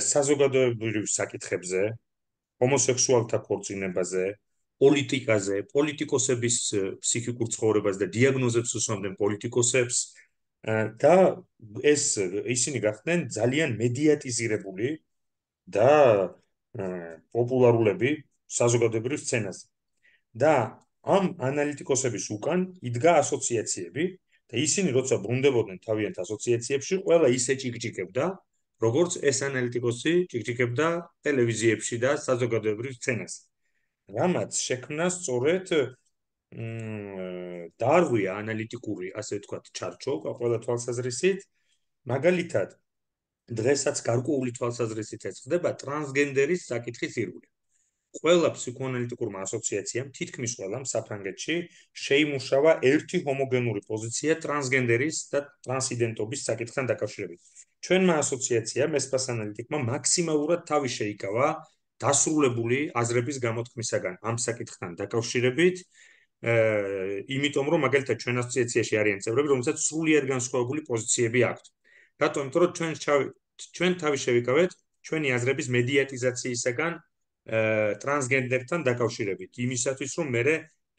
საზოგადოებრივ საკითხებზე, ჰომოსექსუალთა ქორწინებაზე, პოლიტიკაზე, პოლიტიკოსების ფსიქიკურ ცხოვრებაზე და დიაგნოზებს უსვამდნენ პოლიტიკოსებს და ეს ისინი გახდნენ ძალიან მედიატიზირებული და პოპულარულები საზოგადოებრივ სცენაზე. და ამ ანალიტიკოსების უკან იდგა ასოციაციები და ისინი როცა ბრუნდებოდნენ თავიანთ ასოციაციებში, ყველა ისე ჭიგჭიგებდა, როგორც ეს ანალიტიკოსი ჭიჭიკებდა ტელევიზიებში და საზოგადოებრივ სცენას. რამაც შექმნა სწორედ მ დარვი ანალიტიკური, ასე ვთქვათ, ჩარჩო, ყველა თვალსაზრისით, მაგალითად, დღესაც გარკვეული თვალსაზრისით ეცხდება ტრანსგენდერის საკითხის ირგვლივ. ყველა ფსიქოანალიტიკურმა ასოციაციამ თითქმის ყველა საფრანგეთში შეიმუშავა ერთი ჰომოგენური პოზიცია ტრანსგენდერის და ტრანსიდენტობის საკითხთან დაკავშირებით. ჩვენმა ასოციაციამ ესპას ანალიტიკმა მაქსიმალურად თავი შეიკავა დასრულებული აზრების გამოთქმისაგან ამ საკითხთან დაკავშირებით э, имитом, რომ მაგალითად ჩვენ ასოციაციაში არიან წევრები, რომელსაც სრულიად განსხვავებული პოზიციები აქვთ. რატომ? იმიტომ, რომ ჩვენ ჩვენ თავი შევიკავეთ ჩვენი აზრების მედიატიზაციისაგან э, ტრანსგენდერთან დაკავშირებით, იმისათვის, რომ მე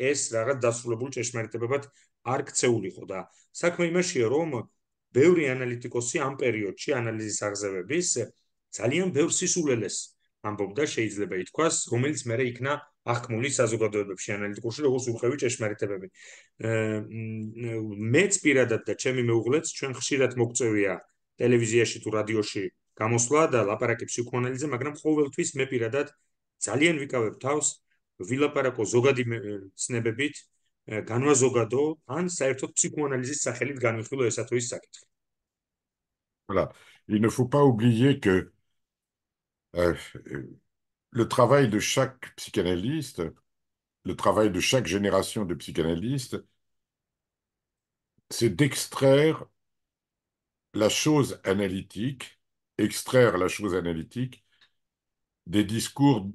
ეს რაღაც დასრულებულ ჭეშმარიტებად არ ქცეულიყო და საქმე იმაშია, რომ ბევრი ანალიტიკოსი ამ პერიოდში ანალიზის აღზევების ძალიან ბევრ სისულელეს ამბობდა შეიძლება ითქვას, რომელიც მე იქნა აღქმული საზოგადოებებში ანალიტიკურში როგორც უხევი ჭეშმარიტებები. მეც პირადად და ჩემი მეუღლეც ჩვენ ხშირად მოგწევია ტელევიზიაში თუ რადიოში გამოსვლა და ლაპარაკებს ფსიქოანალიზზე, მაგრამ ყოველთვის მე პირადად ძალიან ვიკავებ თავს ვილაპარაკო ზოგადი ცნებებით, Il ne faut pas oublier que euh, le travail de chaque psychanalyste, le travail de chaque génération de psychanalystes, c'est d'extraire la chose analytique, extraire la chose analytique des discours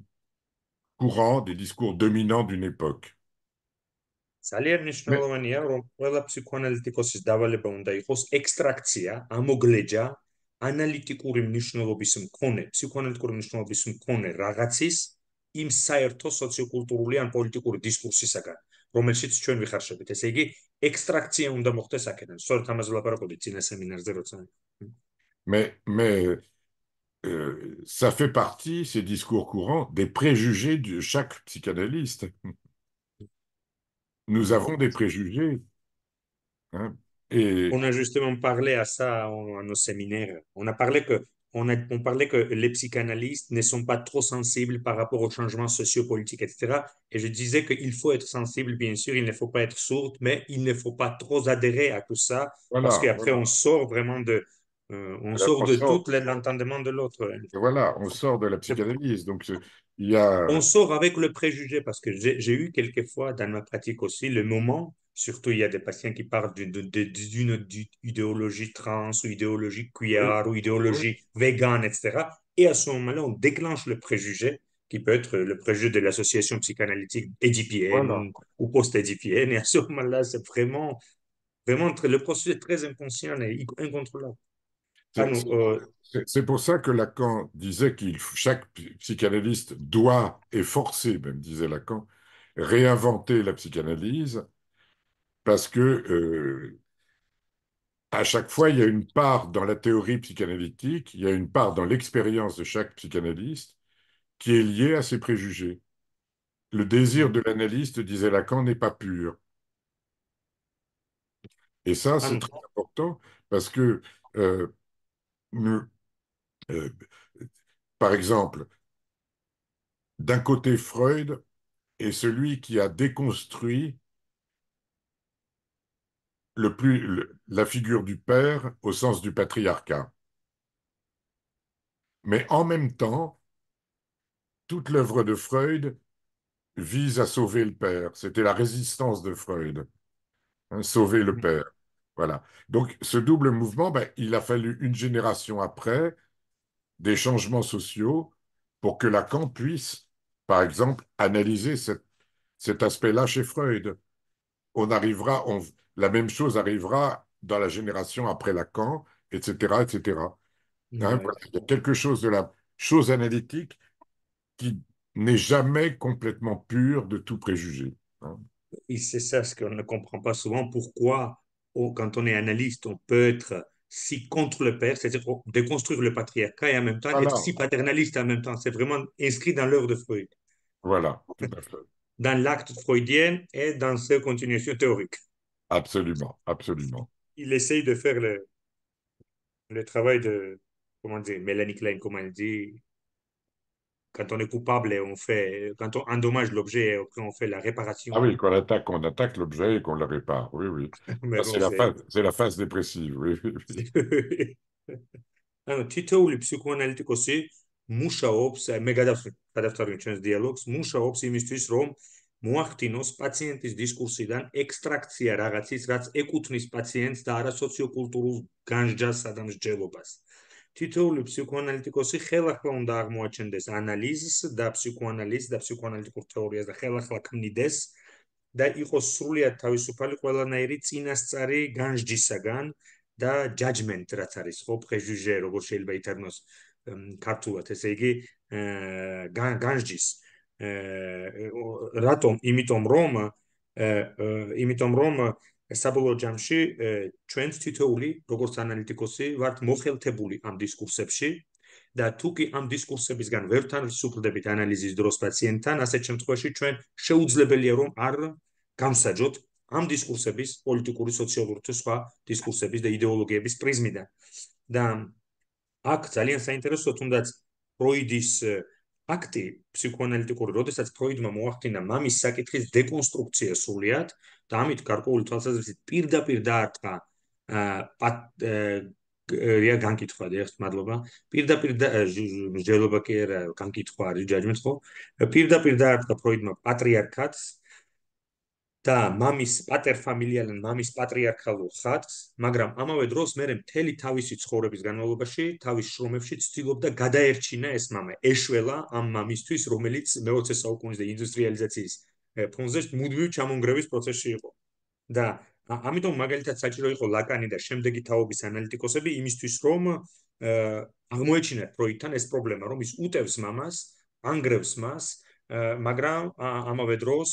courants, des discours dominants d'une époque. ძალიან მნიშვნელოვანია რომ ყველა ფსიქოანალიტიკოსის დავალება უნდა იყოს ექსტრაქცია, ამოგლეჯა ანალიტიკური მნიშვნელობის მქონე, ფსიქოანალიტიკური მნიშვნელობის მქონე რაღაცის იმ საერთო სოციოკულტურული ან პოლიტიკური დისკურსისაგან, რომელშიც ჩვენ ვიხარშებით. ესე იგი, ექსტრაქცია უნდა მოხდეს აქედან. სწორედ ამაზე ვლაპარაკობდი წინა სემინარზე როცა. მე მე ça fait partie ces discours courants des préjugés de chaque psychanalyste. nous avons des préjugés. Hein. et... On a justement parlé à ça à nos séminaires. On a parlé que on, on, parlait que les psychanalystes ne sont pas trop sensibles par rapport aux changements sociopolitiques, etc. Et je disais qu'il faut être sensible, bien sûr, il ne faut pas être sourd, mais il ne faut pas trop adhérer à tout ça, parce qu'après, on sort vraiment de... Euh, on sort de tout l'entendement de l'autre. Voilà, on sort de la psychanalyse. Donc, on sort avec le préjugé parce que j'ai eu quelquefois dans ma pratique aussi le moment, surtout il y a des patients qui parlent d'une idéologie trans ou idéologie queer ou idéologie vegan, etc. Et à ce moment-là, on déclenche le préjugé qui peut être le préjugé de l'association psychanalytique édipienne ou post-édipienne. Et à ce moment-là, c'est vraiment, vraiment le processus très inconscient et incontrôlable. Euh, c'est pour ça que Lacan disait qu'il chaque psychanalyste doit et forcé, même disait Lacan, réinventer la psychanalyse parce que euh, à chaque fois il y a une part dans la théorie psychanalytique, il y a une part dans l'expérience de chaque psychanalyste qui est liée à ses préjugés. Le désir de l'analyste, disait Lacan, n'est pas pur. Et ça, c'est très important parce que euh, euh, par exemple, d'un côté, Freud est celui qui a déconstruit le la figure du père au sens du patriarcat. Mais en même temps, toute l'œuvre de Freud vise à sauver le père. C'était la résistance de Freud, hein, sauver le père. Voilà. Donc, ce double mouvement, ben, il a fallu une génération après des changements sociaux pour que Lacan puisse, par exemple, analyser cet aspect-là chez Freud. On arrivera, la même chose arrivera dans la génération après Lacan, etc., etc. Mm-hmm. Hein, il y a quelque chose de la chose analytique qui n'est jamais complètement pure de tout préjugé. Hein. c'est ça ce qu'on ne comprend pas souvent, pourquoi quand on est analyste, on peut être euh, si contre le père, c'est-à-dire déconstruire le patriarcat et en même temps ah être si paternaliste en même temps. C'est vraiment inscrit dans l'œuvre de Freud. Voilà, Dans l'acte freudien et dans ses continuations théoriques. Absolument, absolument. Il essaye de faire le, le travail de, comment dire, Mélanie Klein, comment elle dit, quand on est coupable on fait, quand on endommage l'objet et on fait la réparation. Ah oui, qu'on attaque, on attaque l'objet et qu'on le répare. Oui, oui. bon, c'est la, la, phase dépressive. Oui, oui. Alors, titoli psicoanalitikosi mušaops, megadavs, kadavtarvičens dialogs, mušaops იმისთვის, რომ მოახდინოს პაციენტის დისკურსიდან ექსტრაქცია რაღაცის, რაც ეკუთვნის პაციენტს და არა სოციოკულტურულ განსჯას სადამსჯელობას. თითოეული ფსიქოანალიტიკოსი ხელახლა უნდა აღმოაჩენდეს ანალიზს და ფსიქოანალიზს და ფსიქოანალიტიკურ თეორიას და ხელახლა ქმნიდეს და იყოს სრულიად თავისუფალი ყველანაირი წინასწარი განსჯისაგან და ჯაჯმენტ რაც არის ხო პრეჟუჟე როგორც შეიძლება ითარგმნოს ქართულად ესე იგი განსჯის რატომ იმიტომ რომ იმიტომ რომ საბოლოო ჯამში ჩვენც თითოული როგორც ანალიტიკოსი ვართ მოხელთებული ამ დისკურსებში და თუ კი ამ დისკურსებისგან ვერ თანრიცხვდებით ანალიზის დროს პაციენტთან ასეთ შემთხვევაში ჩვენ შეუძლებელია რომ არ გამსაჯოთ ამ დისკურსების პოლიტიკური სოციალური თუ სხვა დისკურსების და იდეოლოგიების პრიზმიდან და აქ ძალიან საინტერესოა თუნდაც როიდის ფაქტი ფსიქოანალიტიკური, როდესაც ფროიდმა მოახდინა მამის საკითხის დეკონსტრუქცია სულიად და ამით გარკვეული თვალსაზრისით პირდაპირ დაარტყა ა რეა განკითხვა დიახ მადლობა პირდაპირ მსჯელობა კი არა განკითხვა არის ჯაჯმენტ ხო პირდაპირ დაარტყა ფროიდმა პატრიარქატს და მამის პატერ ფამილიალენ მამის პატრიარქალურ ხატს, მაგრამ ამავე დროს მე მთელი თავისი ცხოვრების განმავლობაში, თავის შრომებში ცდილობდა გადაერჩინა ეს მამა, ეშველა ამ მამისთვის, რომელიც მეოცე საუკუნის და ინდუსტრიალიზაციის ფონზე მუდმივ ჩამონგრევის პროცესში იყო. და ამიტომ მაგალითად საჭირო იყო ლაკანი და შემდეგი თაობის ანალიტიკოსები იმისთვის, რომ აღმოეჩინათ პროექტთან ეს პრობლემა, რომ ის უტევს მამას, ანგრევს მას, მაგრამ ამავე დროს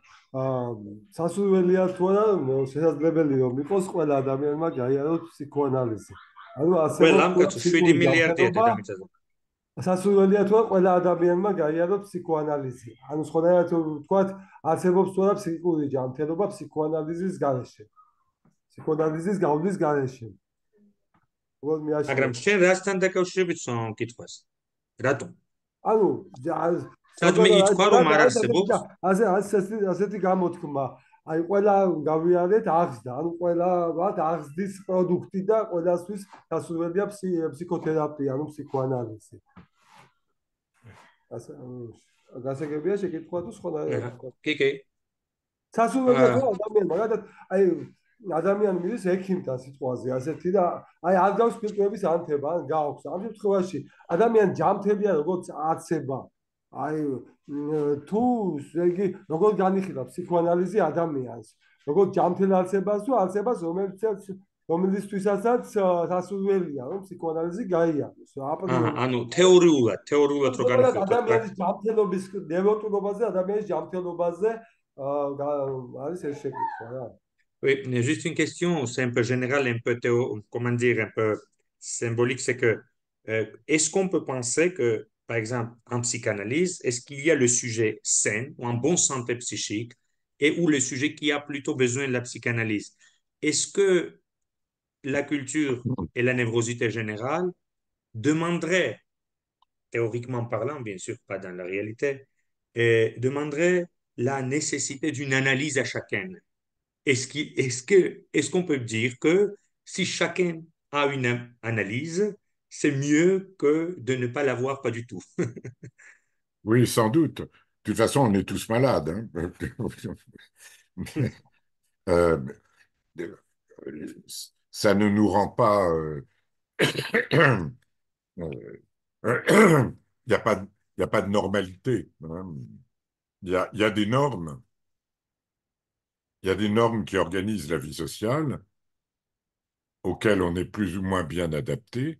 აა სასურველია თუ არა შესაძლებელი რომ იყოს ყველა ადამიანმა გაიაროს ფსიქოანალიზი. ანუ ასე ყველამ კაცო 7 მილიარდია დედამიწაზე. სასურველია თუ ყველა ადამიანმა გაიაროს ფსიქოანალიზი. ანუ სხვადასხვა თქვათ არსებობს თუ არა ფსიქიკური ჯანმრთელობა ფსიქოანალიზის განაშენ. ფსიქოანალიზის გავლის განაშენ. როგორ მიაშენ? მაგრამ შენ რასთან დაკავშირებით ხომ კითხვას? რატომ? ანუ სადმე ითქვა რომ არ არსებობს ასე ასეთი ასეთი გამოთქმა აი ყველა გავიარეთ აღსდა ან ყველა ვად აღსდის პროდუქტი და ყველასთვის გასულებია ფსიქოთერაპია ანუ ფსიქოანალიზი ასე გასაგებია შეკითხვა თუ სხვა და კი კი გასულებია ადამიანს მაგათ აი ადამიანი მიდის ექიმთან სიტყვაზე ასეთი და აი არ გავს ფილტვების ანთება ან გაქვს ამ შემთხვევაში ადამიანს ჯამთებია როგორც აცება აი თუ juste une question, c'est un peu général, un peu, comment dire, un peu symbolique, c'est que euh, est-ce qu'on peut penser que par exemple en psychanalyse, est-ce qu'il y a le sujet sain ou en bonne santé psychique et ou le sujet qui a plutôt besoin de la psychanalyse Est-ce que la culture et la névrosité générale demanderaient, théoriquement parlant, bien sûr, pas dans la réalité, et euh, demanderait la nécessité d'une analyse à chacun. Est-ce qu'on peut dire que si chacun a une analyse, c'est mieux que de ne pas l'avoir pas du tout. oui, sans doute. De toute façon, on est tous malades. Hein. Euh, ça ne nous rend pas... Il euh, n'y a, pas, y a pas de normalité. Hein. Il y a des normes. Il y a des normes qui organisent la vie sociale, auxquelles on est plus ou moins bien adapté,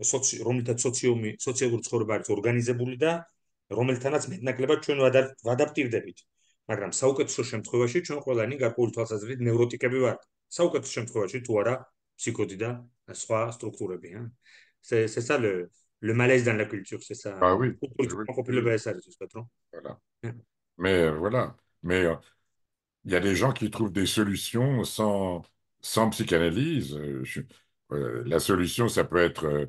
c'est ça le malaise dans la culture, c'est ça. Ah oui. Mais euh, voilà, mais euh, il y a des gens qui trouvent des solutions sans sans psychanalyse. Euh, la solution ça peut être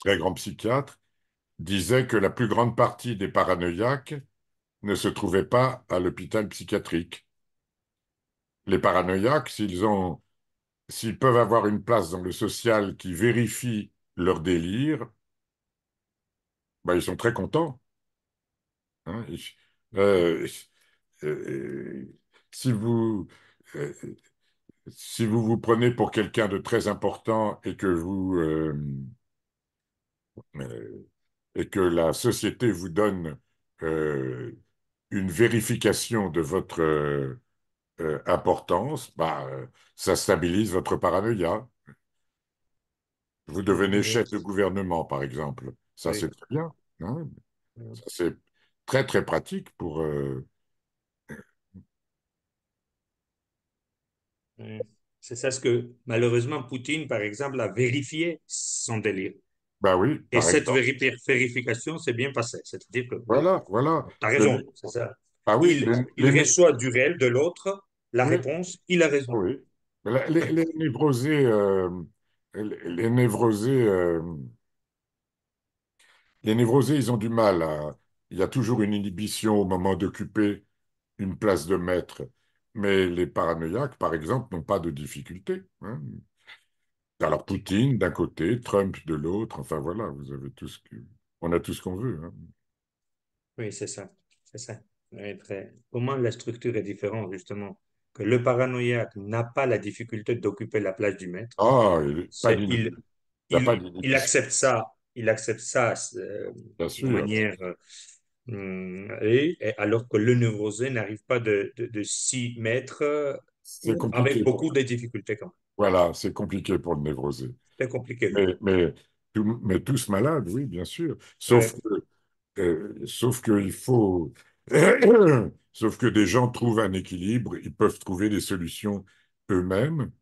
très grand psychiatre, disait que la plus grande partie des paranoïaques ne se trouvait pas à l'hôpital psychiatrique. Les paranoïaques, s'ils ont s'ils peuvent avoir une place dans le social qui vérifie leur délire, ben, ils sont très contents. Hein, euh, euh, euh, si, vous, si vous vous prenez pour quelqu'un de très important et que vous et que la société vous donne euh, une vérification de votre euh, importance, bah, ça stabilise votre paranoïa. Vous devenez chef de gouvernement, par exemple. Ça, c'est très bien. Hein. c'est très, très pratique pour... Euh, c'est ça ce que, malheureusement, Poutine, par exemple, a vérifié son délire. Ben Et cette vérification s'est bien passée. cest à Voilà, voilà. Tu as raison, c'est ça. Ben oui, il, reçoit du réel de l'autre la réponse, il a raison. Oui. les, névrosés, euh, les, névrosés euh, les névrosés, ils ont du mal. Il y a toujours une inhibition au moment d'occuper une place de maître. Mais les paranoïaques, par exemple, n'ont pas de difficulté. Hein. Alors, Poutine d'un côté, Trump de l'autre, enfin voilà, vous avez tout ce que... On a tout ce qu'on veut. Hein. Oui, c'est ça. C'est ça. Très... moins la structure est différente, justement Que le paranoïaque n'a pas la difficulté d'occuper la place du maître. Ah, il, accepte ça. Il accepte ça euh, de manière. Euh, et, alors que le névrosé n'arrive pas de, de, de s'y mettre euh, avec beaucoup de difficultés quand même. Voilà, c'est compliqué pour le névrosé. C'est compliqué. Mais, tous malades, oui, bien sûr. Sauf que, euh, faut. sauf que des gens trouvent un équilibre, ils peuvent trouver des solutions eux-mêmes.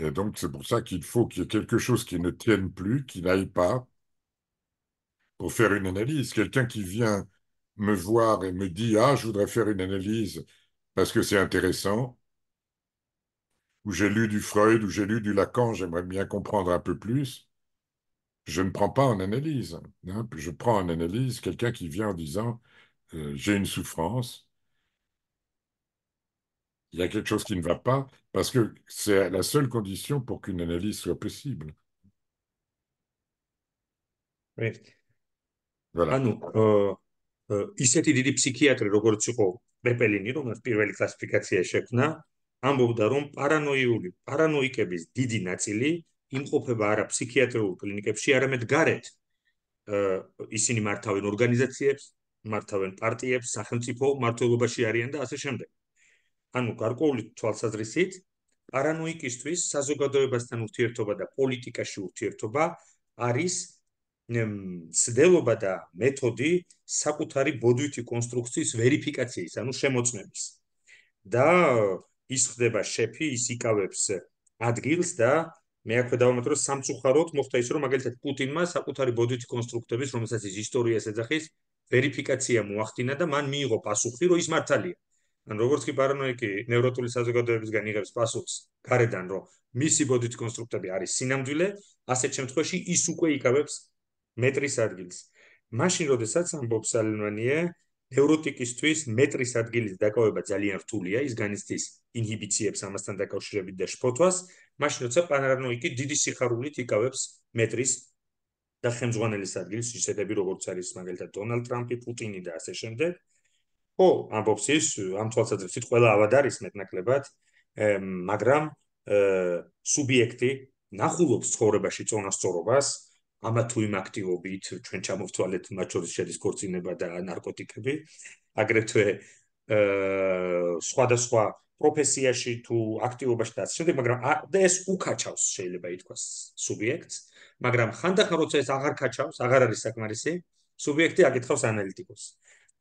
Et donc, c'est pour ça qu'il faut qu'il y ait quelque chose qui ne tienne plus, qui n'aille pas, pour faire une analyse. Quelqu'un qui vient me voir et me dit Ah, je voudrais faire une analyse parce que c'est intéressant, ou j'ai lu du Freud, ou j'ai lu du Lacan, j'aimerais bien comprendre un peu plus. Je ne prends pas en analyse. Hein. Je prends en analyse quelqu'un qui vient en disant euh, j'ai une souffrance, il y a quelque chose qui ne va pas, parce que c'est la seule condition pour qu'une analyse soit possible. Oui. Voilà. Anu, euh, euh, ამბობდა რომ პარანოიული პარანოიკების დიდი ნაწილი იმყოფება არა ფსიქიატრიულ კლინიკებში, არამედ გარეთ. აა ისინი მართავენ ორგანიზაციებს, მართავენ პარტიებს, სახელმწიფო მართლობაში არიან და ასე შემდეგ. ანუ გარკვეული თვალსაზრისით, პარანოიკისტვის საზოგადოებასთან ურთიერთობა და პოლიტიკაში ურთიერთობა არის ცდელობა და მეთოდი საკუთარი ბოდვითი კონსტრუქციის ვერიფიკაციის, ანუ შემოწმების. და აა ის ხდება შეფი, ის იკავებს ადგილს და მე აქვე დავამატო რომ სამწუხაროდ მოხდა ის რომ მაგალითად პუტინმა საკუთარი ბოდიც კონსტრუქტების რომელსაც ის ისტორიას ეძახის ვერიფიკაცია მოახდინა და მან მიიღო პასუხი რომ ის მართალია. ან როგორც კი პარანოიკი ნევროტული საზოგადოებებისგან იღებს პასუხს გარედან რომ მისი ბოდიც კონსტრუქტები არის სინამდვილე, ასეთ შემთხვევაში ის უკვე იკავებს მეტრის ადგილს. მაშინ როდესაც ამბობს ალენვანიე ნევროტიკისთვის მეტრის ადგილის დაკავება ძალიან რთულია, ის განიცდის ინჰიბიციებს ამასთან დაკავშირებით და შფოთვას, მაშინ როცა პანარანოიკი დიდი სიხარულით იკავებს მეტრის და ხელმძღვანელის ადგილს ისეთები როგორც არის მაგალითად დონალდ ტრამპი, პუტინი და ასე შემდეგ. ხო, ამბობს ის, ამ თვალსაზრისით ყველა ავად არის მეტნაკლებად, მაგრამ სუბიექტი ნახულობს ცხოვრებაში წონასწორობას ამა თუ იმ აქტივობით, ჩვენ ჩამოვთვალეთ მათ შორის შედის კორცინება და ნარკოტიკები, აგრეთვე აა სხვადასხვა აა პროფესიაში თუ აქტიობაში და ამ შემთხვევაში, მაგრამ და ეს უკაჩავს შეიძლება ითქვას სუბიექტს, მაგრამ ხანდახან როცა ეს აღარ კაჩავს, აღარ არის საკმარისი, სუბიექტი აკითხავს ანალიტიკოსს.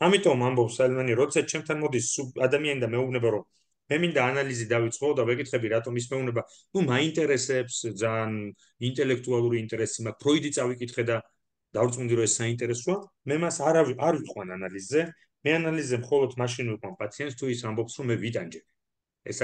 ამიტომ ამბობ სალმანი, როცა ჩემთან მოდის ადამიანი და მეუბნება, რომ მე მინდა ანალიზი დავიწყო და ვეკითხები რატომ ის მეუბნება, ну მაინტერესებს ძალიან ინტელექტუალური ინტერესი მაქვს, ფროიდი წავიკითხე და დავწუნდი რომ ეს საინტერესოა. მე მას არ არ ვიყვან ანალიზზე. მე ანალიზზე მხოლოდ მაშინ ვიყვან პაციენტს თუ ის ამბობს რომ მე ვიტანჯები. ეს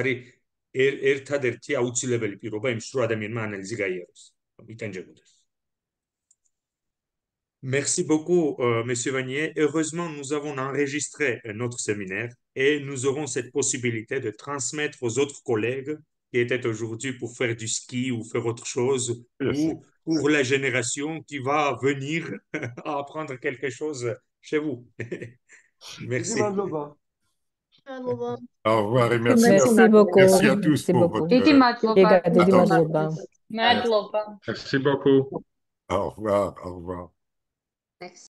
Merci beaucoup, M. Euh, Monsieur Vanier. Heureusement, nous avons enregistré notre séminaire et nous aurons cette possibilité de transmettre aux autres collègues qui étaient aujourd'hui pour faire du ski ou faire autre chose, ou pour la génération qui va venir apprendre quelque chose chez vous. Merci. Merci. Au revoir et merci, merci beaucoup. Merci à tous merci pour beaucoup. votre attention. Merci beaucoup. Au revoir, au revoir. Merci.